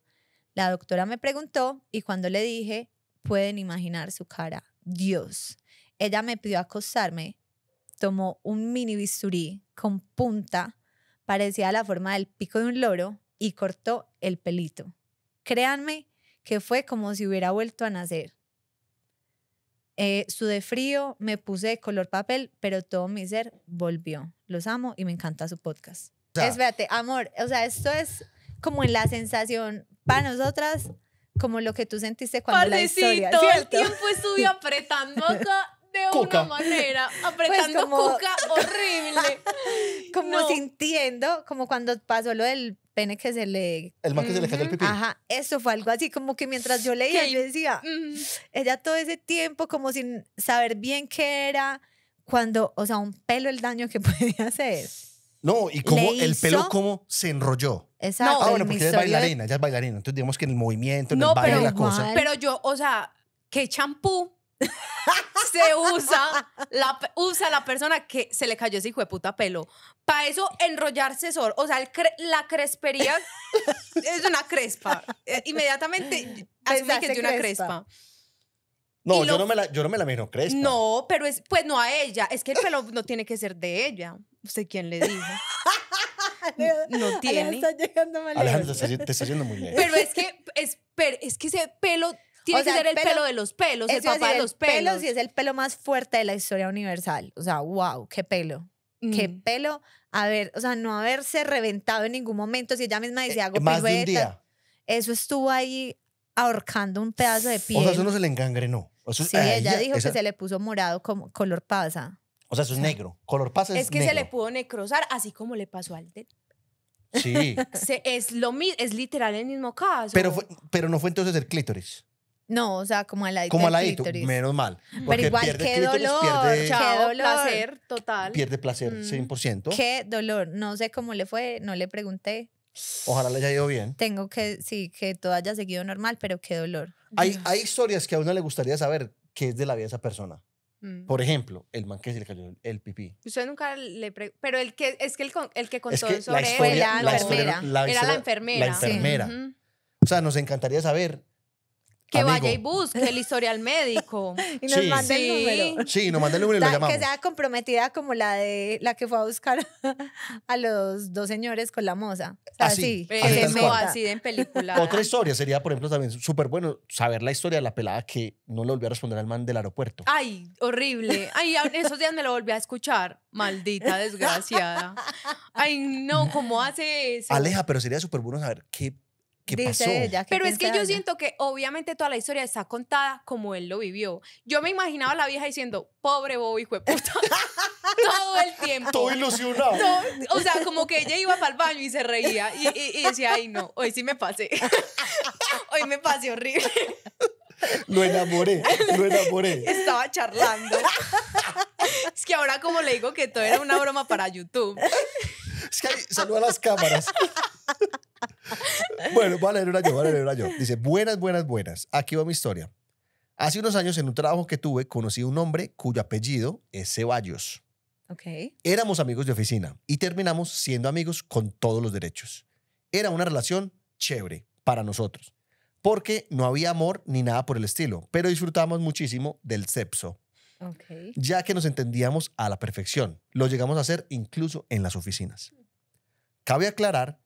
La doctora me preguntó y cuando le dije, pueden imaginar su cara, Dios. Ella me pidió acostarme, tomó un mini bisturí con punta, parecía la forma del pico de un loro y cortó el pelito. Créanme que fue como si hubiera vuelto a nacer. Eh, sudé frío, me puse color papel, pero todo mi ser volvió. Los amo y me encanta su podcast. Espérate, amor, o sea, esto es como la sensación para nosotras, como lo que tú sentiste cuando la historia. todo el tiempo estuve <laughs> apretando acá de una manera, pues apretando cuca horrible. <laughs> como sintiendo, como cuando pasó lo del pene que se le... El más que se le cayó el pipí. Ajá, eso fue algo así como que mientras yo leía, yo decía, ella todo ese tiempo como sin saber bien qué era, cuando, o sea, un pelo el daño que <laughs> podía hacer. No, y cómo el pelo cómo se enrolló. Exacto. No, ah, bueno, porque ella es bailarina, ella es bailarina. Entonces digamos que en el movimiento, en el baile, la cosa. Pero yo, o sea, qué champú se usa la, usa la persona que se le cayó ese hijo de puta pelo. Para eso, enrollarse solo. O sea, la crespería <laughs> es una crespa. Eh, inmediatamente ah, que es una crespa. No, yo, no me la, yo no me la crespa. No, pero es, pues no a ella. Es que el pelo no tiene que ser de ella. No sé quién le dijo? <laughs> no tiene. Alejandro, está llegando mal Alejandro, te está yendo muy lejos. Pero es que, es, es que ese pelo tiene o sea, que ser el pelo, de los pelos, el papá de los pelos. y es el pelo más fuerte de la historia universal. O sea, wow, qué pelo. Qué mm. pelo. A ver, o sea, no haberse reventado en ningún momento. Si ella misma eh, decía, hago eh, más de un día. Eso estuvo ahí ahorcando un pedazo de piel. O sea, eso no se le engangrenó. sí, ella, dijo que se le puso morado como color pasa. O sea, eso es negro. Color pasa es, es que se le pudo necrosar, así como le pasó al dedo. Sí. <laughs> es, lo, es literal el mismo caso. Pero, pero no fue entonces el clítoris. No, o sea, como al ladito. Como al ladito, menos mal. Pero igual, qué dolor, pierde, qué dolor. placer total. Pierde placer, 100%. Mm, qué dolor, no sé cómo le fue, no le pregunté. Ojalá le haya ido bien. Tengo que, sí, que todo haya seguido normal, pero qué dolor. Hay, hay historias que a uno le gustaría saber qué es de la vida de esa persona. Mm. Por ejemplo, el man que se le cayó el pipí. Usted nunca le preguntó, pero el que, es que el, que contó eso que la la, enfermera. era la enfermera. O sea, nos encantaría saber que vaya y busque el historial médico. <laughs> y nos mande el número. Sí, nos mande el número y que sea comprometida como la de la que fue a buscar <laughs> a los dos señores con la moza. Ah, así, sí, así de en película. <laughs> Otra historia sería, por ejemplo, también súper bueno saber la historia de la pelada que no lo volvió a responder al man del aeropuerto. Ay, horrible. Ay, esos días me lo volví a escuchar. Maldita desgraciada. Ay, no, ¿cómo hace eso? Aleja, pero sería súper bueno saber qué pero es que yo siento que obviamente toda la historia está contada como él lo vivió. Yo me imaginaba a la vieja diciendo, pobre Bobby, hijo de puta. <laughs> todo el tiempo. Todo ilusionado. o sea, como que ella iba para el baño y se reía. Y, decía, ay, no, hoy sí me pasé. <laughs> hoy me pasé horrible. Lo enamoré, lo enamoré. Estaba charlando. es que ahora como le digo que todo era una broma para YouTube. Es que ahí, saluda a las cámaras bueno, voy era yo, voy a yo. Dice, buenas, buenas, buenas. Aquí va mi historia. Hace unos años, en un trabajo que tuve, conocí a un hombre cuyo apellido es Ceballos. Okay. Éramos amigos de oficina y terminamos siendo amigos con todos los derechos. Era una relación chévere para nosotros, porque no había amor ni nada por el estilo, pero disfrutamos muchísimo del cepso okay. ya que nos entendíamos a la perfección. Lo llegamos a hacer incluso en las oficinas. Cabe aclarar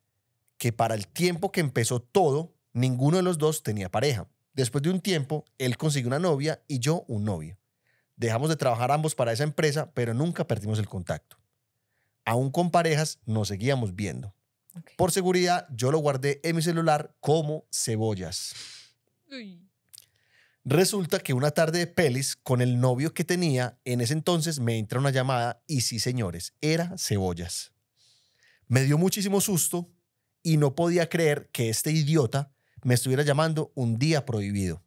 que para el tiempo que empezó todo, ninguno de los dos tenía pareja. Después de un tiempo, él consiguió una novia y yo un novio. Dejamos de trabajar ambos para esa empresa, pero nunca perdimos el contacto. Aún con parejas, nos seguíamos viendo. Por seguridad, yo lo guardé en mi celular como cebollas. Resulta que una tarde de pelis, con el novio que tenía, en ese entonces me entra una llamada y sí, señores, era cebollas. Me dio muchísimo susto y no podía creer que este idiota me estuviera llamando un día prohibido.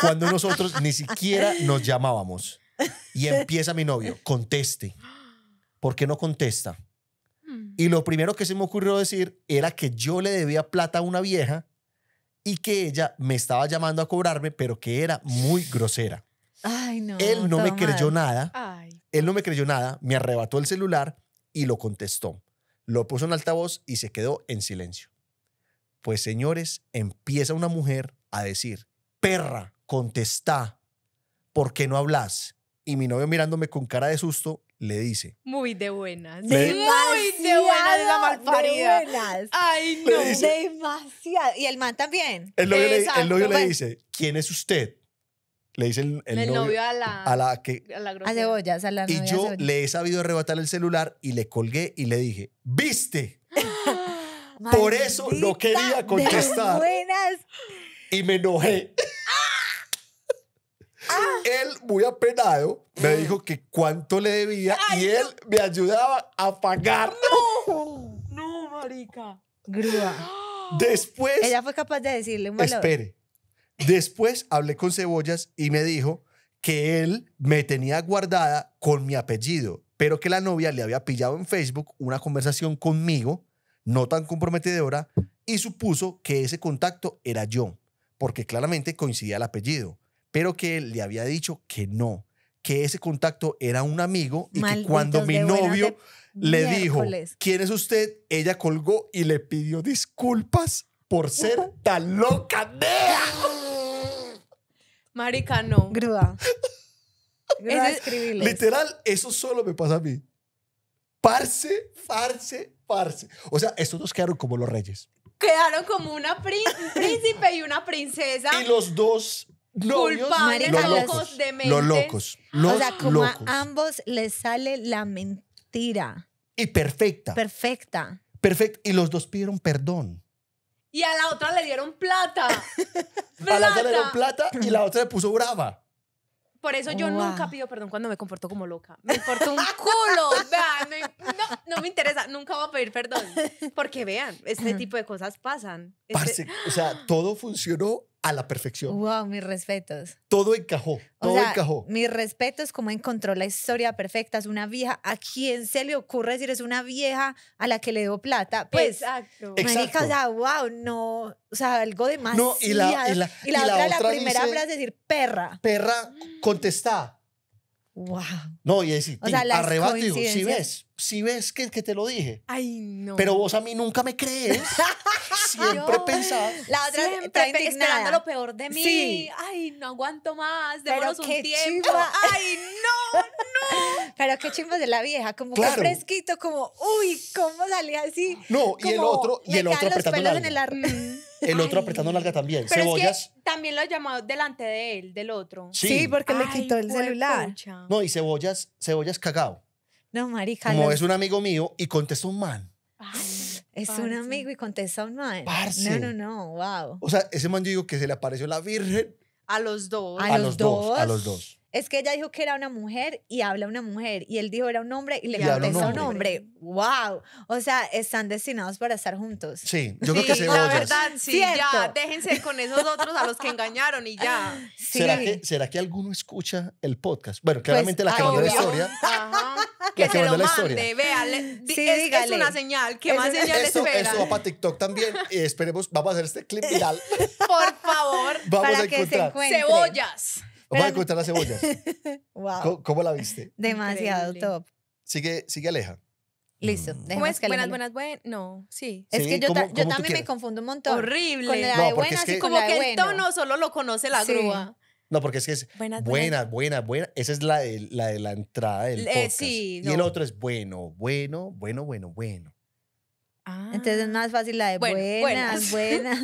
Cuando nosotros ni siquiera nos llamábamos. Y empieza mi novio, conteste. ¿Por qué no contesta? Hmm. Y lo primero que se me ocurrió decir era que yo le debía plata a una vieja y que ella me estaba llamando a cobrarme, pero que era muy grosera. Ay, no, Él no me creyó nada. Él no me creyó nada, me arrebató el celular y lo contestó lo puso en altavoz y se quedó en silencio. Pues señores, empieza una mujer a decir, perra, contesta, ¿por qué no hablas? Y mi novio mirándome con cara de susto le dice. Muy de buenas. muy de buenas la malparida. Ay, no. Demasiado. Y el man también. el novio le, dice, ¿quién es usted? le dice el, el, novio, a la, a la que a la a cebollas, a la y yo le he sabido arrebatar el celular y le colgué y le dije viste <gasps> ¡Ah! por eso no quería contestar buenas. y me enojé ¡Ah! ¡Ah! Él, muy apenado, me dijo que cuánto le debía y él me ayudaba a pagar. No, no, marica. Grúa. <gasps> Después. Ella fue capaz de decirle un valor. Espere. Después hablé con Cebollas y me dijo que él me tenía guardada con mi apellido, pero que la novia le había pillado en Facebook una conversación conmigo, no tan comprometedora, y supuso que ese contacto era yo, porque claramente coincidía el apellido, pero que él le había dicho que no, que ese contacto era un amigo y que cuando mi novio le dijo, ¿quién es usted? Ella colgó y le pidió disculpas por ser <laughs> tan loca. Marica, no. gruda. Es Literal, eso solo me pasa a mí. Parce, parce, parce. O sea, estos dos quedaron como los reyes. Quedaron como una príncipe y una princesa. Y los dos novios, Culpables los los locos. los locos. o sea, como a ambos les sale la mentira. Y perfecta. Perfecta. perfecta. Y los dos pidieron perdón y a la otra le dieron plata. <laughs> A la otra le dieron plata y la otra le puso brava. Por eso yo nunca pido perdón cuando me comporto como loca. Me importa un culo. vean, no, no, me interesa. Nunca voy a pedir perdón. Porque vean, este tipo de cosas pasan. Este o sea, todo funcionó a la perfección. Wow, mis respetos. Todo encajó, todo encajó. Mis respetos, como encontró la historia perfecta. Es una vieja, ¿a quién se le ocurre decir es una vieja a la que le dio plata? Pues, exacto. exacto. o sea, wow, no, o sea, algo demasiado. No, y la, otra, la primera frase es decir perra. Perra, contestá. Wow. No, y decir, o sea, arrebato si ves, si ves que, que, te lo dije. Ay, no. Pero vos a mí nunca me crees. <laughs> Siempre pensás. La otra Siempre está esperando lo peor de mí. Sí. Ay, no aguanto más, démonos un tiempo. <laughs> Ay, no, no. <laughs> Pero qué chimba de la vieja, como que fresquito, como, uy, ¿cómo salí así? No, y el otro, y el otro apretando el el otro apretando larga también. Cebollas. también lo llamado delante de él, del otro. Sí, porque le quitó el celular. No, y Cebollas, Cebollas cagado. No, marica, Como es un amigo mío y contesta un man. es un amigo y contesta un man. No, no, no, wow. O sea, ese man yo digo que se le apareció la Virgen A los dos. a, los, dos. A los dos es que ella dijo que era una mujer y habla una mujer. Y él dijo era un hombre y le contestó un hombre. ¡Wow! O sea, están destinados para estar juntos. Sí, yo creo que se La verdad, sí, ya. Déjense con esos otros a los que engañaron y ya. <laughs> ¿Será, que, ¿Será que alguno escucha el podcast? Bueno, pues, claramente la que no mandó la historia. <laughs> que, se lo mande, véale. Sí, es, es, una señal. ¿Qué más señal eso, espera? Eso va para TikTok también. esperemos, vamos a hacer este clip viral. <laughs> Por favor. para Que se encuentren. Cebollas. Vamos a cortar las cebollas. <laughs> ¿Cómo, la viste? Demasiado top. Sigue, sigue Aleja. Listo. ¿Cómo mm. es? Pues buenas, buenas, buenas. No, sí. Es que yo, también me confundo un montón. Horrible. la no, de es como que el tono solo lo conoce la grúa. No, porque es que es buena, buenas, buena. Esa es la de la, entrada del eh, Sí, Y el otro es bueno, bueno, bueno, bueno, bueno. Ah. Entonces es más fácil la de buenas. Buenas.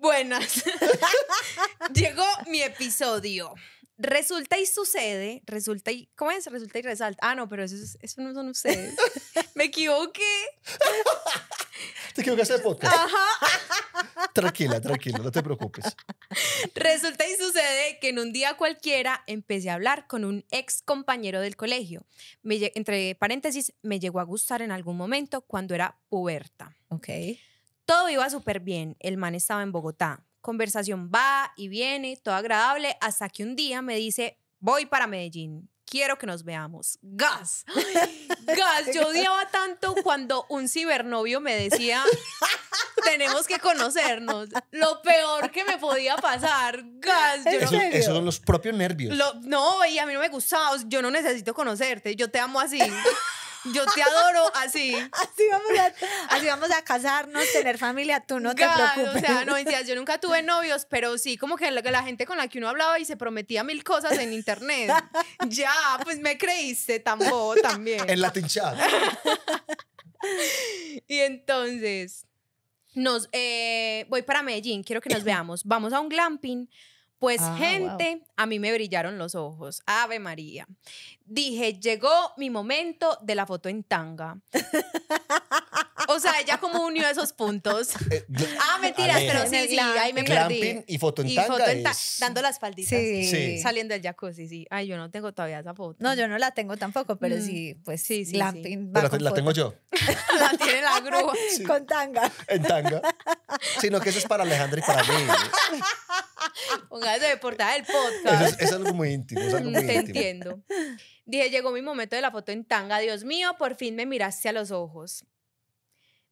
buenas. <laughs> <laughs> Llegó mi episodio. Resulta y sucede, resulta y. ¿Cómo es? Resulta y resalta. Ah, no, pero eso, no son ustedes. <laughs> Me equivoqué. <laughs> Te equivocaste de podcast. Ajá. <laughs> Tranquila, tranquila, no te preocupes. Resulta y sucede que en un día cualquiera empecé a hablar con un ex compañero del colegio. Me, entre paréntesis, me llegó a gustar en algún momento cuando era puberta. Ok. Todo iba súper bien. El man estaba en Bogotá. Conversación va y viene, todo agradable, hasta que un día me dice, voy para Medellín, quiero que nos veamos. Gas. <laughs> Gas. Yo odiaba tanto cuando un cibernovio me decía, tenemos que conocernos. Lo peor que me podía pasar. Gas. eso, son los propios nervios. no, y a mí no me gustaba. Yo no necesito conocerte. Yo te amo así yo te adoro así. Así vamos a, casarnos, tener familia, tú no te preocupes. O sea, no decías, yo nunca tuve novios, pero sí como que la, gente con la que uno hablaba y se prometía mil cosas en internet. <laughs> ya, pues me creíste tampoco también. En la tinchada. <laughs> y entonces, nos, eh, voy para Medellín, quiero que nos veamos. Vamos a un glamping pues ah, gente, a mí me brillaron los ojos. Ave María. Dije, llegó mi momento de la foto en tanga. <laughs> <laughs> O sea, ella como unió esos puntos. <laughs> Eh, ah, mentiras, pero sí, sí, ahí me perdí. Y foto en, y tanga foto en dando las falditas. Sí. Saliendo del jacuzzi, sí. Ay, yo no tengo todavía esa foto. No, yo no la tengo tampoco, pero mm. sí, pues sí, sí. sí. Pero la, tengo yo. <laughs> la tiene la grúa. Con tanga. En tanga. Sino que eso es para Alejandra y para mí. Póngase de portada del podcast. Eso es, algo muy íntimo. Es algo muy Te entiendo. Dije, llegó mi momento de la foto en tanga. Dios mío, por fin me miraste a los ojos.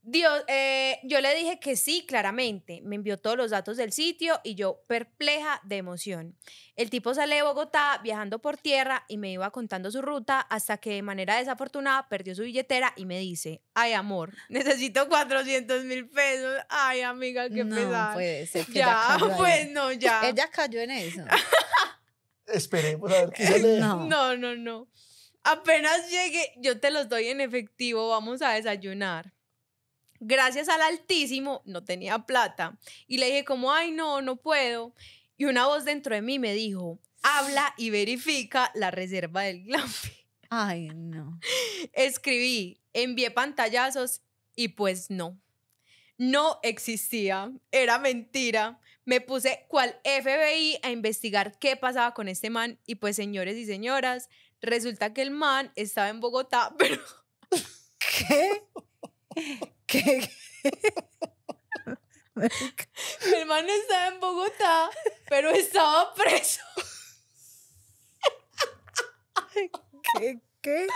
Dios, eh, yo le dije que sí, claramente. Me envió todos los datos del sitio y yo perpleja de emoción. El tipo sale de Bogotá viajando por tierra y me iba contando su ruta hasta que de manera desafortunada perdió su billetera y me dice, ay amor, <laughs> necesito 400 mil pesos. Ay amiga, qué no, Puede ser ya, pues no, ya. <laughs> Ella cayó en eso. <laughs> Esperemos a ver qué eh, sale. No, no, no. no. Apenas llegue, yo te los doy en efectivo, vamos a desayunar gracias al Altísimo, no tenía plata. Y le dije como, ay, no, no puedo. Y una voz dentro de mí me dijo, habla y verifica la reserva del glamping. <laughs> Ay, no. Escribí, envié pantallazos y pues no. No existía, era mentira. Me puse cual FBI a investigar qué pasaba con este man y pues señores y señoras, resulta que el man estaba en Bogotá, <laughs> pero... ¿Qué? <laughs> ¿Qué? Mi hermano estaba en Bogotá, pero estaba preso. ¿Qué? ¿Qué?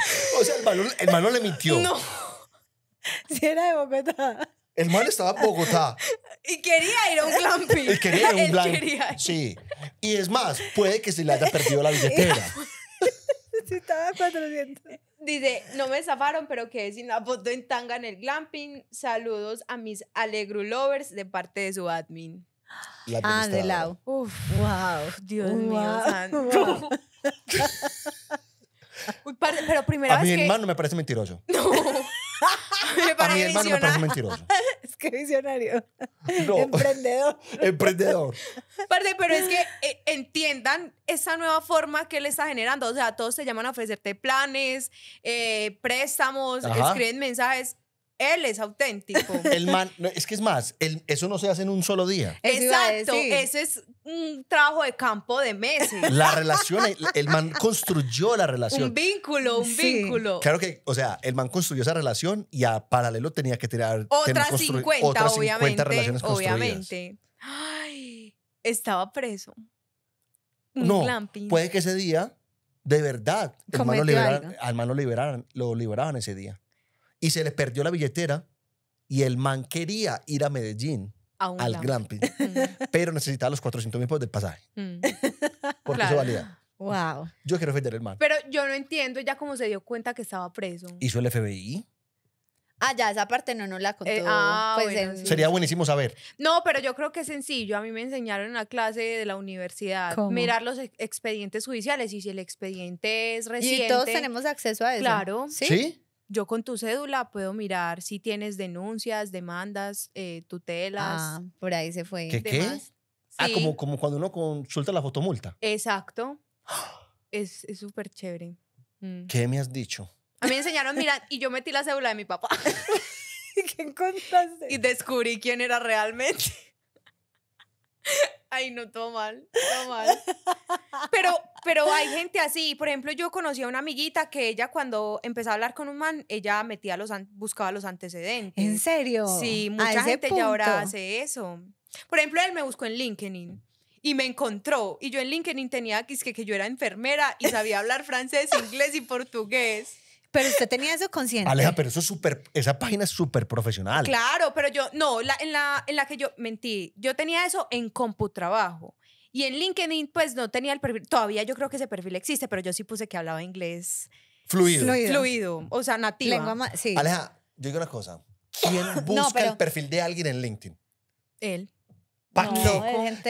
O sea, el mano, el le mintió. No. Si era de Bogotá. El man estaba en Bogotá. Y quería ir a un glamping. Y quería ir a un Sí. Y es más, puede que se le haya perdido la billetera. Si <laughs> estaba 400. Dice, no me zafaron, pero qué es la foto en tanga en el glamping. Saludos a mis Alegru Lovers de parte de su admin. La ah, de lado. Uf, wow, Dios mío. <laughs> <laughs> pero primera a mi hermano me parece mentiroso. <laughs> No. a mi hermano me parece mentiroso es visionario. <laughs> Emprendedor. <laughs> Emprendedor. Parte, pero es que eh, entiendan esa nueva forma que él está generando. O sea, todos te llaman a ofrecerte planes, eh, préstamos, escriben mensajes. Él es auténtico. <laughs> El man, es que es más, eso no se hace en un solo día. Exacto, ese es un trabajo de campo de meses. La relación, el, man <laughs> construyó la relación. Un vínculo, un vínculo. Claro que, o sea, el man construyó esa relación y a paralelo tenía que tirar otras 50, otras 50 obviamente, Obviamente. Ay, estaba preso. no, puede que ese día, de verdad, man al man lo liberaran, lo liberaban ese día y se le perdió la billetera y el man quería ir a Medellín al glamping, <laughs> mm. pero necesitaba los 400 mil pesos del pasaje. Mm. porque eso <laughs> valía. Wow. Yo quiero ofender el man. Pero yo no entiendo ya cómo se dio cuenta que estaba preso. Hizo el FBI. Ah, ya, esa parte no nos la contó. Eh, ah, pues Sería buenísimo saber. No, pero yo creo que es sencillo. A mí me enseñaron en una clase de la universidad mirar los expedientes judiciales y si el expediente es reciente. Y todos tenemos acceso a eso. Claro. ¿Sí? yo con tu cédula puedo mirar si tienes denuncias, demandas, eh, tutelas. Ah, por ahí se fue. ¿Qué? qué? Ah, como, como cuando uno consulta la fotomulta. Exacto. <gasps> es súper chévere. Mm. ¿Qué me has dicho? A mí me enseñaron, mira, y yo metí la cédula de mi papá. <laughs> qué encontraste? Y descubrí quién era realmente. Ay, no, todo mal, todo mal. Pero, pero hay gente así. Por ejemplo, yo conocí a una amiguita que ella cuando empezó a hablar con un man, ella metía los buscaba los antecedentes. ¿En serio? Sí, mucha gente ya ahora hace eso. Por ejemplo, él me buscó en LinkedIn y me encontró. Y yo en LinkedIn tenía que, que, que yo era enfermera y sabía hablar francés, inglés y portugués. Pero usted tenía eso consciente. Aleja, pero eso es súper, esa página es súper profesional. Claro, pero yo, no, en, la, en la que yo mentí, yo tenía eso en CompuTrabajo. Y en LinkedIn, pues no tenía el perfil, todavía yo creo que ese perfil existe, pero yo sí puse que hablaba inglés. Fluido. Fluido, o sea, nativo. Aleja, yo digo una cosa. ¿Quién <laughs> busca el perfil de alguien en LinkedIn? Él. ¿Para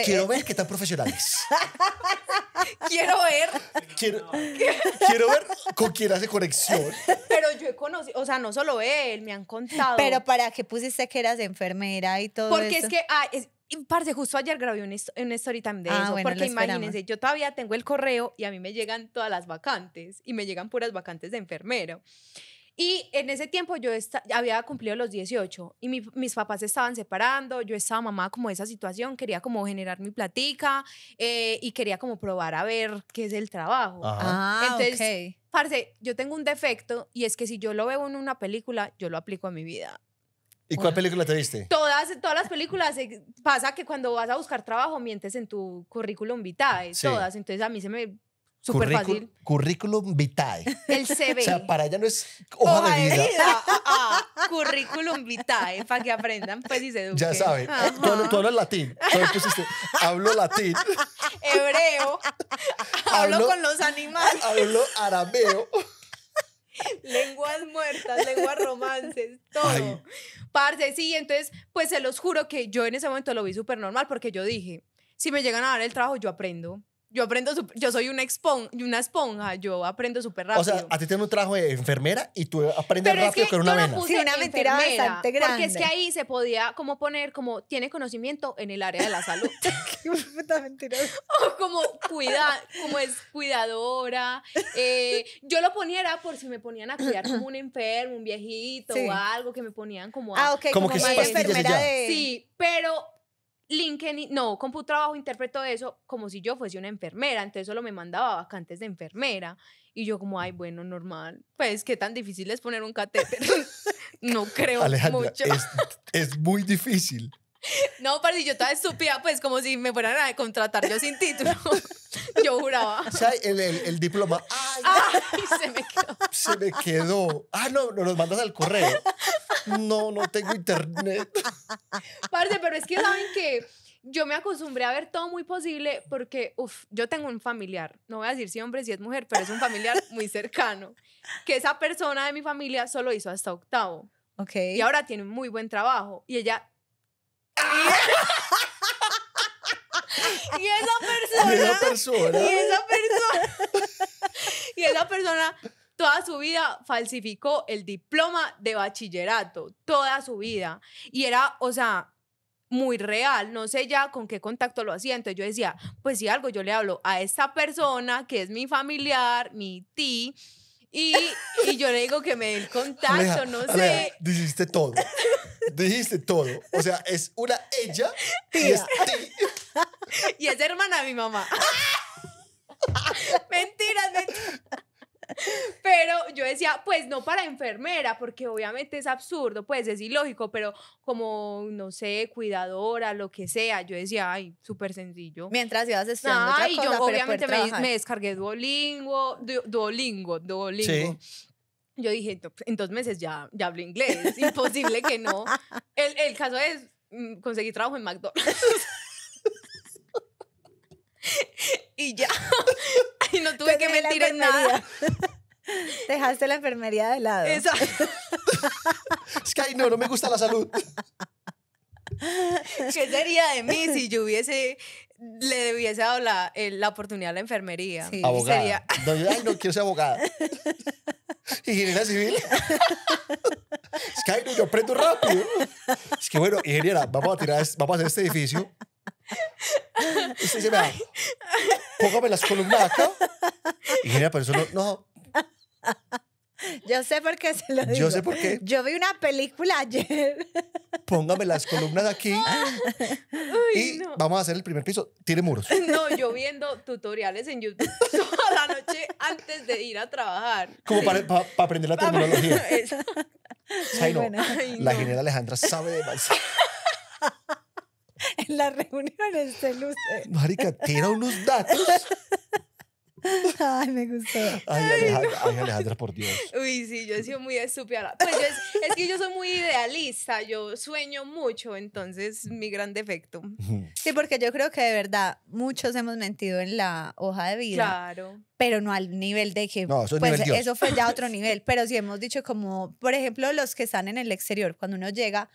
Quiero eh. ver qué tan profesionales. <laughs> quiero ver. Quiero, ver con quién hace conexión. Pero yo he conocido, o sea, no solo él, me han contado. Pero para qué pusiste que eras enfermera y todo Porque es que, ah, parce, justo ayer grabé una, story time de ah, eso. porque imagínense, yo todavía tengo el correo y a mí me llegan todas las vacantes y me llegan puras vacantes de enfermero. Y en ese tiempo yo había cumplido los 18 y mis papás se estaban separando, yo estaba mamá como esa situación, quería como generar mi platica eh, y quería como probar a ver qué es el trabajo. Ah, Entonces, parce, yo tengo un defecto y es que si yo lo veo en una película, yo lo aplico a mi vida. ¿Y cuál película te viste? Todas, todas las películas. Eh, pasa que cuando vas a buscar trabajo mientes en tu currículum vitae, todas. Entonces a mí se me Curriculum fácil. Currículum vitae. El CV. O sea, para ella no es oh, hoja, de vida. Ah, ah, currículum vitae, para que aprendan, pues y se Ya saben, ah. todo hablas latín. hablo latín. Hebreo. Hablo, con los animales. Hablo arameo. Lenguas muertas, lenguas romances, todo. Parte, sí, entonces, pues se los juro que yo en ese momento lo vi súper normal porque yo dije, si me llegan a dar el trabajo, yo aprendo. Yo aprendo, yo soy una esponja, una esponja, yo aprendo súper rápido. O sea, a ti te un trabajo de enfermera y tú aprendes rápido es que una una mentira grande. Porque es que ahí se podía como poner como tiene conocimiento en el área de la salud. <laughs> <laughs> O como cuida, como es cuidadora. Eh, yo lo poniera por si me ponían a cuidar como un enfermo, un viejito o algo que me ponían como a, ah, okay, como, que es enfermera de... Sí, pero LinkedIn, no, trabajo interpretó eso como si yo fuese una enfermera, entonces solo me mandaba vacantes de enfermera. Y yo como, ay, bueno, normal, pues qué tan difícil es poner un catéter. <laughs> no creo mucho. Es, es muy difícil. No, parce, yo estaba estúpida, pues como si me fueran a contratar yo sin título. <laughs> Yo juraba. O sea, el, diploma. Ay, se me quedó. Se me quedó. Ah, no, no, nos mandas al correo. No, no tengo internet. Parce, pero es que saben que yo me acostumbré a ver todo muy posible porque, uff, yo tengo un familiar, no voy a decir si hombre, si es mujer, pero es un familiar muy cercano, que esa persona de mi familia solo hizo hasta octavo. Ok. Y ahora tiene muy buen trabajo y ella y esa persona. esa persona. toda su vida falsificó el diploma de bachillerato. Toda su vida. Y era, o sea, muy real, no sé ya con qué contacto lo hacía, entonces yo decía, pues si algo yo le hablo a esta persona que es mi familiar, mi ti, y, yo le digo que me dé el contacto, no sé. dijiste todo. Dijiste todo. O sea, es una ella y es ti. <laughs> Y es hermana de mi mamá. mentiras, <laughs> mentiras. <laughs> pero yo decía, pues no para enfermera, porque obviamente es absurdo, pues es ilógico, pero como, no sé, cuidadora, lo que sea, yo decía, ay, súper sencillo. Mientras ibas estudiando ay, yo obviamente me, descargué Duolingo, Duolingo, Duolingo. Yo dije, pues, en dos meses ya, ya hablo inglés, <laughs> imposible que no. El, el caso es, mm, conseguir trabajo en McDonald's. <laughs> y ya. <laughs> y no tuve que mentir en nada. <laughs> Dejaste la enfermería de lado. Exacto. <laughs> no, no me gusta la salud. ¿Qué sería de mí si yo hubiese le hubiese dado la, la oportunidad a la enfermería? Abogada. Sería... No, no quiero ser abogada. Ingeniera civil. Sky, no, yo aprendo rápido. Es que bueno, ingeniera, vamos a tirar, vamos a hacer este edificio <laughs> póngame las columnas acá. Y eso no, <laughs> Yo sé por qué se lo digo. Yo sé por qué. Yo vi una película ayer. Póngame las columnas aquí. y vamos a hacer el primer piso. Tiene muros. <laughs> No, yo viendo tutoriales en YouTube toda la noche antes de ir a trabajar. Como para, aprender la terminología. Ay, no. La general Alejandra sabe demasiado. <laughs> en reunión reuniones se luce. Marica, tira unos datos. Ay, me gustó. Ay, Alejandra, Alejandra por Dios. Uy, sí, yo he sido muy estúpida. Pues es, que yo soy muy idealista, yo sueño mucho, entonces mi gran defecto. Sí, porque yo creo que de verdad muchos hemos mentido en la hoja de vida. Claro. Pero no al nivel de que. No, eso, es pues, eso fue ya otro nivel. Pero sí hemos dicho, como, por ejemplo, los que están en el exterior, cuando uno llega,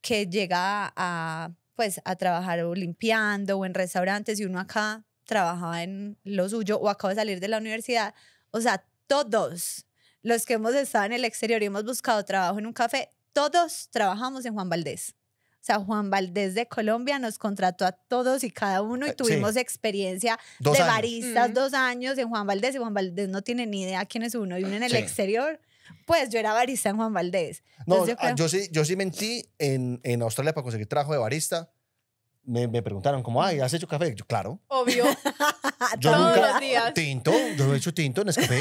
que llega a pues a trabajar o limpiando o en restaurantes y uno acá trabajaba en lo suyo o acaba de salir de la universidad. O sea, todos los que hemos estado en el exterior y hemos buscado trabajo en un café, todos trabajamos en Juan Valdés. O sea, Juan Valdés de Colombia nos contrató a todos y cada uno y eh, tuvimos experiencia de baristas, dos años en Juan Valdés y Juan Valdés no tiene ni idea quién es uno y uno en el exterior pues yo era barista en Juan Valdés. No, ah, yo, sí, yo sí mentí en, en Australia para conseguir trabajo de barista. Me, me, preguntaron como, ay, ¿has hecho café? Yo, claro. Obvio. <laughs> yo Todos nunca, los días. Tinto, yo no he hecho tinto en café.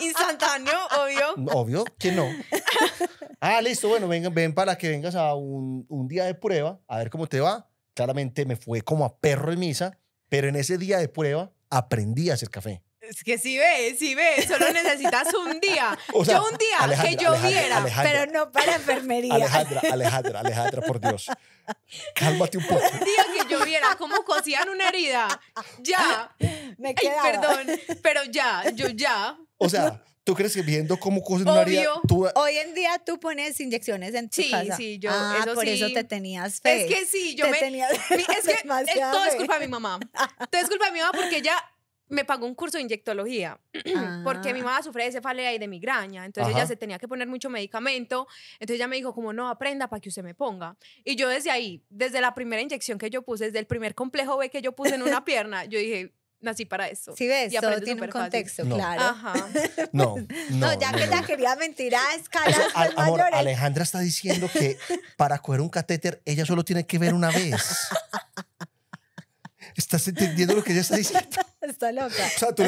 Instantáneo, obvio. <laughs> Obvio, ¿quién no? Ah, listo, bueno, ven, ven para que vengas a un, un, día de prueba, a ver cómo te va. Claramente me fue como a perro en misa, pero en ese día de prueba aprendí a hacer café. Es que sí ve, sí ve, solo necesitas un día. <laughs> yo un día que lloviera, Alejandra, pero no para enfermería. Alejandra, Alejandra, Alejandra, por Dios. Cálmate un poco. Un día que lloviera, cómo cosían una herida. Ya. Me quedaba. Ay, perdón, pero ya, yo ya. O sea, ¿Tú crees que viendo cómo cosen una herida? tú... Hoy en día tú pones inyecciones en tu sí, casa. Sí, yo, ah, por eso te tenías fe. Es que sí, yo te me... Tenías <laughs> es que <laughs> es todo es culpa de mi mamá. Todo es culpa de mi mamá porque ella me pagó un curso de inyectología <clears throat> porque mi ah. mamá sufre de cefalea y de migraña, entonces ella se tenía que poner mucho medicamento, entonces ella me dijo como no, aprenda para que usted me ponga. Y yo desde ahí, desde la primera inyección que yo puse, desde el primer complejo B que yo puse en una <laughs> pierna, yo dije, nací para eso. Sí, ves, y todo tiene un contexto, claro. <laughs> No, pues, no, ya que la quería mentir a escalas pues, Alejandra está diciendo que para coger un catéter ella solo tiene que ver una vez. <laughs> ¿Estás entendiendo lo que ella está <laughs> diciendo? está loca. O sea, tú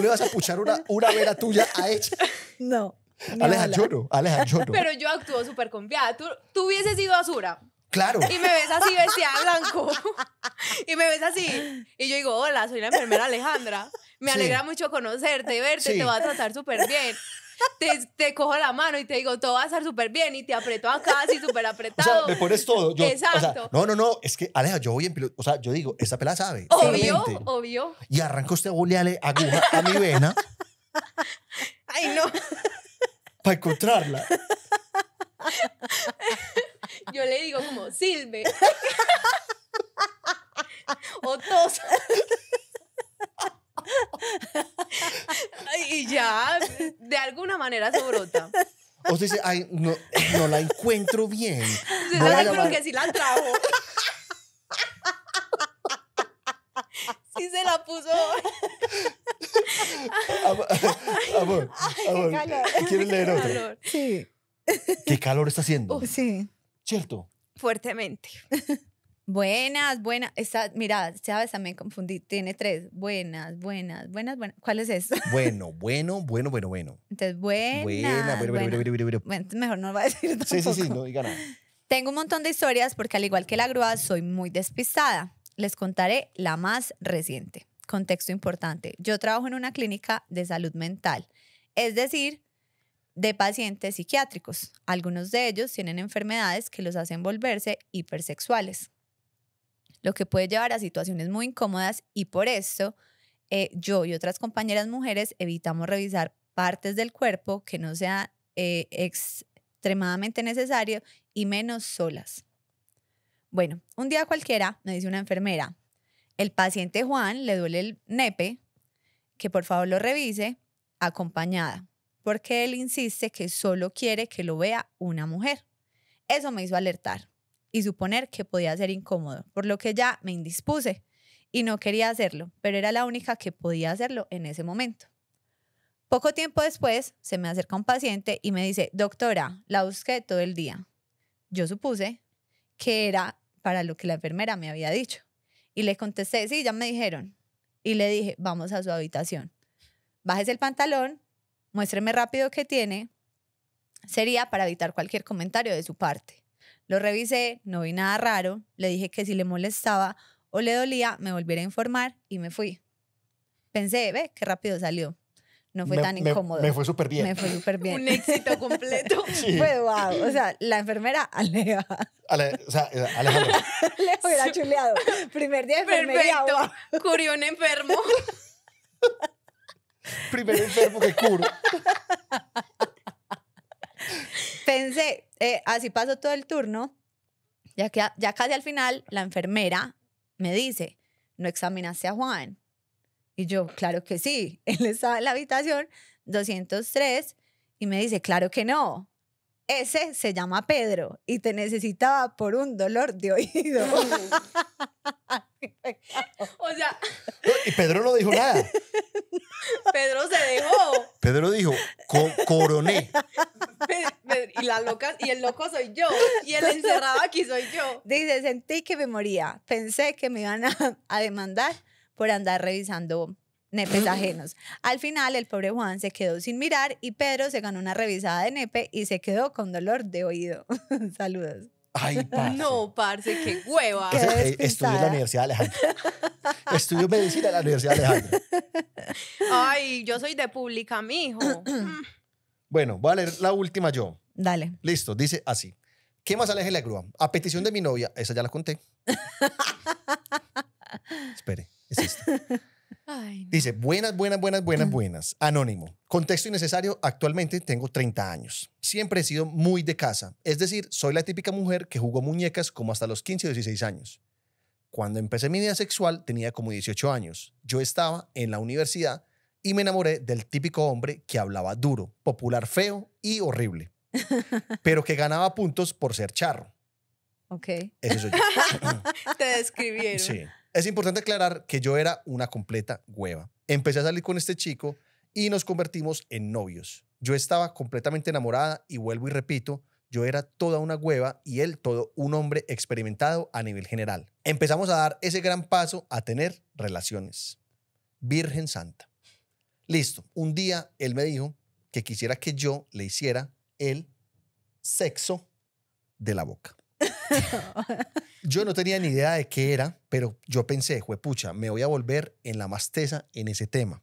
le vas a, puchar una, una vera tuya a ella. No. Aleja, Alejandro Aleja, Pero yo actúo súper confiada. Tú, tú hubieses sido Asura. Claro. Y me ves así vestida de blanco. y me ves así. Y yo digo, hola, soy la enfermera Alejandra. Me alegra mucho conocerte y verte. Te va a tratar súper bien te, cojo la mano y te digo, todo va a estar súper bien y te apretó acá así súper apretado. O sea, me pones todo. Exacto. no, no, no, es que Aleja, yo voy en piloto, o sea, yo digo, esa pelada sabe. Obvio, obvio. Y arranco este a aguja a mi vena. <laughs> Ay, no. Para encontrarla. Yo le digo como, silve. <laughs> o tos. <laughs> <laughs> y ya, de alguna manera sobrota O se dice, ay, no, no la encuentro bien. Se no que sí la trajo. <laughs> sí se la puso. Amor, amor, leer otro? Sí. ¿Qué calor está haciendo? sí. ¿Cierto? Fuertemente. Buenas, buenas. mira, sabes, también confundí. Tiene tres. Buenas, buenas, buenas, buenas. ¿Cuál es eso? <laughs> Bueno, bueno, bueno, bueno, bueno. Entonces, Buena, bueno, bueno, mejor no va a decir Sí, sí, sí, no diga nada. Tengo un montón de historias porque al igual que la grúa, soy muy despistada. Les contaré la más reciente. Contexto importante. Yo trabajo en una clínica de salud mental, es decir, de pacientes psiquiátricos. Algunos de ellos tienen enfermedades que los hacen volverse hipersexuales lo que puede llevar a situaciones muy incómodas y por eso eh, yo y otras compañeras mujeres evitamos revisar partes del cuerpo que no sea eh, extremadamente necesario y menos solas. Bueno, un día cualquiera me dice una enfermera, el paciente Juan le duele el nepe, que por favor lo revise acompañada, porque él insiste que solo quiere que lo vea una mujer. Eso me hizo alertar y suponer que podía ser incómodo, por lo que ya me indispuse y no quería hacerlo, pero era la única que podía hacerlo en ese momento. Poco tiempo después se me acerca un paciente y me dice, doctora, la busqué todo el día. Yo supuse que era para lo que la enfermera me había dicho. Y le contesté, sí, ya me dijeron. Y le dije, vamos a su habitación. Bájese el pantalón, muéstreme rápido qué tiene. Sería para evitar cualquier comentario de su parte. Lo revisé, no vi nada raro, le dije que si le molestaba o le dolía, me volviera a informar y me fui. Pensé, ve, qué rápido salió. No fue tan incómodo. Me, fue súper <laughs> bien. Me fue súper bien. Un éxito completo. <laughs> Fue wow. O sea, la enfermera aleja. Ale, o sea, eh, Alejandro. <laughs> Le hubiera chuleado. Primer día de Perfecto. Curió un enfermo. Primer enfermo que curó. Pensé, eh, así pasó todo el turno. Ya, que, ya casi al final, la enfermera me dice, ¿no examinaste a Juan? Y yo, claro que sí. <laughs> Él estaba en la habitación 203 y me dice, claro que no. Ese se llama Pedro y te necesitaba por un dolor de oído. <laughs> o sea. Y Pedro no dijo nada. <laughs> Pedro se dejó. Pedro dijo, coroné la loca y el loco soy yo y el encerrado aquí soy yo. Dice, sentí que me moría. Pensé que me iban a, demandar por andar revisando nepes <gasps> ajenos. Al final, el pobre Juan se quedó sin mirar y Pedro se ganó una revisada de nepe y se quedó con dolor de oído. <laughs> Saludos. Ay, parce. No, parce, qué hueva. Qué eh, en la Universidad de Alejandro. Estudió medicina en la Universidad de Alejandro. Ay, yo soy de pública, mijo. <clears throat> Bueno, voy a leer la última yo. Dale. Listo, dice así. ¿Qué más aleje la grúa? A petición de mi novia, esa ya la conté. <laughs> Espere, es esta. <laughs> Dice, buenas, buenas, buenas, buenas, buenas. Anónimo. Contexto innecesario, actualmente tengo 30 años. Siempre he sido muy de casa. Es decir, soy la típica mujer que jugó muñecas como hasta los 15 o 16 años. Cuando empecé mi vida sexual tenía como 18 años. Yo estaba en la universidad y me enamoré del típico hombre que hablaba duro, popular, feo y horrible, <laughs> pero que ganaba puntos por ser charro. Ok. Eso soy yo. <laughs> Te describieron. Sí. Es importante aclarar que yo era una completa hueva. Empecé a salir con este chico y nos convertimos en novios. Yo estaba completamente enamorada y vuelvo y repito, yo era toda una hueva y él todo un hombre experimentado a nivel general. Empezamos a dar ese gran paso a tener relaciones. Virgen Santa. Listo. Un día él me dijo que quisiera que yo le hiciera el sexo de la boca. <laughs> yo no tenía ni idea de qué era, pero yo pensé, juepucha, me voy a volver en la mastesa en ese tema.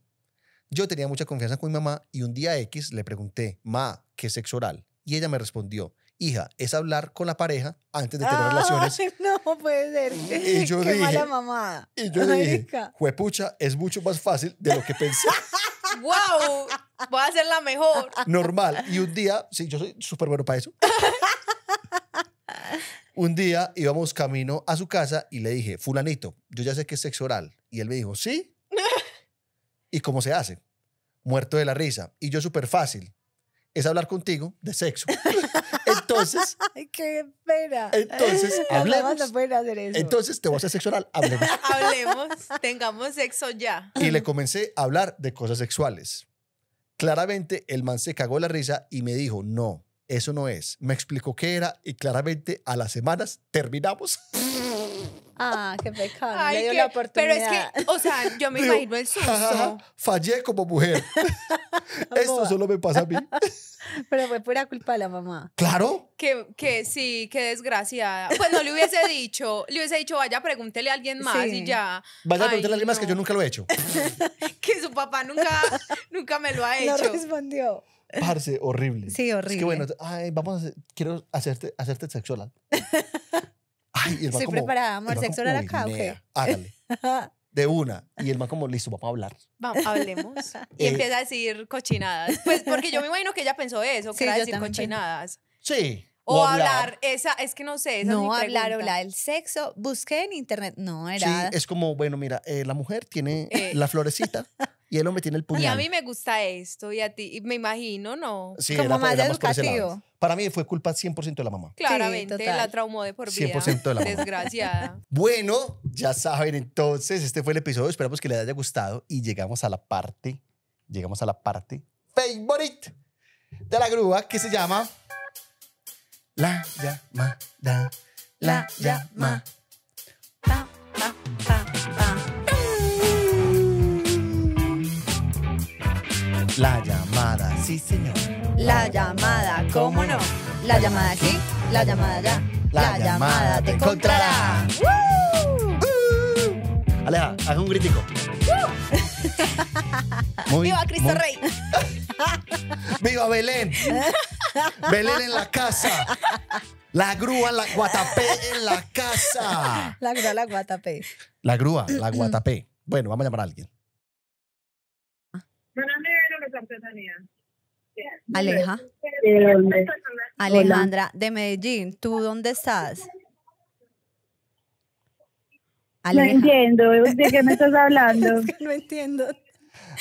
Yo tenía mucha confianza con mi mamá y un día X le pregunté, ma, ¿qué es sexo oral? Y ella me respondió, hija, es hablar con la pareja antes de tener relaciones. No puede ser. Y yo <laughs> Qué mala mamada. juepucha, es mucho más fácil de lo que pensé. <laughs> wow, voy a ser la mejor. Normal. Y un día, sí, yo soy súper bueno para eso. un día íbamos camino a su casa y le dije, fulanito, yo ya sé que es sexo oral. Y él me dijo, sí. <laughs> ¿Y cómo se hace? Muerto de la risa. Y yo súper fácil. Es hablar contigo de sexo. <laughs> Entonces. <laughs> Ay, qué pena. Entonces, hablemos. Entonces, te voy a hacer sexo Hablemos. <laughs> hablemos. Tengamos sexo ya. Y le comencé a hablar de cosas sexuales. Claramente, el man se cagó la risa y me dijo, no, eso no es. Me explicó qué era y claramente a las semanas terminamos. <laughs> Ah, qué pecado. la oportunidad. Pero es que, o sea, yo me <laughs> imagino el susto. fallé como mujer. <laughs> Esto solo me pasa a mí. <laughs> Pero fue pura culpa de la mamá. Claro. Que, sí, qué desgraciada. Pues no le hubiese dicho, le hubiese dicho, vaya, pregúntele a alguien más y ya. Vaya a pregúntele a alguien más que yo nunca lo he hecho. que su papá nunca, me lo ha hecho. No respondió. Parce, horrible. Sí, horrible. Es que bueno, vamos a quiero hacerte, hacerte sexual. Ay, amor, sexo era acá, Hágale. <laughs> De una. Y el más como, listo, a hablar. Vamos, hablemos. <laughs> Eh, y empieza a decir cochinadas. Pues porque yo me imagino que ella pensó eso, que era decir cochinadas. Sí. O, hablar. esa, es que no sé, No hablar, hablar el sexo. Busqué en internet. No, era. Sí, es como, bueno, mira, eh, la mujer tiene eh. la florecita <laughs> Y no me tiene el puñal. Y a mí me gusta esto, y a ti, me imagino, ¿no? Sí, Como más Para mí fue culpa 100% de la mamá. Claramente, la traumó de por vida. 100% de la mamá. Desgraciada. <laughs> bueno, ya saben, entonces, este fue el episodio. Esperamos que les haya gustado y llegamos a la parte, llegamos a la parte favorite de la grúa que se llama La Llamada. La Llamada. La llamada, sí señor. La llamada, cómo no. La llamada aquí, la llamada allá. La, llamada te encontrará. Aleja, haz un gritico. ¡Viva Cristo Rey! <laughs> ¡Viva Belén! Belén en la casa. La grúa, la guatapé en la casa. La grúa, la guatapé. La grúa, la guatapé. Bueno, vamos a llamar a alguien. Buenas Aleja. Eh, Alejandra, de Medellín. ¿Tú dónde estás? No entiendo, ¿de qué me estás hablando? <laughs> no entiendo.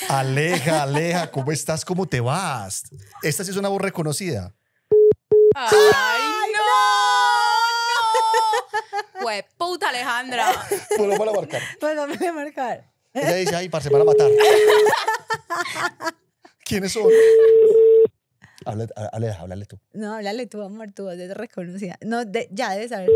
Aleja, Aleja, ¿cómo estás? ¿Cómo te vas? Esta sí es una voz reconocida. ¡Ay, no! ¡No! <laughs> Pues, puta Alejandra. Bueno, pues a marcar. Bueno, pues a marcar. Ella dice, ay, parce, se van a matar. <laughs> ¿Quiénes son? Aleja, háblale, tú. No, háblale tú, amor, tú voz es reconocida. No, ya debes saber.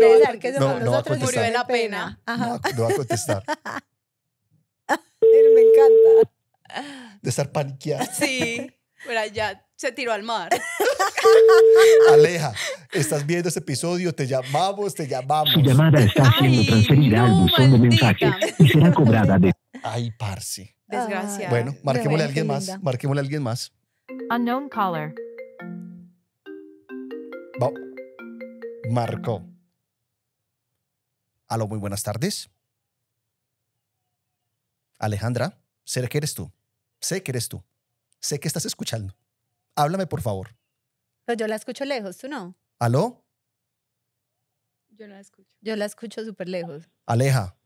Debe debes saber que somos no, nosotros. No murió de la pena. Ajá. No, va a contestar. <laughs> Me encanta. De estar paniqueada. Sí, pero ya se tiró al mar. <laughs> Aleja, estás viendo este episodio, te llamamos, te llamamos. Su llamada está siendo transferida al buzón de mensajes y será cobrada de... Ay, parce. Desgracia. Bueno, marquémosle a alguien más. Marquémosle a alguien más. Unknown caller. Marco. Aló, muy buenas tardes. Alejandra, sé que eres tú. Sé que eres tú. Sé que estás escuchando. Háblame, por favor. Pues yo la escucho lejos, ¿tú no? ¿Aló? Yo la escucho. Yo la escucho súper lejos. Aleja,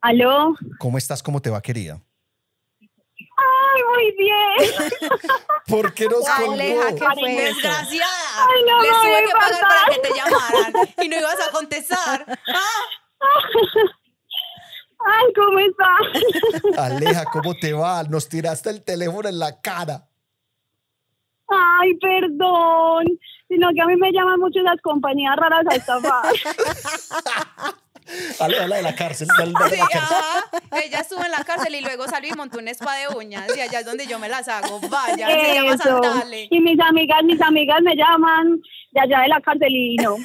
Aló. ¿Cómo estás? ¿Cómo te va, querida? Ay, muy bien. <laughs> ¿Por qué nos colgó? Aleja, ¿qué fue desgraciada. Ay, no, Les tuve que pagar para que te llamaran y no ibas a contestar. Ah. Ay, ¿cómo estás? Aleja, ¿cómo te va? Nos tiraste el teléfono en la cara. Ay, perdón. Sino que a mí me llaman mucho las compañías raras a estafar. <laughs> Aleja de la cárcel. De cárcel. ella estuvo en la cárcel y luego salió y montó un spa de uñas y allá es donde yo me las hago. Vaya, se llama Sandale. Y mis amigas, mis amigas me llaman de allá de la cárcel y no.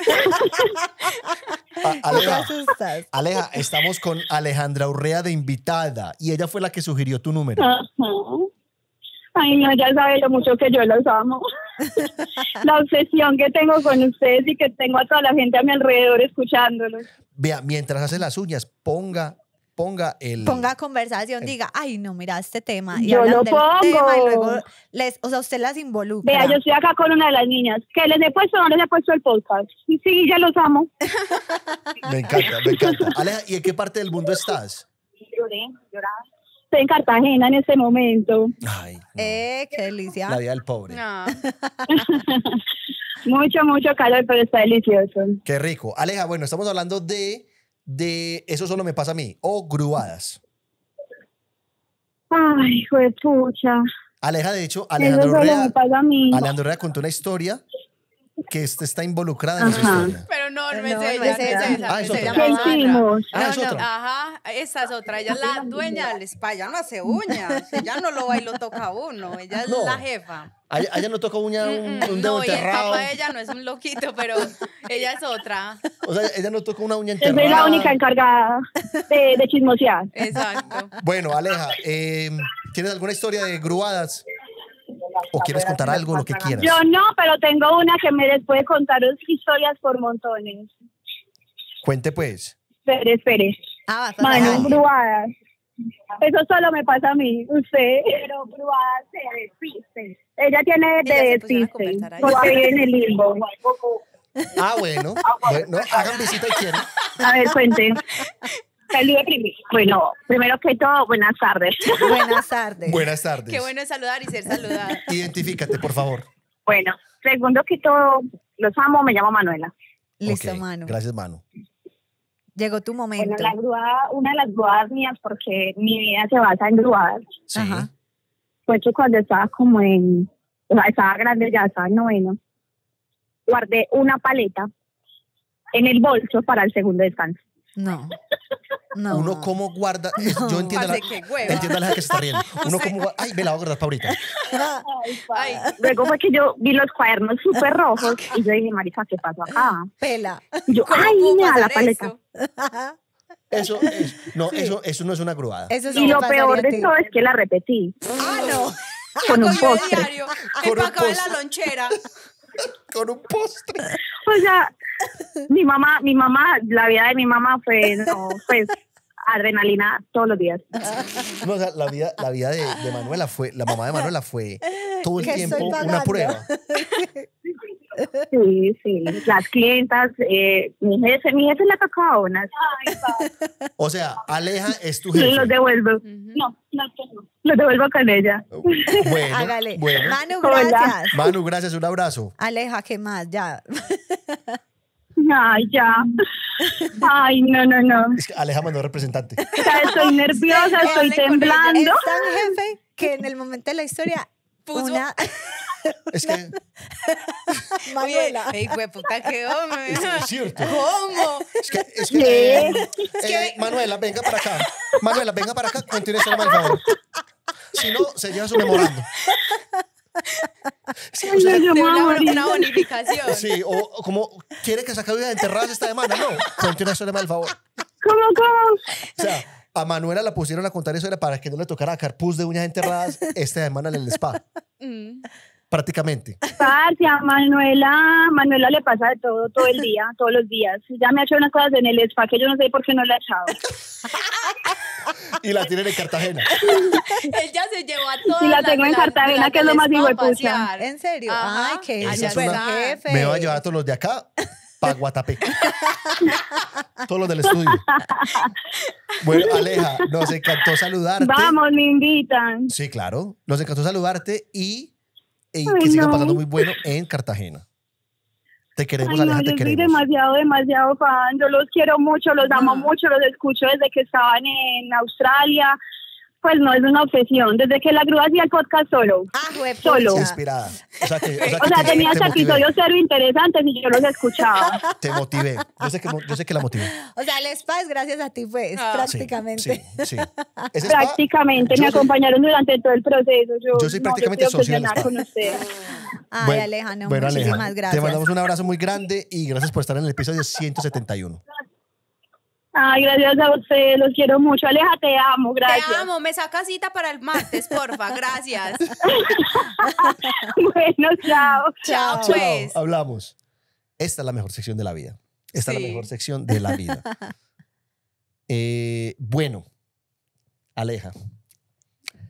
Aleja, estamos con Alejandra Urrea de invitada y ella fue la que sugirió tu número. Ay, no, ya sabe lo mucho que yo los amo la obsesión que tengo con ustedes y que tengo a toda la gente a mi alrededor escuchándolos. Vea, mientras hace las uñas, ponga ponga el ponga conversación diga ay no mira este tema yo lo pongo les o sea usted las involucra vea yo estoy acá con una de las niñas que les he puesto o no les he puesto el podcast sí sí ya los amo me encanta me encanta y en qué parte del mundo estás lloré lloraba en Cartagena en este momento. Ay, eh, qué delicia. La vida del pobre. <laughs> mucho, mucho calor, pero está delicioso. Qué rico. Aleja, bueno, estamos hablando de, de eso solo me pasa a mí, o gruadas. Ay, hijo de pucha. Aleja, de hecho, Alejandro Rea Alejandro contó una historia que está involucrada en Ajá. Pero no, no es ella, es Ah, es otra. Ah, Ajá, esa es otra. Ella es la dueña del spa, ya no hace uñas, ella no lo va y lo toca uno, ella es la jefa. ella no toca uña un, un dedo no, enterrado. No, el papá de ella no es un loquito, pero ella es otra. O sea, ella no toca una uña enterrada. Yo soy la única encargada de, de chismosear. Exacto. Bueno, Aleja, eh, ¿tienes alguna historia de gruadas? ¿O quieres contar algo, lo que quieras? Yo no, pero tengo una que me les puede contar historias por montones. Cuente pues. Espere, espere. Ah, Manos Eso solo me pasa a mí. Usted. Pero bruadas se despiste. Ella tiene de despiste. Porque en el limbo. Ah, bueno. bueno hagan visita y quieren. A ver, cuente. <laughs> Bueno, primero que todo, buenas tardes. <laughs> Buenas tardes. buenas tardes. Qué bueno saludar y ser saludada. <laughs> Identifícate, por favor. Bueno, segundo que todo, los amo, me llamo Manuela. Listo, mano. Gracias, Manu. Llegó tu momento. una de las grúas mías, porque mi vida se basa en grúas. Ajá. Fue cuando estaba como en, o estaba grande, ya estaba en noveno, guardé una paleta en el bolso para el segundo descanso. No. Uno cómo guarda. <laughs> Yo entiendo la, entiendo la que se está riendo. <laughs> Uno cómo guarda Ay, me la voy a guardar ahorita. Ay, Luego fue que yo vi los cuadernos súper rojos <laughs> y yo dije, Marisa, ¿qué pasó acá? Pela. Y yo, ay, niña la paleta. Eso? no, eso, eso no es una cruada. y lo peor de todo es que la repetí. Ah, no. Con un postre. con un postre. la lonchera con un postre. <laughs> O sea, mi mamá, mi mamá, la vida de mi mamá fue, pues, adrenalina todos los días. No, o sea, la vida, la vida de, Manuela fue, la mamá de Manuela fue todo el tiempo una prueba. Sí, sí, las clientas, eh, mi jefe, mi jefe le tocó a una O sea, Aleja es tu jefe. Sí, lo devuelvo. No, no, no, los devuelvo con ella. Bueno, Hágale. Manu, gracias. Manu, gracias, un abrazo. Aleja, ¿qué más? Ya. Ay, ya. Ay, no, no, no. Aleja mandó representante. O sea, estoy nerviosa, estoy temblando. Es tan jefe que en el momento de la historia puso. Una... <laughs> <laughs> Es que. <laughs> Manuela. hey, qué hombre. Es cierto. ¿Cómo? Es que. Eh, eh, es que, Manuela, venga para acá. Manuela, venga para acá. Continúe nombre, por favor. Si no, se lleva su memorando. Sí, o sea, una, una, bonificación. Sí, o, como quiere que se acabe de enterrarse esta demanda. No, su nombre, por favor. ¿Cómo, cómo? O sea. A Manuela la pusieron a contar eso era para que no le tocara Carpus de uñas enterradas <laughs> esta semana en el spa. Mm. prácticamente. Sí, a Manuela, Manuela le pasa de todo, todo el día, todos los días. Ya me ha hecho unas cosas en el spa que yo no sé por qué no la ha echado. y la tienen en Cartagena. Ella se llevó a todos. Y la tengo en Cartagena, que es lo más igual ¿En serio? Ay, pues, Me va a llevar a todos los de acá para Guatapé. Todos los del estudio. Bueno, Aleja, nos encantó saludarte. Vamos, me invitan. Sí, claro. Nos encantó saludarte y, que siga pasando muy bueno en Cartagena. Te queremos, Aleja, te queremos. Soy demasiado, demasiado fan. Yo los quiero mucho, los amo ah. mucho, los escucho desde que estaban en Australia pues no es una obsesión. Desde que la grúa hacía el podcast solo. Ah, solo. Inspirada. O sea, que, o sea, tenías episodios cero interesantes y yo los escuchaba. Te motivé. Yo sé que, yo sé que la motivé. O sea, el spa es gracias a ti, pues, ah. prácticamente. Sí, sí. prácticamente. me acompañaron durante todo el proceso. Yo, yo soy prácticamente asociada. Con <laughs> Ay, bueno, Alejandro, muchísimas gracias. Te mandamos un abrazo muy grande y gracias por estar en el episodio 171. Ay, gracias a usted, los quiero mucho. Aleja, te amo, gracias. Te amo, me saca cita para el martes, porfa, gracias. <laughs> bueno, chao. Chao, pues. Hablamos. Esta es la mejor sección de la vida. Esta es la mejor sección de la vida. <laughs> Eh, bueno, Aleja,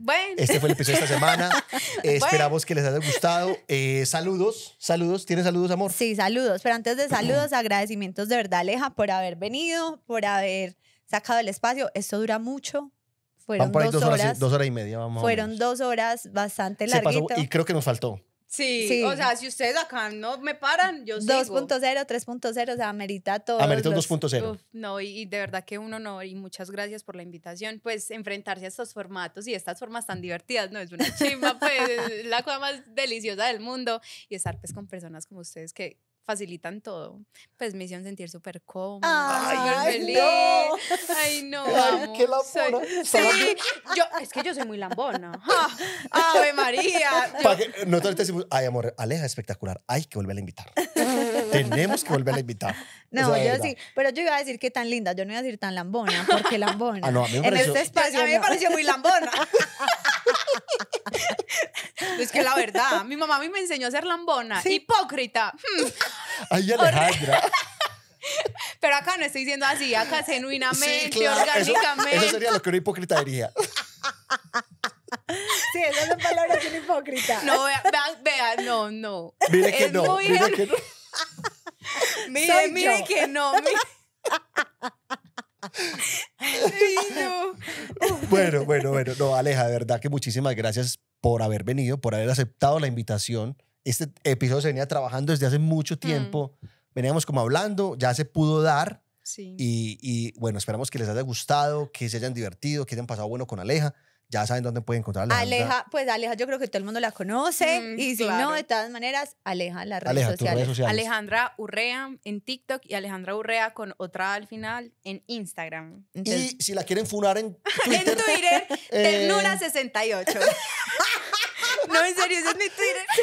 bueno. Este fue el episodio de esta semana. <laughs> Esperamos que les haya gustado. Eh, saludos, saludos. ¿Tienes saludos, amor? Sí, saludos. Pero antes de <clears throat> saludos, agradecimientos de verdad, Aleja, por haber venido, por haber sacado el espacio. Esto dura mucho. Fueron dos, horas, dos horas y media. Vamos fueron dos horas bastante largas. Y creo que nos faltó. Sí, o sea, si ustedes acá no me paran, yo 2.0, 3.0, o sea, amerita todo. Ah, amerita un 2.0. No, y, de verdad que un honor y muchas gracias por la invitación. Pues enfrentarse a estos formatos y estas formas tan divertidas, ¿no? Es una chimba, pues <laughs> la cosa más deliciosa del mundo y estar pues con personas como ustedes que facilitan todo, pues me hicieron sentir súper cómoda, Ay feliz. No. Ay, no, <laughs> qué lambona. Soy, ¿eh? <laughs> <laughs> yo, es que yo soy muy lambona. Ah, ¡Ave María! Que, nosotros decimos, ay, amor, Aleja espectacular, hay que volver a invitar. Tenemos que volver a invitar. No, yo sí, pero yo iba a decir que tan linda, yo no iba a decir tan lambona, porque lambona. Ah, no, en este espacio, a mí me pareció muy lambona. Es que la verdad, mi mamá a mí me enseñó a ser lambona, hipócrita. Ay, Alejandra. <laughs> Pero acá no estoy diciendo así, acá genuinamente, orgánicamente. Eso, sería lo que una hipócrita diría. Sí, esas son palabras de un hipócrita. No, vea, vea, no, no. Mire que no, mire <laughs> que no. Mire, que no. <laughs> bueno, bueno, bueno. No, Aleja, de verdad que muchísimas gracias por haber venido, por haber aceptado la invitación. Este episodio se venía trabajando desde hace mucho mm. tiempo. Veníamos como hablando, ya se pudo dar. Sí. Y, y bueno, esperamos que les haya gustado, que se hayan divertido, que hayan pasado bueno con Aleja ya saben dónde pueden encontrarla Aleja, pues Aleja, yo creo que todo el mundo la conoce. Mm, y si no, de todas maneras, Aleja en las redes, sociales. Alejandra Urrea en TikTok y Alejandra Urrea con otra al final en Instagram. y si la quieren funar en <laughs> Twitter. <laughs> Ternura68. Eh, <laughs> no, en serio, ese es mi Twitter. Sí.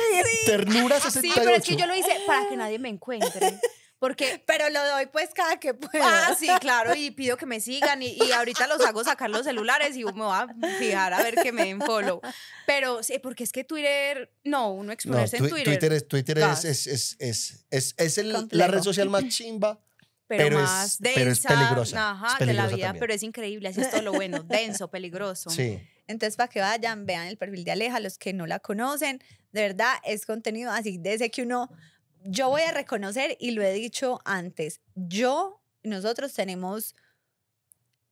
Ternura68. Sí, pero es que yo lo hice para que nadie me encuentre. Porque, pero lo doy pues cada que puedo. Ah, sí, claro, y <laughs> pido que me sigan y, y ahorita los hago sacar los celulares y me va a fijar a ver que me den follow. Pero sí, porque es que Twitter, no, uno exponerse en Twitter. Twitter es, Twitter es, es, es, es, es la red social más <clears throat> chimba pero, más es, peligrosa. Ajá, de la vida, pero es increíble, así es todo lo bueno, denso, peligroso. Sí. Entonces, para que vayan, vean el perfil de Aleja, los que no la conocen, de verdad es contenido así, desde que uno yo voy a reconocer, y lo he dicho antes, yo, nosotros tenemos,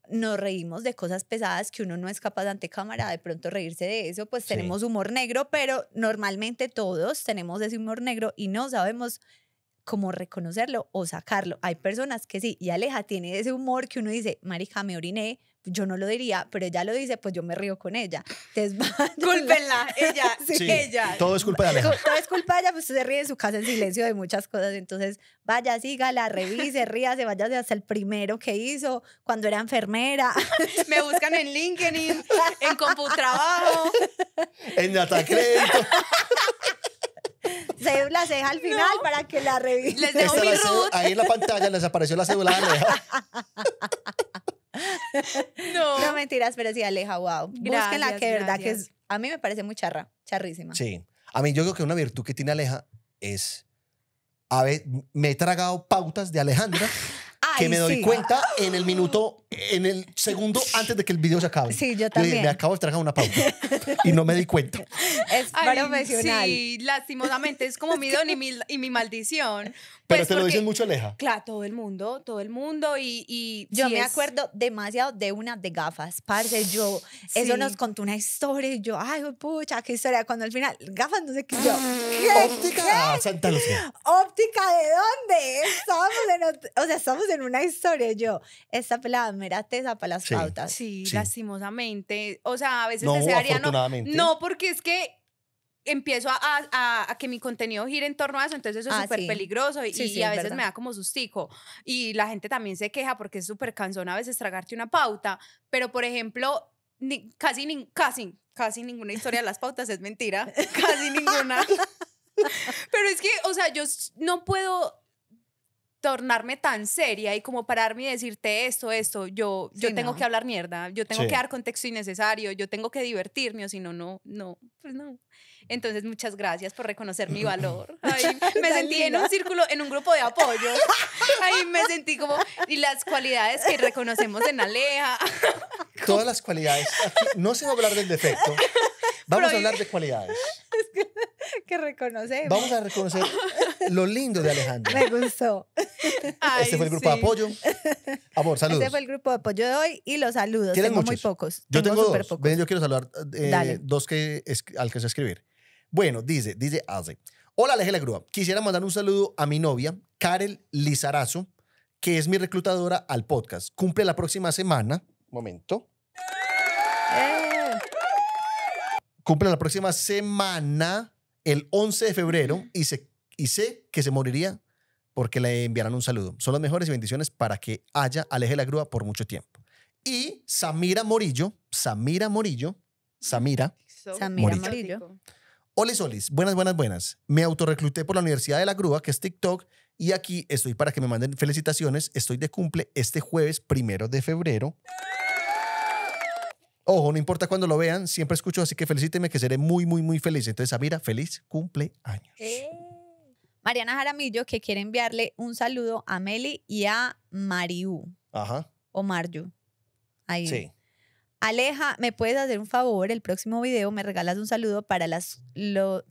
nos reímos de cosas pesadas que uno no es capaz ante cámara de pronto reírse de eso, pues tenemos humor negro, pero normalmente todos tenemos ese humor negro y no sabemos cómo reconocerlo o sacarlo. Hay personas que sí, y Aleja tiene ese humor que uno dice, marica, me oriné, yo no lo diría, pero ella lo dice, pues yo me río con ella. Entonces, <laughs> Cúlpenla, <laughs> ella, ella. Todo es culpa de Aleja. Todo es culpa de ella, pues usted se ríe en su casa en silencio de muchas cosas. Entonces, vaya, sígala, revise, ríase, vaya hasta el primero que hizo cuando era enfermera. me buscan en LinkedIn, en Computrabajo. en Datacrédito. Se la ceja al final para que la revise. Les dejo mi Ahí en la pantalla les apareció la cédula de Aleja. <laughs> No. mentiras, pero sí, Aleja, wow. Gracias, que verdad que es, a mí me parece muy charra, charrísima. Sí. A mí yo creo que una virtud que tiene Aleja es. A ver, me he tragado pautas de Alejandra <laughs> que me doy cuenta en el minuto, en el segundo antes de que el video se acabe. Sí, yo también. me acabo de tragar una pausa y no me di cuenta. <laughs> Es Sí, lastimosamente es como <laughs> mi don y mi, maldición. Pero pues te lo dicen mucho, Aleja. Claro, todo el mundo, todo el mundo. Y, yo me acuerdo demasiado de una de gafas. Parce, yo, eso nos contó una historia. yo, ay, pucha, qué historia. Cuando al final, gafas, no sé qué. <gasps> ¿Óptica? Ah, ¿Óptica de dónde? Estamos o sea, estamos en una historia yo, esta pelada mera tesa para las pautas. Sí, lastimosamente. O sea, a veces no, desearía no. No, porque es que empiezo a, a, que mi contenido gire en torno a eso, entonces eso es ah, súper peligroso y, a veces me da como sustico. Y la gente también se queja porque es súper cansón a veces tragarte una pauta, pero por ejemplo, casi, ni, casi, casi ninguna historia de las pautas es mentira, <laughs> casi ninguna. <laughs> pero es que, o sea, yo no puedo tornarme tan seria y como pararme y decirte esto, esto, yo, yo tengo que hablar mierda, yo tengo que dar contexto innecesario, yo tengo que divertirme, o si no, no, no, pues no. Entonces, muchas gracias por reconocer mi valor. <laughs> me sentí en un círculo, en un grupo de apoyo. Ahí me sentí como, y las cualidades que reconocemos en Aleja. Todas las cualidades. no se va a hablar del defecto. Vamos a hablar de cualidades. <laughs> Es que, reconocemos. Vamos a reconocer lo lindo de Alejandro. Me gustó. este fue el grupo de apoyo. Amor, saludos. Este fue el grupo de apoyo de hoy y los saludos. Tengo muy pocos. Yo tengo, dos. Ven, yo quiero saludar eh, dos que es, que se escribir. Bueno, dice, dice Aze. Hola, Alejela La Quisiera mandar un saludo a mi novia, Karel Lizarazo, que es mi reclutadora al podcast. Cumple la próxima semana. Momento. ¡Eh! Cumple la próxima semana, el 11 de febrero, y, sé que se moriría porque le enviarán un saludo. Son las mejores bendiciones para que haya Aleje la Grúa por mucho tiempo. Y Samira Morillo, Samira Morillo, Samira, Samira Morillo. Olis, buenas, buenas, buenas. Me autorrecluté por la Universidad de la Grúa, que es TikTok, y aquí estoy para que me manden felicitaciones. Estoy de cumple este jueves primero de febrero. Ojo, no importa cuando lo vean, siempre escucho, así que felicíteme que seré muy, muy, muy feliz. Entonces, Samira, feliz cumpleaños. años. Eh. Mariana Jaramillo, que quiere enviarle un saludo a Meli y a Mariú. Ajá. O Mario. Ahí. Sí. Aleja, ¿me puedes hacer un favor? El próximo video me regalas un saludo para,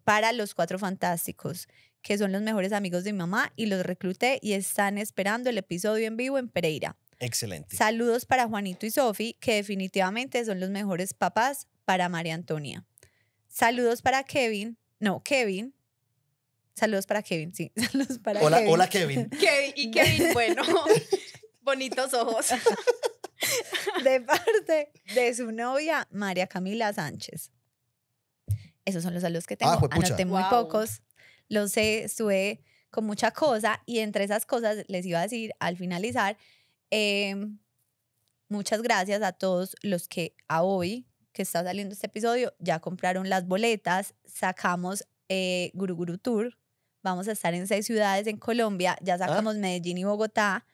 para los cuatro fantásticos, que son los mejores amigos de mi mamá y los recluté y están esperando el episodio en vivo en Pereira. Excelente. Saludos para Juanito y Sofi, que definitivamente son los mejores papás para María Antonia. Saludos para Kevin. No, Kevin. Saludos para Kevin, sí. <laughs> Saludos para Kevin. Hola, Kevin. <laughs> Kevin. Y Kevin, <laughs> bueno, bonitos ojos. de parte de su novia, María Camila Sánchez. Esos son los saludos que tengo. Ah, Anoté muy pocos. Los sé, estuve con mucha cosa y entre esas cosas les iba a decir al finalizar Em, muchas gracias a todos los que a hoy que está saliendo este episodio ya compraron las boletas, sacamos eh, Guruguru Tour, vamos a estar en seis ciudades en Colombia, ya ah. sacamos Medellín y Bogotá,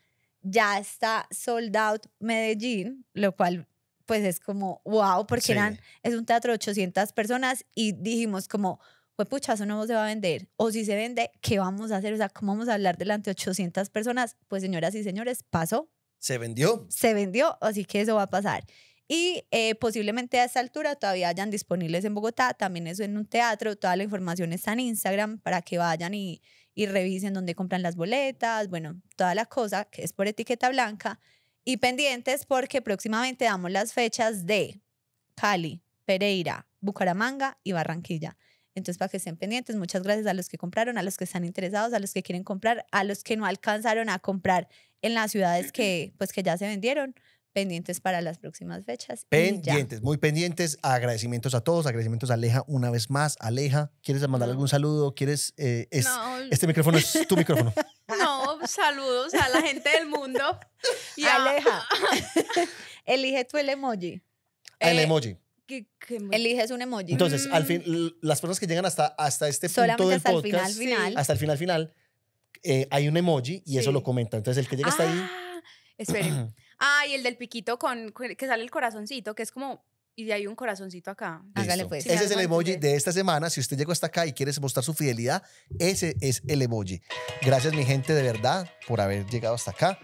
ya está sold out Medellín, lo cual pues es como wow, porque eran, es un teatro de 800 personas y dijimos como, pues pucha, eso no se va a vender. O si se vende, ¿qué vamos a hacer? O sea, ¿cómo vamos a hablar delante de 800 personas? Pues señoras y señores, pasó, se vendió. Se vendió, así que eso va a pasar. Y eh, posiblemente a esta altura todavía hayan disponibles en Bogotá, también eso en un teatro, toda la información está en Instagram para que vayan y, y revisen dónde compran las boletas, bueno, toda la cosa que es por etiqueta blanca. Y pendientes porque próximamente damos las fechas de Cali, Pereira, Bucaramanga y Barranquilla. Entonces, para que estén pendientes, muchas gracias a los que compraron, a los que están interesados, a los que quieren comprar, a los que no alcanzaron a comprar en las ciudades que, pues, que ya se vendieron pendientes para las próximas fechas. Pendientes, muy pendientes. Agradecimientos a todos, agradecimientos a Aleja una vez más. Aleja, ¿quieres mandar algún saludo? ¿Quieres? Eh, este micrófono es tu micrófono. <laughs> No, saludos a la gente del mundo. <laughs> Y Aleja, <laughs> elige tú el emoji. Ah, el eh, emoji. ¿Qué, Eliges un emoji. Entonces, al mm. fin, las personas que llegan hasta, hasta este punto del hasta el final, final. hasta el final final, eh, hay un emoji y eso lo comenta. Entonces el que llega hasta ahí. Esperen. ah, <clears throat> y el del piquito con que sale el corazoncito, que es como y de ahí un corazoncito acá. Hágale pues. ese es el emoji de esta semana. Si usted llegó hasta acá y quiere mostrar su fidelidad, ese es el emoji. Gracias, mi gente, de verdad, por haber llegado hasta acá.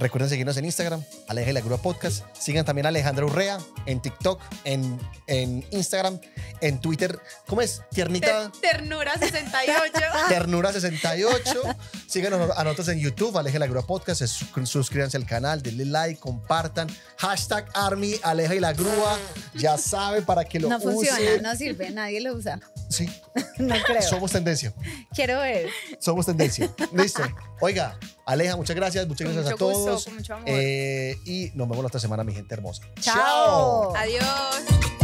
Recuerden seguirnos en Instagram, Aleja y la Grúa Podcast. Sigan también a Alejandra Urrea en TikTok, en, en Instagram, en Twitter. ¿Cómo es? Tiernita. Ternura68. Ternura68. <laughs> Síganos a nosotros en YouTube, Aleja y la Grúa Podcast. Suscríbanse al canal, denle like, compartan. Hashtag Army, Aleja y la Grúa. Ya sabe para que lo No funciona, no sirve, nadie lo usa. Sí. <laughs> no creo. Somos tendencia. Quiero ver. Somos tendencia. Listo. Oiga, Aleja, muchas gracias. Muchas gracias a todos. Eh, y nos vemos la otra semana, mi gente hermosa. Chao. Adiós.